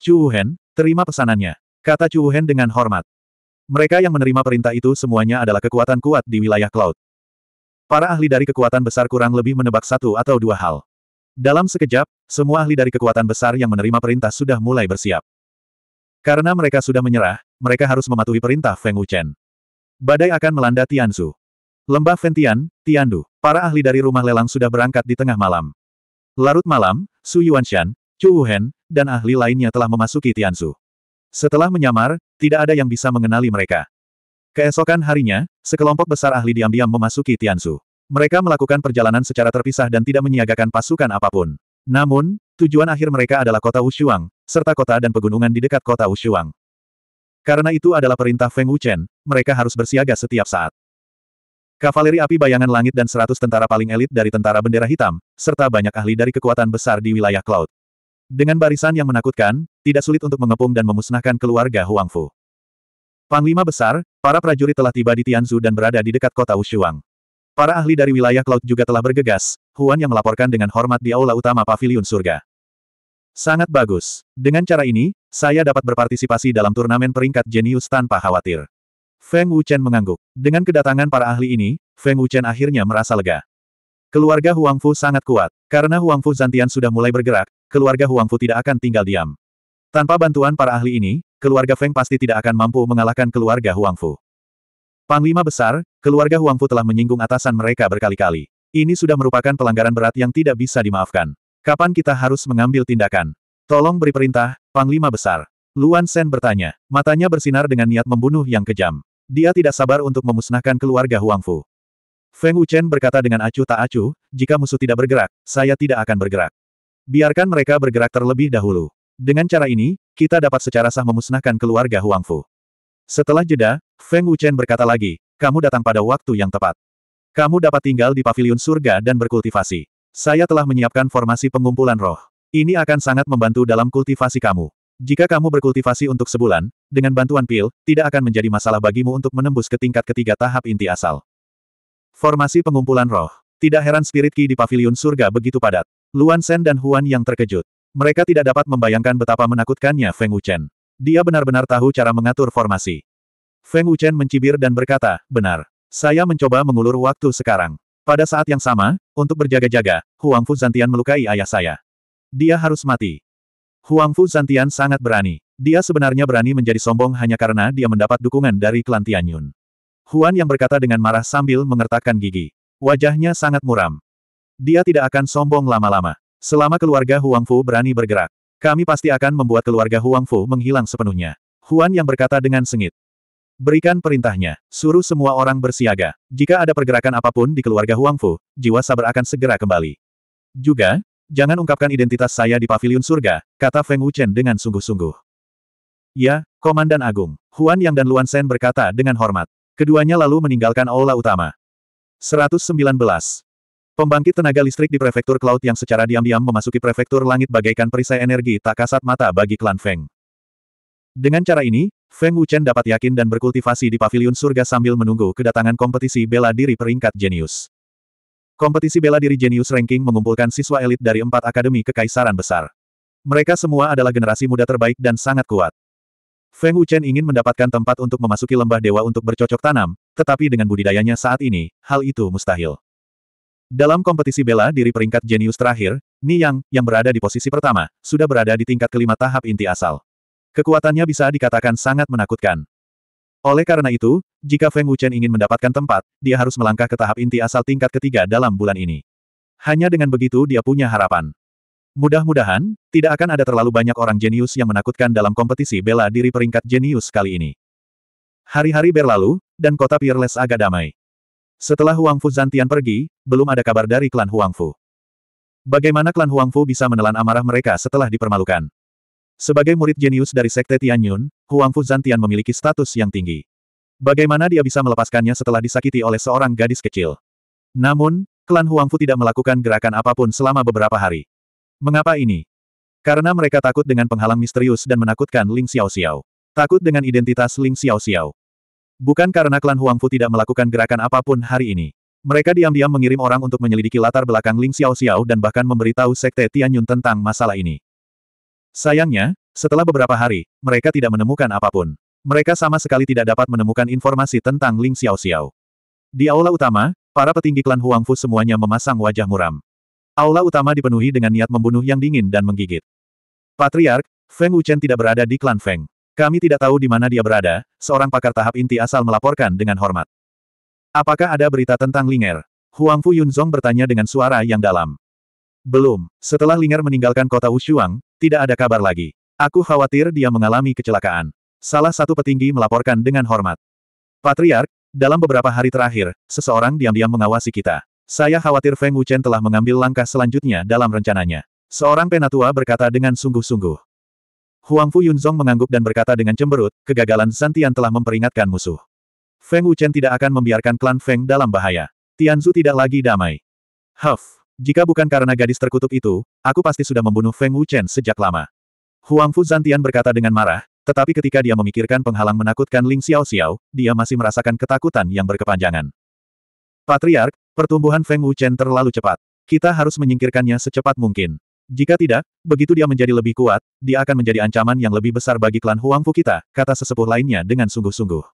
Chu Hen, terima pesanannya. Kata Chu Hen dengan hormat. Mereka yang menerima perintah itu semuanya adalah kekuatan kuat di wilayah cloud. Para ahli dari kekuatan besar kurang lebih menebak satu atau dua hal. Dalam sekejap, semua ahli dari kekuatan besar yang menerima perintah sudah mulai bersiap. Karena mereka sudah menyerah, mereka harus mematuhi perintah Feng Wuchen. Badai akan melanda Tianzu. Lembah Fentian, Tiandu, para ahli dari rumah lelang sudah berangkat di tengah malam. Larut malam, Su Yuanshan, Chu Wuhen, dan ahli lainnya telah memasuki Tianzu. Setelah menyamar, tidak ada yang bisa mengenali mereka. Keesokan harinya, sekelompok besar ahli diam-diam memasuki Tianzu. Mereka melakukan perjalanan secara terpisah dan tidak menyiagakan pasukan apapun. Namun, tujuan akhir mereka adalah kota Wushuang, serta kota dan pegunungan di dekat kota Wushuang. Karena itu adalah perintah Feng Wuchen, mereka harus bersiaga setiap saat. Kavaleri api bayangan langit dan seratus tentara paling elit dari tentara bendera hitam, serta banyak ahli dari kekuatan besar di wilayah Cloud. Dengan barisan yang menakutkan, tidak sulit untuk mengepung dan memusnahkan keluarga Huang Fu. Panglima besar, para prajurit telah tiba di Tianzu dan berada di dekat kota Wushuang. Para ahli dari wilayah Cloud juga telah bergegas, Huan yang melaporkan dengan hormat di aula utama pavilion surga. Sangat bagus. Dengan cara ini, saya dapat berpartisipasi dalam turnamen peringkat jenius tanpa khawatir. Feng Wuchen mengangguk. Dengan kedatangan para ahli ini, Feng Wuchen akhirnya merasa lega. Keluarga Huangfu sangat kuat. Karena Huangfu Zantian sudah mulai bergerak, keluarga Huangfu tidak akan tinggal diam. Tanpa bantuan para ahli ini, keluarga Feng pasti tidak akan mampu mengalahkan keluarga Huangfu. Panglima besar, keluarga Huangfu telah menyinggung atasan mereka berkali-kali. Ini sudah merupakan pelanggaran berat yang tidak bisa dimaafkan. Kapan kita harus mengambil tindakan? Tolong beri perintah, Panglima Besar. Luan Sen bertanya. Matanya bersinar dengan niat membunuh yang kejam. Dia tidak sabar untuk memusnahkan keluarga Huang Fu. Feng Wuchen berkata dengan acuh tak acuh, jika musuh tidak bergerak, saya tidak akan bergerak. Biarkan mereka bergerak terlebih dahulu. Dengan cara ini, kita dapat secara sah memusnahkan keluarga Huang Fu. Setelah jeda, Feng Wuchen berkata lagi, kamu datang pada waktu yang tepat. Kamu dapat tinggal di Paviliun surga dan berkultivasi. Saya telah menyiapkan formasi pengumpulan roh. Ini akan sangat membantu dalam kultivasi kamu. Jika kamu berkultivasi untuk sebulan, dengan bantuan pil, tidak akan menjadi masalah bagimu untuk menembus ke tingkat ketiga tahap inti asal. Formasi pengumpulan roh. Tidak heran spirit ki di pavilion surga begitu padat. Luan Sen dan Huan yang terkejut. Mereka tidak dapat membayangkan betapa menakutkannya Feng Wuchen. Dia benar-benar tahu cara mengatur formasi. Feng Wuchen mencibir dan berkata, benar. Saya mencoba mengulur waktu sekarang. Pada saat yang sama, untuk berjaga-jaga, Huang Fu Zantian melukai ayah saya. Dia harus mati. Huangfu Zantian sangat berani. Dia sebenarnya berani menjadi sombong hanya karena dia mendapat dukungan dari klan Tianyun. Huan yang berkata dengan marah sambil mengertakkan gigi. Wajahnya sangat muram. Dia tidak akan sombong lama-lama. Selama keluarga Huangfu berani bergerak, kami pasti akan membuat keluarga Huangfu menghilang sepenuhnya. Huan yang berkata dengan sengit. Berikan perintahnya, suruh semua orang bersiaga. Jika ada pergerakan apapun di keluarga Huangfu, jiwa sabar akan segera kembali. Juga, Jangan ungkapkan identitas saya di pavilion surga, kata Feng Wuchen dengan sungguh-sungguh. Ya, Komandan Agung. Huan Yang dan Luan Sen berkata dengan hormat. Keduanya lalu meninggalkan aula utama. 119. Pembangkit tenaga listrik di prefektur Cloud yang secara diam-diam memasuki prefektur langit bagaikan perisai energi tak kasat mata bagi klan Feng. Dengan cara ini, Feng Wuchen dapat yakin dan berkultivasi di pavilion surga sambil menunggu kedatangan kompetisi bela diri peringkat jenius. Kompetisi bela diri jenius Ranking mengumpulkan siswa elit dari empat akademi kekaisaran besar. Mereka semua adalah generasi muda terbaik dan sangat kuat. Feng Wuchen ingin mendapatkan tempat untuk memasuki lembah dewa untuk bercocok tanam, tetapi dengan budidayanya saat ini, hal itu mustahil. Dalam kompetisi bela diri peringkat jenius terakhir, Ni Yang, yang berada di posisi pertama, sudah berada di tingkat kelima tahap inti asal. Kekuatannya bisa dikatakan sangat menakutkan. Oleh karena itu, jika Feng Wuchen ingin mendapatkan tempat, dia harus melangkah ke tahap inti asal tingkat ketiga dalam bulan ini. Hanya dengan begitu dia punya harapan. Mudah-mudahan, tidak akan ada terlalu banyak orang jenius yang menakutkan dalam kompetisi bela diri peringkat jenius kali ini. Hari-hari berlalu, dan kota Peerless agak damai. Setelah Huang Fu Zantian pergi, belum ada kabar dari klan Huang Fu. Bagaimana klan Huang Fu bisa menelan amarah mereka setelah dipermalukan? Sebagai murid jenius dari Sekte Tianyun, Huang Fu Zantian memiliki status yang tinggi. Bagaimana dia bisa melepaskannya setelah disakiti oleh seorang gadis kecil? Namun, klan Huang Fu tidak melakukan gerakan apapun selama beberapa hari. Mengapa ini? Karena mereka takut dengan penghalang misterius dan menakutkan Ling Xiao Xiao, Takut dengan identitas Ling Xiao Xiao. Bukan karena klan Huang Fu tidak melakukan gerakan apapun hari ini. Mereka diam-diam mengirim orang untuk menyelidiki latar belakang Ling Xiao Xiao dan bahkan memberitahu Sekte Tianyun tentang masalah ini. Sayangnya, setelah beberapa hari, mereka tidak menemukan apapun. Mereka sama sekali tidak dapat menemukan informasi tentang Ling Xiao Xiao. Di aula utama, para petinggi klan Huangfu semuanya memasang wajah muram. Aula utama dipenuhi dengan niat membunuh yang dingin dan menggigit. Patriark, Feng Wuchen tidak berada di klan Feng. Kami tidak tahu di mana dia berada, seorang pakar tahap inti asal melaporkan dengan hormat. Apakah ada berita tentang Linger? Huangfu Yunzong bertanya dengan suara yang dalam. Belum. Setelah Linger meninggalkan kota Wushuang, tidak ada kabar lagi. Aku khawatir dia mengalami kecelakaan. Salah satu petinggi melaporkan dengan hormat. Patriark, dalam beberapa hari terakhir, seseorang diam-diam mengawasi kita. Saya khawatir Feng Wuchen telah mengambil langkah selanjutnya dalam rencananya. Seorang penatua berkata dengan sungguh-sungguh. Huang Fu Yunzong mengangguk dan berkata dengan cemberut, kegagalan Santian telah memperingatkan musuh. Feng Wuchen tidak akan membiarkan klan Feng dalam bahaya. Tianzu tidak lagi damai. Huff. Jika bukan karena gadis terkutuk itu, aku pasti sudah membunuh Feng Wuchen sejak lama. Huang Fu Zantian berkata dengan marah, tetapi ketika dia memikirkan penghalang menakutkan Ling Xiao Xiao, dia masih merasakan ketakutan yang berkepanjangan. Patriark, pertumbuhan Feng Wuchen terlalu cepat. Kita harus menyingkirkannya secepat mungkin. Jika tidak, begitu dia menjadi lebih kuat, dia akan menjadi ancaman yang lebih besar bagi klan Huang Fu kita, kata sesepuh lainnya dengan sungguh-sungguh.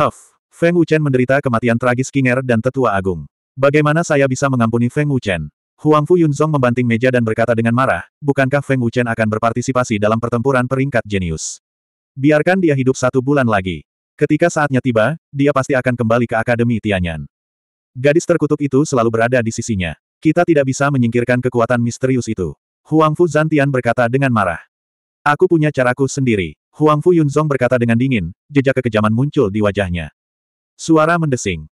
Huff, Feng Wuchen menderita kematian tragis Kinger dan Tetua Agung. Bagaimana saya bisa mengampuni Feng Wuchen? Huang Fu Yunzong membanting meja dan berkata dengan marah, bukankah Feng Wuchen akan berpartisipasi dalam pertempuran peringkat jenius? Biarkan dia hidup satu bulan lagi. Ketika saatnya tiba, dia pasti akan kembali ke Akademi Tianyan. Gadis terkutuk itu selalu berada di sisinya. Kita tidak bisa menyingkirkan kekuatan misterius itu. Huang Fu Zantian berkata dengan marah. Aku punya caraku sendiri. Huang Fu Yunzong berkata dengan dingin, jejak kekejaman muncul di wajahnya. Suara mendesing.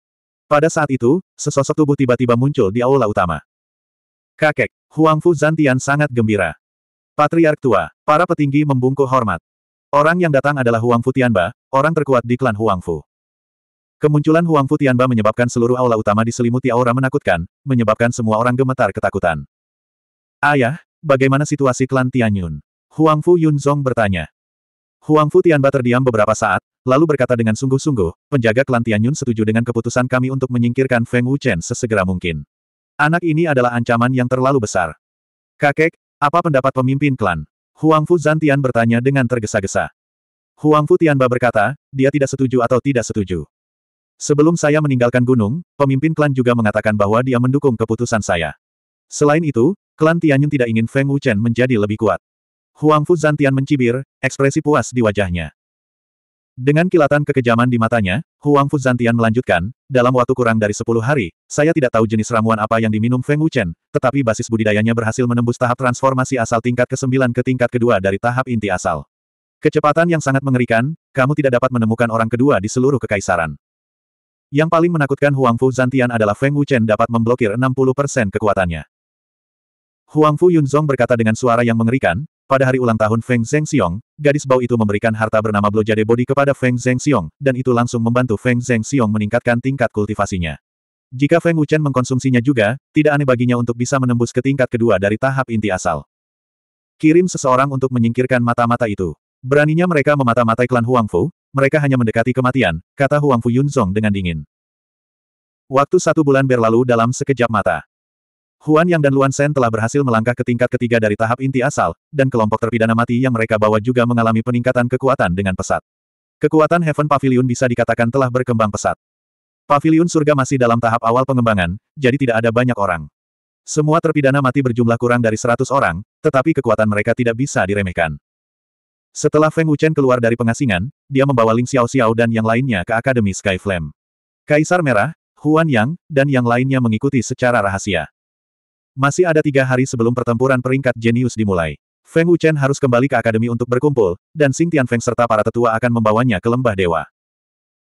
Pada saat itu, sesosok tubuh tiba-tiba muncul di aula utama. Kakek, Huang Fu Zantian sangat gembira. Patriark tua, para petinggi membungkuk hormat. Orang yang datang adalah Huang Fu Tianba, orang terkuat di klan Huang Fu. Kemunculan Huang Fu Tianba menyebabkan seluruh aula utama diselimuti aura menakutkan, menyebabkan semua orang gemetar ketakutan. Ayah, bagaimana situasi klan Tianyun? Huang Huangfu Yunzong bertanya. Huang Fu Tianba terdiam beberapa saat, lalu berkata dengan sungguh-sungguh, penjaga klan Tianyun setuju dengan keputusan kami untuk menyingkirkan Feng Wuchen sesegera mungkin. Anak ini adalah ancaman yang terlalu besar. Kakek, apa pendapat pemimpin klan? Huang Fu Zantian bertanya dengan tergesa-gesa. Huang Fu Tianba berkata, dia tidak setuju atau tidak setuju. Sebelum saya meninggalkan gunung, pemimpin klan juga mengatakan bahwa dia mendukung keputusan saya. Selain itu, klan Tianyun tidak ingin Feng Wuchen menjadi lebih kuat. Huang Fu Zantian mencibir, ekspresi puas di wajahnya. Dengan kilatan kekejaman di matanya, Huang Fu Zantian melanjutkan, dalam waktu kurang dari 10 hari, saya tidak tahu jenis ramuan apa yang diminum Feng Wuchen, tetapi basis budidayanya berhasil menembus tahap transformasi asal tingkat ke-9 ke tingkat kedua dari tahap inti asal. Kecepatan yang sangat mengerikan, kamu tidak dapat menemukan orang kedua di seluruh kekaisaran. Yang paling menakutkan Huang Fu Zantian adalah Feng Wuchen dapat memblokir 60% kekuatannya. Huang Fu Yunzong berkata dengan suara yang mengerikan, pada hari ulang tahun Feng Zhengxiong, gadis bau itu memberikan harta bernama Blojade Body kepada Feng Zhengxiong, dan itu langsung membantu Feng Zhengxiong meningkatkan tingkat kultivasinya. Jika Feng Wuchen mengkonsumsinya juga, tidak aneh baginya untuk bisa menembus ke tingkat kedua dari tahap inti asal. Kirim seseorang untuk menyingkirkan mata-mata itu. Beraninya mereka memata-matai klan Huangfu, mereka hanya mendekati kematian, kata Huangfu Yunzong dengan dingin. Waktu satu bulan berlalu dalam sekejap mata. Huan Yang dan Luan Sen telah berhasil melangkah ke tingkat ketiga dari tahap inti asal, dan kelompok terpidana mati yang mereka bawa juga mengalami peningkatan kekuatan dengan pesat. Kekuatan Heaven Pavilion bisa dikatakan telah berkembang pesat. Pavilion surga masih dalam tahap awal pengembangan, jadi tidak ada banyak orang. Semua terpidana mati berjumlah kurang dari 100 orang, tetapi kekuatan mereka tidak bisa diremehkan. Setelah Feng Wuchen keluar dari pengasingan, dia membawa Ling Xiao Xiao dan yang lainnya ke Akademi Sky Flame. Kaisar Merah, Huan Yang, dan yang lainnya mengikuti secara rahasia. Masih ada tiga hari sebelum pertempuran peringkat jenius dimulai. Feng Wuchen harus kembali ke akademi untuk berkumpul, dan Xing Tianfeng serta para tetua akan membawanya ke lembah dewa.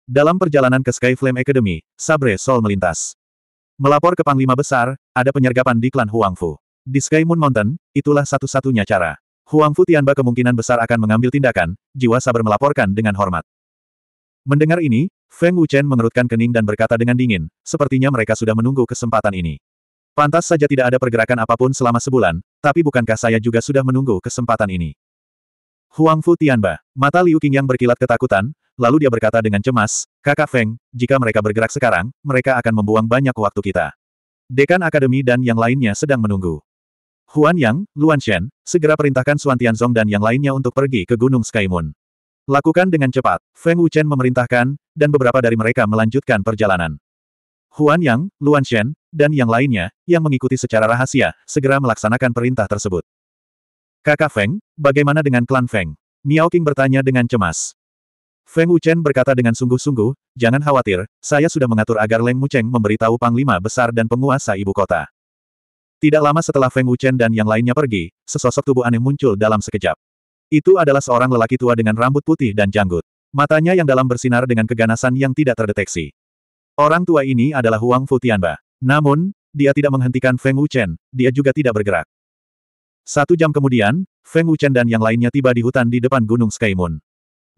Dalam perjalanan ke Sky Flame Academy, Sabre Sol melintas. Melapor ke Panglima Besar, ada penyergapan di klan Huangfu. Di Sky Moon Mountain, itulah satu-satunya cara. Huangfu Tianba kemungkinan besar akan mengambil tindakan, jiwa Sabre melaporkan dengan hormat. Mendengar ini, Feng Wuchen mengerutkan kening dan berkata dengan dingin, sepertinya mereka sudah menunggu kesempatan ini. Pantas saja tidak ada pergerakan apapun selama sebulan, tapi bukankah saya juga sudah menunggu kesempatan ini? Huang Fu Tianba, mata Liu Qingyang berkilat ketakutan, lalu dia berkata dengan cemas, Kakak Feng, jika mereka bergerak sekarang, mereka akan membuang banyak waktu kita. Dekan Akademi dan yang lainnya sedang menunggu. Huan Yang, Luan Shen, segera perintahkan Suan Tianzong dan yang lainnya untuk pergi ke Gunung Sky Lakukan dengan cepat, Feng Wuchen memerintahkan, dan beberapa dari mereka melanjutkan perjalanan. Huan Yang, Luan Shen, dan yang lainnya, yang mengikuti secara rahasia, segera melaksanakan perintah tersebut. Kakak Feng, bagaimana dengan klan Feng? Miao King bertanya dengan cemas. Feng Wuchen berkata dengan sungguh-sungguh, jangan khawatir, saya sudah mengatur agar Leng Mucheng memberitahu Panglima Besar dan penguasa ibu kota. Tidak lama setelah Feng Wuchen dan yang lainnya pergi, sesosok tubuh aneh muncul dalam sekejap. Itu adalah seorang lelaki tua dengan rambut putih dan janggut. Matanya yang dalam bersinar dengan keganasan yang tidak terdeteksi. Orang tua ini adalah Huang Futianba. Namun, dia tidak menghentikan Feng Wuchen, dia juga tidak bergerak. Satu jam kemudian, Feng Wuchen dan yang lainnya tiba di hutan di depan Gunung Sky Moon.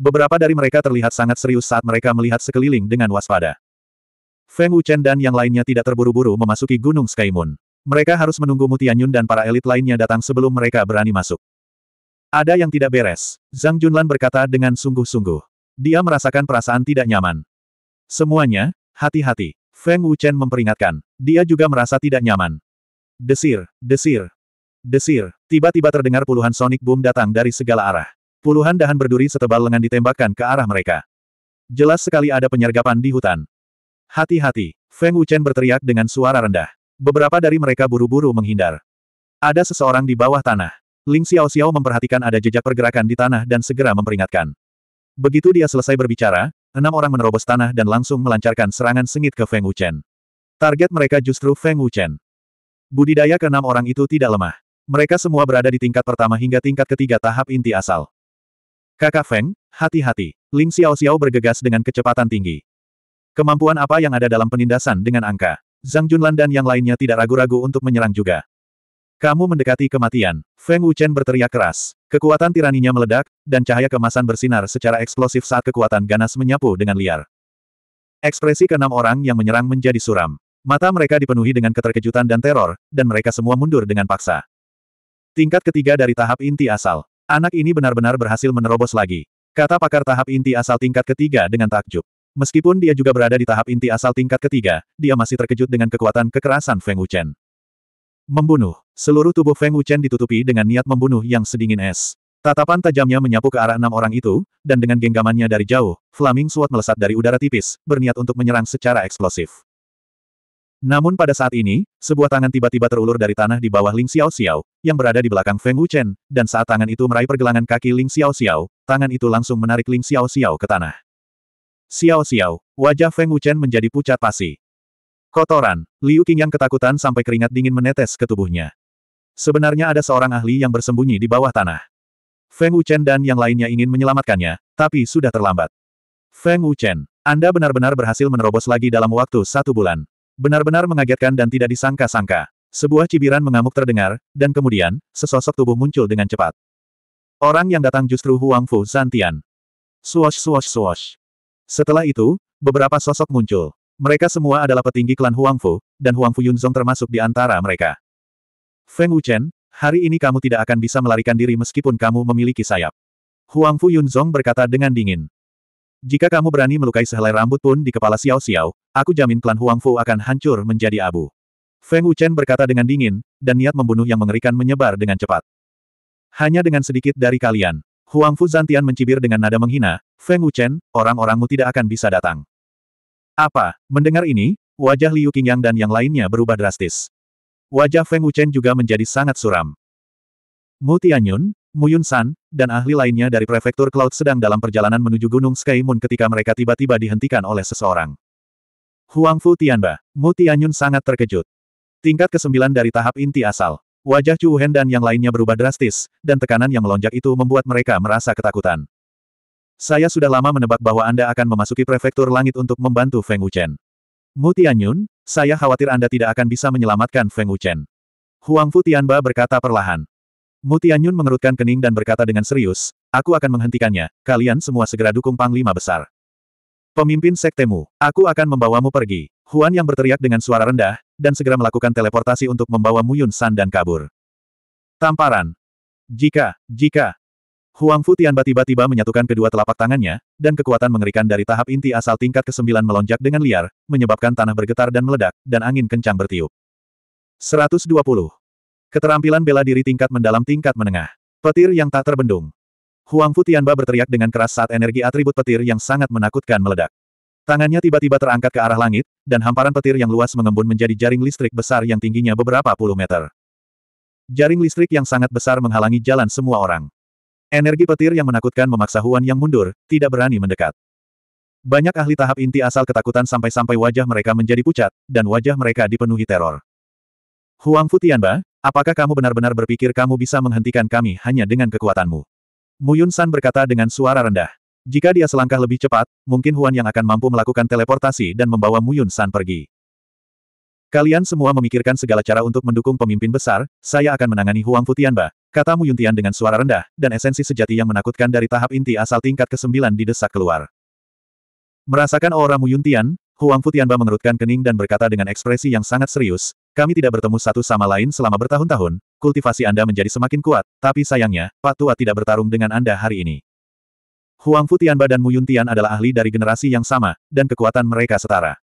Beberapa dari mereka terlihat sangat serius saat mereka melihat sekeliling dengan waspada. Feng Wuchen dan yang lainnya tidak terburu-buru memasuki Gunung Sky Moon. Mereka harus menunggu Mutianyun dan para elit lainnya datang sebelum mereka berani masuk. Ada yang tidak beres, Zhang Junlan berkata dengan sungguh-sungguh. Dia merasakan perasaan tidak nyaman. Semuanya, Hati-hati. Feng Wuchen memperingatkan. Dia juga merasa tidak nyaman. Desir, desir, desir. Tiba-tiba terdengar puluhan sonic boom datang dari segala arah. Puluhan dahan berduri setebal lengan ditembakkan ke arah mereka. Jelas sekali ada penyergapan di hutan. Hati-hati. Feng Wuchen berteriak dengan suara rendah. Beberapa dari mereka buru-buru menghindar. Ada seseorang di bawah tanah. Ling Xiao Xiao memperhatikan ada jejak pergerakan di tanah dan segera memperingatkan. Begitu dia selesai berbicara, Enam orang menerobos tanah dan langsung melancarkan serangan sengit ke Feng Wuchen. Target mereka justru Feng Wuchen. Budidaya keenam orang itu tidak lemah. Mereka semua berada di tingkat pertama hingga tingkat ketiga tahap inti asal. Kakak Feng, hati-hati. Ling Xiao Xiao bergegas dengan kecepatan tinggi. Kemampuan apa yang ada dalam penindasan dengan angka? Zhang Junlan dan yang lainnya tidak ragu-ragu untuk menyerang juga. Kamu mendekati kematian. Feng Wuchen berteriak keras. Kekuatan tiraninya meledak, dan cahaya kemasan bersinar secara eksplosif saat kekuatan ganas menyapu dengan liar. Ekspresi keenam orang yang menyerang menjadi suram. Mata mereka dipenuhi dengan keterkejutan dan teror, dan mereka semua mundur dengan paksa. Tingkat ketiga dari tahap inti asal. Anak ini benar-benar berhasil menerobos lagi. Kata pakar tahap inti asal tingkat ketiga dengan takjub. Meskipun dia juga berada di tahap inti asal tingkat ketiga, dia masih terkejut dengan kekuatan kekerasan Feng Wuchen. Membunuh. Seluruh tubuh Feng Wuchen ditutupi dengan niat membunuh yang sedingin es. Tatapan tajamnya menyapu ke arah enam orang itu, dan dengan genggamannya dari jauh, Flaming Sword melesat dari udara tipis, berniat untuk menyerang secara eksplosif. Namun pada saat ini, sebuah tangan tiba-tiba terulur dari tanah di bawah Ling Xiao Xiao, yang berada di belakang Feng Wuchen, dan saat tangan itu meraih pergelangan kaki Ling Xiao Xiao, tangan itu langsung menarik Ling Xiao Xiao ke tanah. Xiao Xiao, wajah Feng Wuchen menjadi pucat pasi. Kotoran, Liu yang ketakutan sampai keringat dingin menetes ke tubuhnya. Sebenarnya ada seorang ahli yang bersembunyi di bawah tanah. Feng Wuchen dan yang lainnya ingin menyelamatkannya, tapi sudah terlambat. Feng Wuchen, Anda benar-benar berhasil menerobos lagi dalam waktu satu bulan. Benar-benar mengagetkan dan tidak disangka-sangka. Sebuah cibiran mengamuk terdengar, dan kemudian, sesosok tubuh muncul dengan cepat. Orang yang datang justru Huang Fu Zantian. Swash swash swash. Setelah itu, beberapa sosok muncul. Mereka semua adalah petinggi klan Huangfu, dan Huangfu Yunzong termasuk di antara mereka. Feng Wuchen, hari ini kamu tidak akan bisa melarikan diri meskipun kamu memiliki sayap. Huangfu Yunzong berkata dengan dingin. Jika kamu berani melukai sehelai rambut pun di kepala Xiao Xiao, aku jamin klan Huangfu akan hancur menjadi abu. Feng Wuchen berkata dengan dingin, dan niat membunuh yang mengerikan menyebar dengan cepat. Hanya dengan sedikit dari kalian. Huangfu Zantian mencibir dengan nada menghina, Feng Wuchen, orang-orangmu tidak akan bisa datang. Apa? Mendengar ini, wajah Liu Qingyang dan yang lainnya berubah drastis. Wajah Feng Wuchen juga menjadi sangat suram. Mu Tianyun, Mu Yun San, dan ahli lainnya dari prefektur Cloud sedang dalam perjalanan menuju Gunung Sky Moon ketika mereka tiba-tiba dihentikan oleh seseorang. Huang Fu Tianba, Mu Tianyun sangat terkejut. Tingkat ke-9 dari tahap inti asal. Wajah Chu Hen dan yang lainnya berubah drastis, dan tekanan yang melonjak itu membuat mereka merasa ketakutan. Saya sudah lama menebak bahwa Anda akan memasuki prefektur langit untuk membantu Feng Wuchen. Mu Tianyun, saya khawatir Anda tidak akan bisa menyelamatkan Feng Wuchen. Huang Fu Tianba berkata perlahan. Mu Tianyun mengerutkan kening dan berkata dengan serius, aku akan menghentikannya, kalian semua segera dukung Panglima Besar. Pemimpin sektemu, aku akan membawamu pergi. Huan yang berteriak dengan suara rendah, dan segera melakukan teleportasi untuk membawa Muyun San dan kabur. Tamparan. Jika, jika, Huang Fu Tianba tiba-tiba menyatukan kedua telapak tangannya, dan kekuatan mengerikan dari tahap inti asal tingkat ke-9 melonjak dengan liar, menyebabkan tanah bergetar dan meledak, dan angin kencang bertiup. 120. Keterampilan bela diri tingkat mendalam tingkat menengah. Petir yang tak terbendung. Huang Fu Tianba berteriak dengan keras saat energi atribut petir yang sangat menakutkan meledak. Tangannya tiba-tiba terangkat ke arah langit, dan hamparan petir yang luas mengembun menjadi jaring listrik besar yang tingginya beberapa puluh meter. Jaring listrik yang sangat besar menghalangi jalan semua orang. Energi petir yang menakutkan memaksa Huan yang mundur, tidak berani mendekat. Banyak ahli tahap inti asal ketakutan sampai-sampai wajah mereka menjadi pucat, dan wajah mereka dipenuhi teror. Huang Futianba, apakah kamu benar-benar berpikir kamu bisa menghentikan kami hanya dengan kekuatanmu? Mu Yun San berkata dengan suara rendah. Jika dia selangkah lebih cepat, mungkin Huan yang akan mampu melakukan teleportasi dan membawa Mu Yun San pergi. Kalian semua memikirkan segala cara untuk mendukung pemimpin besar, saya akan menangani Huang Futianba, Kata Yuntian dengan suara rendah, dan esensi sejati yang menakutkan dari tahap inti asal tingkat ke-9 didesak keluar. Merasakan aura Mu Yuntian, Huang Futianba mengerutkan kening dan berkata dengan ekspresi yang sangat serius, kami tidak bertemu satu sama lain selama bertahun-tahun, kultivasi Anda menjadi semakin kuat, tapi sayangnya, Pak Tua tidak bertarung dengan Anda hari ini. Huang Futianba dan Mu Yuntian adalah ahli dari generasi yang sama, dan kekuatan mereka setara.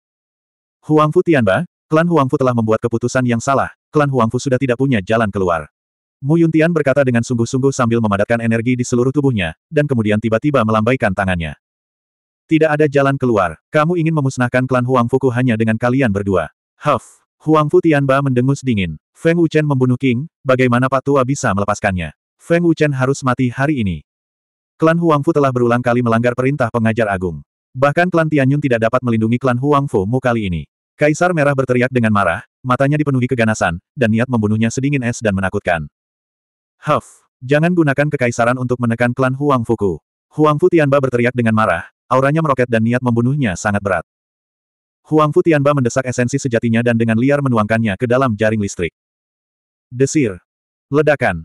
Huang Futianba, klan Huang Fu telah membuat keputusan yang salah, klan Huang Fu sudah tidak punya jalan keluar. Mu Yuntian berkata dengan sungguh-sungguh sambil memadatkan energi di seluruh tubuhnya, dan kemudian tiba-tiba melambaikan tangannya. Tidak ada jalan keluar, kamu ingin memusnahkan klan Huang Fuku hanya dengan kalian berdua. Huff! Huang Fu Tianba mendengus dingin. Feng Wuchen membunuh King, bagaimana Pak Tua bisa melepaskannya? Feng Wuchen harus mati hari ini. Klan Huang Fu telah berulang kali melanggar perintah pengajar agung. Bahkan klan Tianyun tidak dapat melindungi klan Huang Fu mu kali ini. Kaisar Merah berteriak dengan marah, matanya dipenuhi keganasan, dan niat membunuhnya sedingin es dan menakutkan. Huff, jangan gunakan kekaisaran untuk menekan klan Huang Fuku. Huang Fu Tianba berteriak dengan marah, auranya meroket dan niat membunuhnya sangat berat. Huang Fu Tianba mendesak esensi sejatinya dan dengan liar menuangkannya ke dalam jaring listrik. Desir. Ledakan.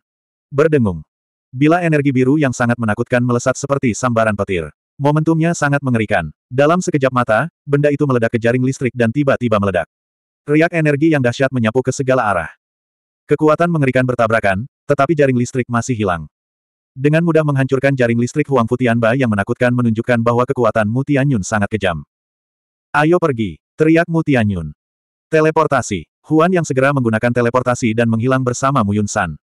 Berdengung. Bila energi biru yang sangat menakutkan melesat seperti sambaran petir. Momentumnya sangat mengerikan. Dalam sekejap mata, benda itu meledak ke jaring listrik dan tiba-tiba meledak. Riak energi yang dahsyat menyapu ke segala arah. Kekuatan mengerikan bertabrakan, tetapi jaring listrik masih hilang. Dengan mudah menghancurkan jaring listrik Huang Futianba yang menakutkan menunjukkan bahwa kekuatan Mu Tianyun sangat kejam. Ayo pergi, teriak Mu Tianyun. Teleportasi. Huan yang segera menggunakan teleportasi dan menghilang bersama Mu San.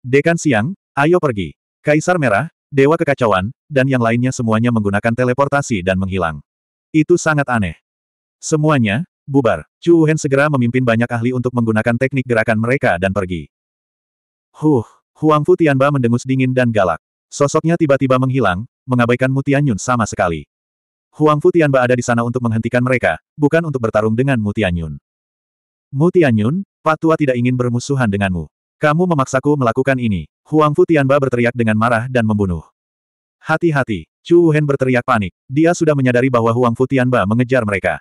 Dekan Siang, ayo pergi. Kaisar Merah, Dewa Kekacauan, dan yang lainnya semuanya menggunakan teleportasi dan menghilang. Itu sangat aneh. Semuanya, bubar. Chu Hen segera memimpin banyak ahli untuk menggunakan teknik gerakan mereka dan pergi. Huh, Huang Tianba mendengus dingin dan galak. Sosoknya tiba-tiba menghilang, mengabaikan Mutianyun sama sekali. Huang Tianba ada di sana untuk menghentikan mereka, bukan untuk bertarung dengan Mutianyun. Mutianyun, Patua tidak ingin bermusuhan denganmu. Kamu memaksaku melakukan ini. Huang Tianba berteriak dengan marah dan membunuh. Hati-hati, Chu Wuhen berteriak panik. Dia sudah menyadari bahwa Huang Tianba mengejar mereka.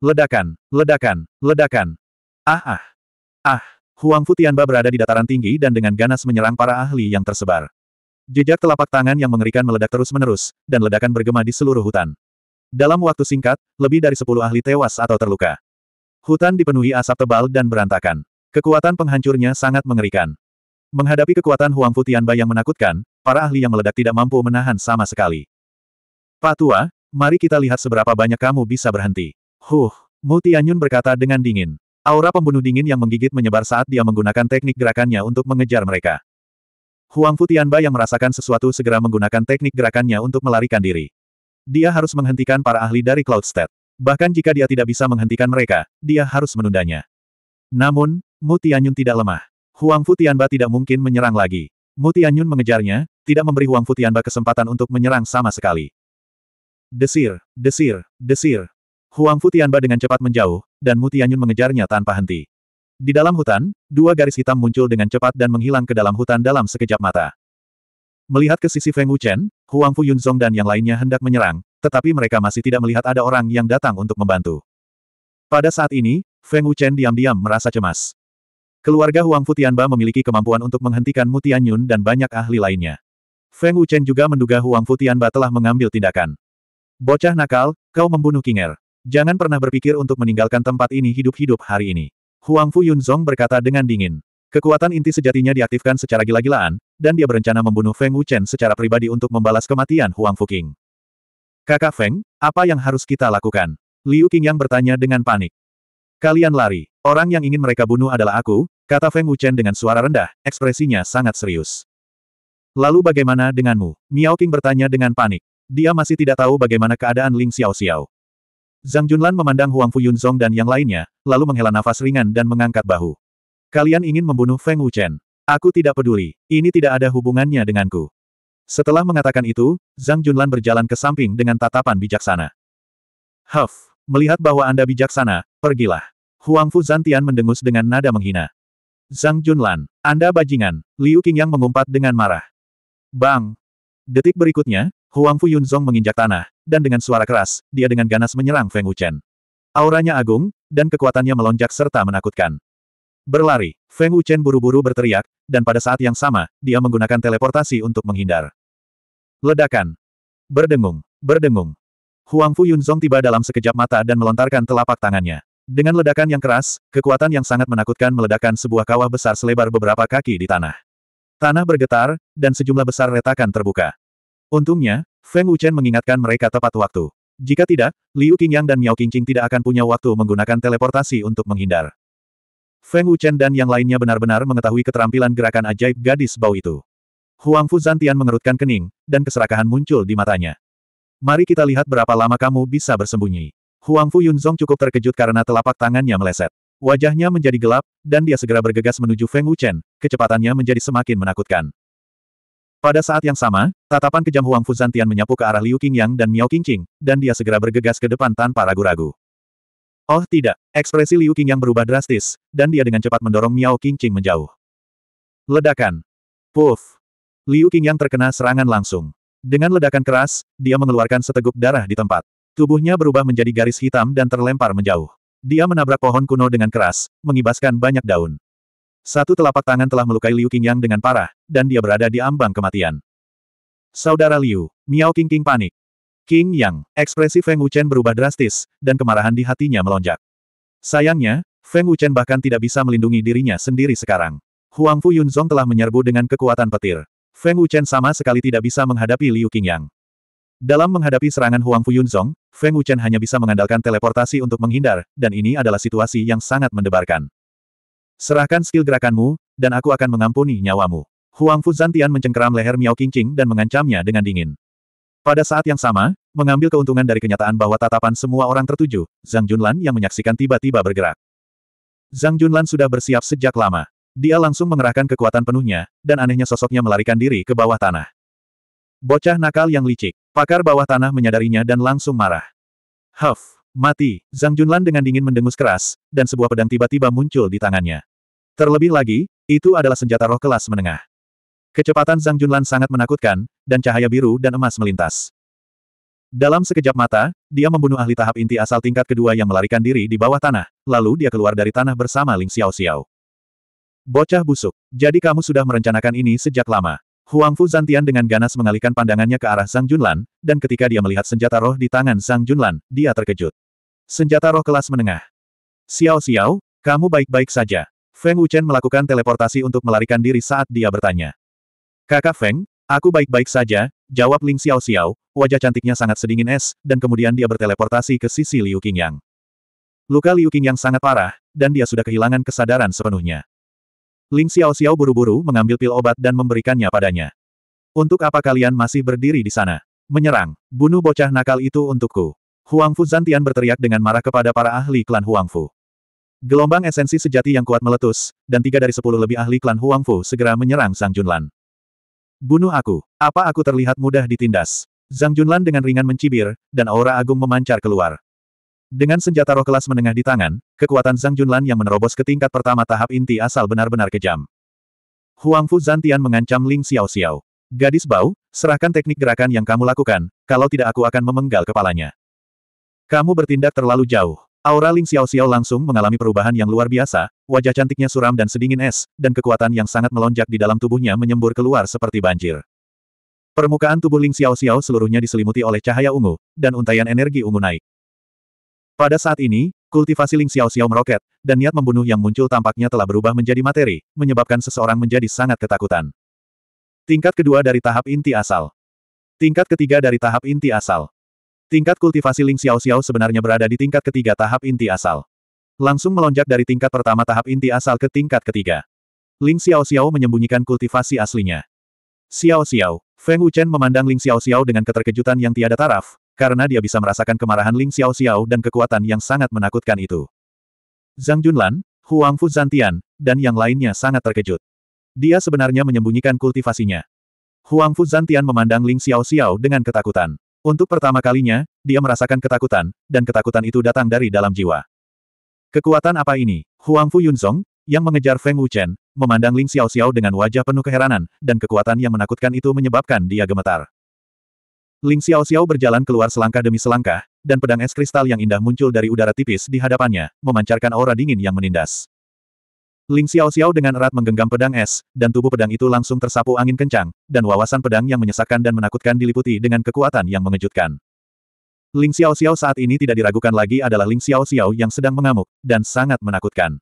Ledakan, ledakan, ledakan. Ah ah. Ah. Huang Futianba berada di dataran tinggi dan dengan ganas menyerang para ahli yang tersebar. Jejak telapak tangan yang mengerikan meledak terus-menerus, dan ledakan bergema di seluruh hutan. Dalam waktu singkat, lebih dari sepuluh ahli tewas atau terluka. Hutan dipenuhi asap tebal dan berantakan. Kekuatan penghancurnya sangat mengerikan. Menghadapi kekuatan Huang Futianba yang menakutkan, para ahli yang meledak tidak mampu menahan sama sekali. Pak Tua, mari kita lihat seberapa banyak kamu bisa berhenti. Huh, Mutianyun berkata dengan dingin. Aura pembunuh dingin yang menggigit menyebar saat dia menggunakan teknik gerakannya untuk mengejar mereka. Huang Futianba yang merasakan sesuatu segera menggunakan teknik gerakannya untuk melarikan diri. Dia harus menghentikan para ahli dari Cloud State. Bahkan jika dia tidak bisa menghentikan mereka, dia harus menundanya. Namun, Mu Tianyun tidak lemah. Huang Futianba tidak mungkin menyerang lagi. Mu Tianyun mengejarnya, tidak memberi Huang Futianba kesempatan untuk menyerang sama sekali. Desir, desir, desir. Huang Futianba dengan cepat menjauh, dan Mutianyun mengejarnya tanpa henti. Di dalam hutan, dua garis hitam muncul dengan cepat dan menghilang ke dalam hutan dalam sekejap mata. Melihat ke sisi Feng Wuchen, Huang Fu Yunzong dan yang lainnya hendak menyerang, tetapi mereka masih tidak melihat ada orang yang datang untuk membantu. Pada saat ini, Feng Wuchen diam-diam merasa cemas. Keluarga Huang Fu Tianba memiliki kemampuan untuk menghentikan Mutianyun dan banyak ahli lainnya. Feng Wuchen juga menduga Huang Fu Tianba telah mengambil tindakan. Bocah nakal, kau membunuh Kinger. Jangan pernah berpikir untuk meninggalkan tempat ini hidup-hidup hari ini. Huang Fu Yunzong berkata dengan dingin. Kekuatan inti sejatinya diaktifkan secara gila-gilaan, dan dia berencana membunuh Feng Wuchen secara pribadi untuk membalas kematian Huang Fu King. Kakak Feng, apa yang harus kita lakukan? Liu King yang bertanya dengan panik. Kalian lari. Orang yang ingin mereka bunuh adalah aku, kata Feng Wuchen dengan suara rendah, ekspresinya sangat serius. Lalu bagaimana denganmu? Miao King bertanya dengan panik. Dia masih tidak tahu bagaimana keadaan Ling Xiao Xiao. Zhang Junlan memandang Huang Fu Fuyunzong dan yang lainnya, lalu menghela nafas ringan dan mengangkat bahu. Kalian ingin membunuh Feng Wuchen. Aku tidak peduli, ini tidak ada hubungannya denganku. Setelah mengatakan itu, Zhang Junlan berjalan ke samping dengan tatapan bijaksana. Huff, melihat bahwa Anda bijaksana, pergilah. Huang Fu Zantian mendengus dengan nada menghina. Zhang Junlan, Anda bajingan, Liu Qingyang mengumpat dengan marah. Bang! Detik berikutnya, Huang Fu Yunzong menginjak tanah, dan dengan suara keras, dia dengan ganas menyerang Feng Wuchen. Auranya agung, dan kekuatannya melonjak serta menakutkan. Berlari, Feng Wuchen buru-buru berteriak, dan pada saat yang sama, dia menggunakan teleportasi untuk menghindar. Ledakan. Berdengung, berdengung. Huang Fu Yunzong tiba dalam sekejap mata dan melontarkan telapak tangannya. Dengan ledakan yang keras, kekuatan yang sangat menakutkan meledakkan sebuah kawah besar selebar beberapa kaki di tanah. Tanah bergetar, dan sejumlah besar retakan terbuka. Untungnya, Feng Wuchen mengingatkan mereka tepat waktu. Jika tidak, Liu Qingyang dan Miao Qingqing tidak akan punya waktu menggunakan teleportasi untuk menghindar. Feng Wuchen dan yang lainnya benar-benar mengetahui keterampilan gerakan ajaib gadis bau itu. Huang Fu Zantian mengerutkan kening, dan keserakahan muncul di matanya. Mari kita lihat berapa lama kamu bisa bersembunyi. Huang Fu Yunzong cukup terkejut karena telapak tangannya meleset. Wajahnya menjadi gelap, dan dia segera bergegas menuju Feng Wuchen, kecepatannya menjadi semakin menakutkan. Pada saat yang sama, tatapan kejam Huang Fuzan Tian menyapu ke arah Liu Qingyang dan Miao Qingqing, dan dia segera bergegas ke depan tanpa ragu-ragu. Oh tidak, ekspresi Liu Qingyang berubah drastis, dan dia dengan cepat mendorong Miao Qingqing menjauh. Ledakan. Puff. Liu Qingyang terkena serangan langsung. Dengan ledakan keras, dia mengeluarkan seteguk darah di tempat. Tubuhnya berubah menjadi garis hitam dan terlempar menjauh. Dia menabrak pohon kuno dengan keras, mengibaskan banyak daun. Satu telapak tangan telah melukai Liu Qingyang dengan parah, dan dia berada di ambang kematian. Saudara Liu, Miao King panik. King Yang, ekspresi Feng Wuchen berubah drastis, dan kemarahan di hatinya melonjak. Sayangnya, Feng Wuchen bahkan tidak bisa melindungi dirinya sendiri sekarang. Huang Fu Yunzong telah menyerbu dengan kekuatan petir. Feng Wuchen sama sekali tidak bisa menghadapi Liu Qingyang. Dalam menghadapi serangan Huang Fu Yunzong, Feng Wuchen hanya bisa mengandalkan teleportasi untuk menghindar, dan ini adalah situasi yang sangat mendebarkan. Serahkan skill gerakanmu, dan aku akan mengampuni nyawamu. Huang Fu Zantian mencengkeram leher Miao Qingqing dan mengancamnya dengan dingin. Pada saat yang sama, mengambil keuntungan dari kenyataan bahwa tatapan semua orang tertuju, Zhang Junlan yang menyaksikan tiba-tiba bergerak. Zhang Junlan sudah bersiap sejak lama. Dia langsung mengerahkan kekuatan penuhnya, dan anehnya sosoknya melarikan diri ke bawah tanah. Bocah nakal yang licik, pakar bawah tanah menyadarinya dan langsung marah. Huff, mati, Zhang Junlan dengan dingin mendengus keras, dan sebuah pedang tiba-tiba muncul di tangannya. Terlebih lagi, itu adalah senjata roh kelas menengah. Kecepatan Zhang Junlan sangat menakutkan, dan cahaya biru dan emas melintas. Dalam sekejap mata, dia membunuh ahli tahap inti asal tingkat kedua yang melarikan diri di bawah tanah, lalu dia keluar dari tanah bersama Ling Xiao Xiao. Bocah busuk, jadi kamu sudah merencanakan ini sejak lama. Huang Fu Zantian dengan ganas mengalihkan pandangannya ke arah Zhang Junlan, dan ketika dia melihat senjata roh di tangan Zhang Junlan, dia terkejut. Senjata roh kelas menengah. Xiao Xiao, kamu baik-baik saja. Feng Wuchen melakukan teleportasi untuk melarikan diri saat dia bertanya. Kakak Feng, aku baik-baik saja, jawab Ling Xiao Xiao, wajah cantiknya sangat sedingin es, dan kemudian dia berteleportasi ke sisi Liu Qingyang. Luka Liu Qingyang sangat parah, dan dia sudah kehilangan kesadaran sepenuhnya. Ling Xiao Xiao buru-buru mengambil pil obat dan memberikannya padanya. Untuk apa kalian masih berdiri di sana? Menyerang, bunuh bocah nakal itu untukku. Huang Fu Zantian berteriak dengan marah kepada para ahli klan Huang Fu. Gelombang esensi sejati yang kuat meletus, dan tiga dari sepuluh lebih ahli klan Huangfu segera menyerang Zhang Junlan. Bunuh aku. Apa aku terlihat mudah ditindas? Zhang Junlan dengan ringan mencibir, dan aura agung memancar keluar. Dengan senjata roh kelas menengah di tangan, kekuatan Zhang Junlan yang menerobos ke tingkat pertama tahap inti asal benar-benar kejam. Huangfu Zantian mengancam Ling Xiao Xiao. Gadis bau, serahkan teknik gerakan yang kamu lakukan, kalau tidak aku akan memenggal kepalanya. Kamu bertindak terlalu jauh. Aura Ling Xiao Xiao langsung mengalami perubahan yang luar biasa, wajah cantiknya suram dan sedingin es, dan kekuatan yang sangat melonjak di dalam tubuhnya menyembur keluar seperti banjir. Permukaan tubuh Ling Xiao Xiao seluruhnya diselimuti oleh cahaya ungu, dan untaian energi ungu naik. Pada saat ini, kultivasi Ling Xiao Xiao meroket, dan niat membunuh yang muncul tampaknya telah berubah menjadi materi, menyebabkan seseorang menjadi sangat ketakutan. Tingkat kedua dari tahap inti asal. Tingkat ketiga dari tahap inti asal. Tingkat kultivasi Ling Xiao Xiao sebenarnya berada di tingkat ketiga tahap inti asal. Langsung melonjak dari tingkat pertama tahap inti asal ke tingkat ketiga. Ling Xiao Xiao menyembunyikan kultivasi aslinya. Xiao Xiao, Feng Wuchen memandang Ling Xiao Xiao dengan keterkejutan yang tiada taraf, karena dia bisa merasakan kemarahan Ling Xiao Xiao dan kekuatan yang sangat menakutkan itu. Zhang Junlan, Huang Fu Zantian, dan yang lainnya sangat terkejut. Dia sebenarnya menyembunyikan kultivasinya. Huang Fu Zantian memandang Ling Xiao Xiao dengan ketakutan. Untuk pertama kalinya, dia merasakan ketakutan, dan ketakutan itu datang dari dalam jiwa. Kekuatan apa ini? Huang Fu Yunzong, yang mengejar Feng Wuchen, memandang Ling Xiao Xiao dengan wajah penuh keheranan, dan kekuatan yang menakutkan itu menyebabkan dia gemetar. Ling Xiao Xiao berjalan keluar selangkah demi selangkah, dan pedang es kristal yang indah muncul dari udara tipis di hadapannya, memancarkan aura dingin yang menindas. Ling Xiao Xiao dengan erat menggenggam pedang es, dan tubuh pedang itu langsung tersapu angin kencang, dan wawasan pedang yang menyesakkan dan menakutkan diliputi dengan kekuatan yang mengejutkan. Ling Xiao Xiao saat ini tidak diragukan lagi adalah Ling Xiao Xiao yang sedang mengamuk, dan sangat menakutkan.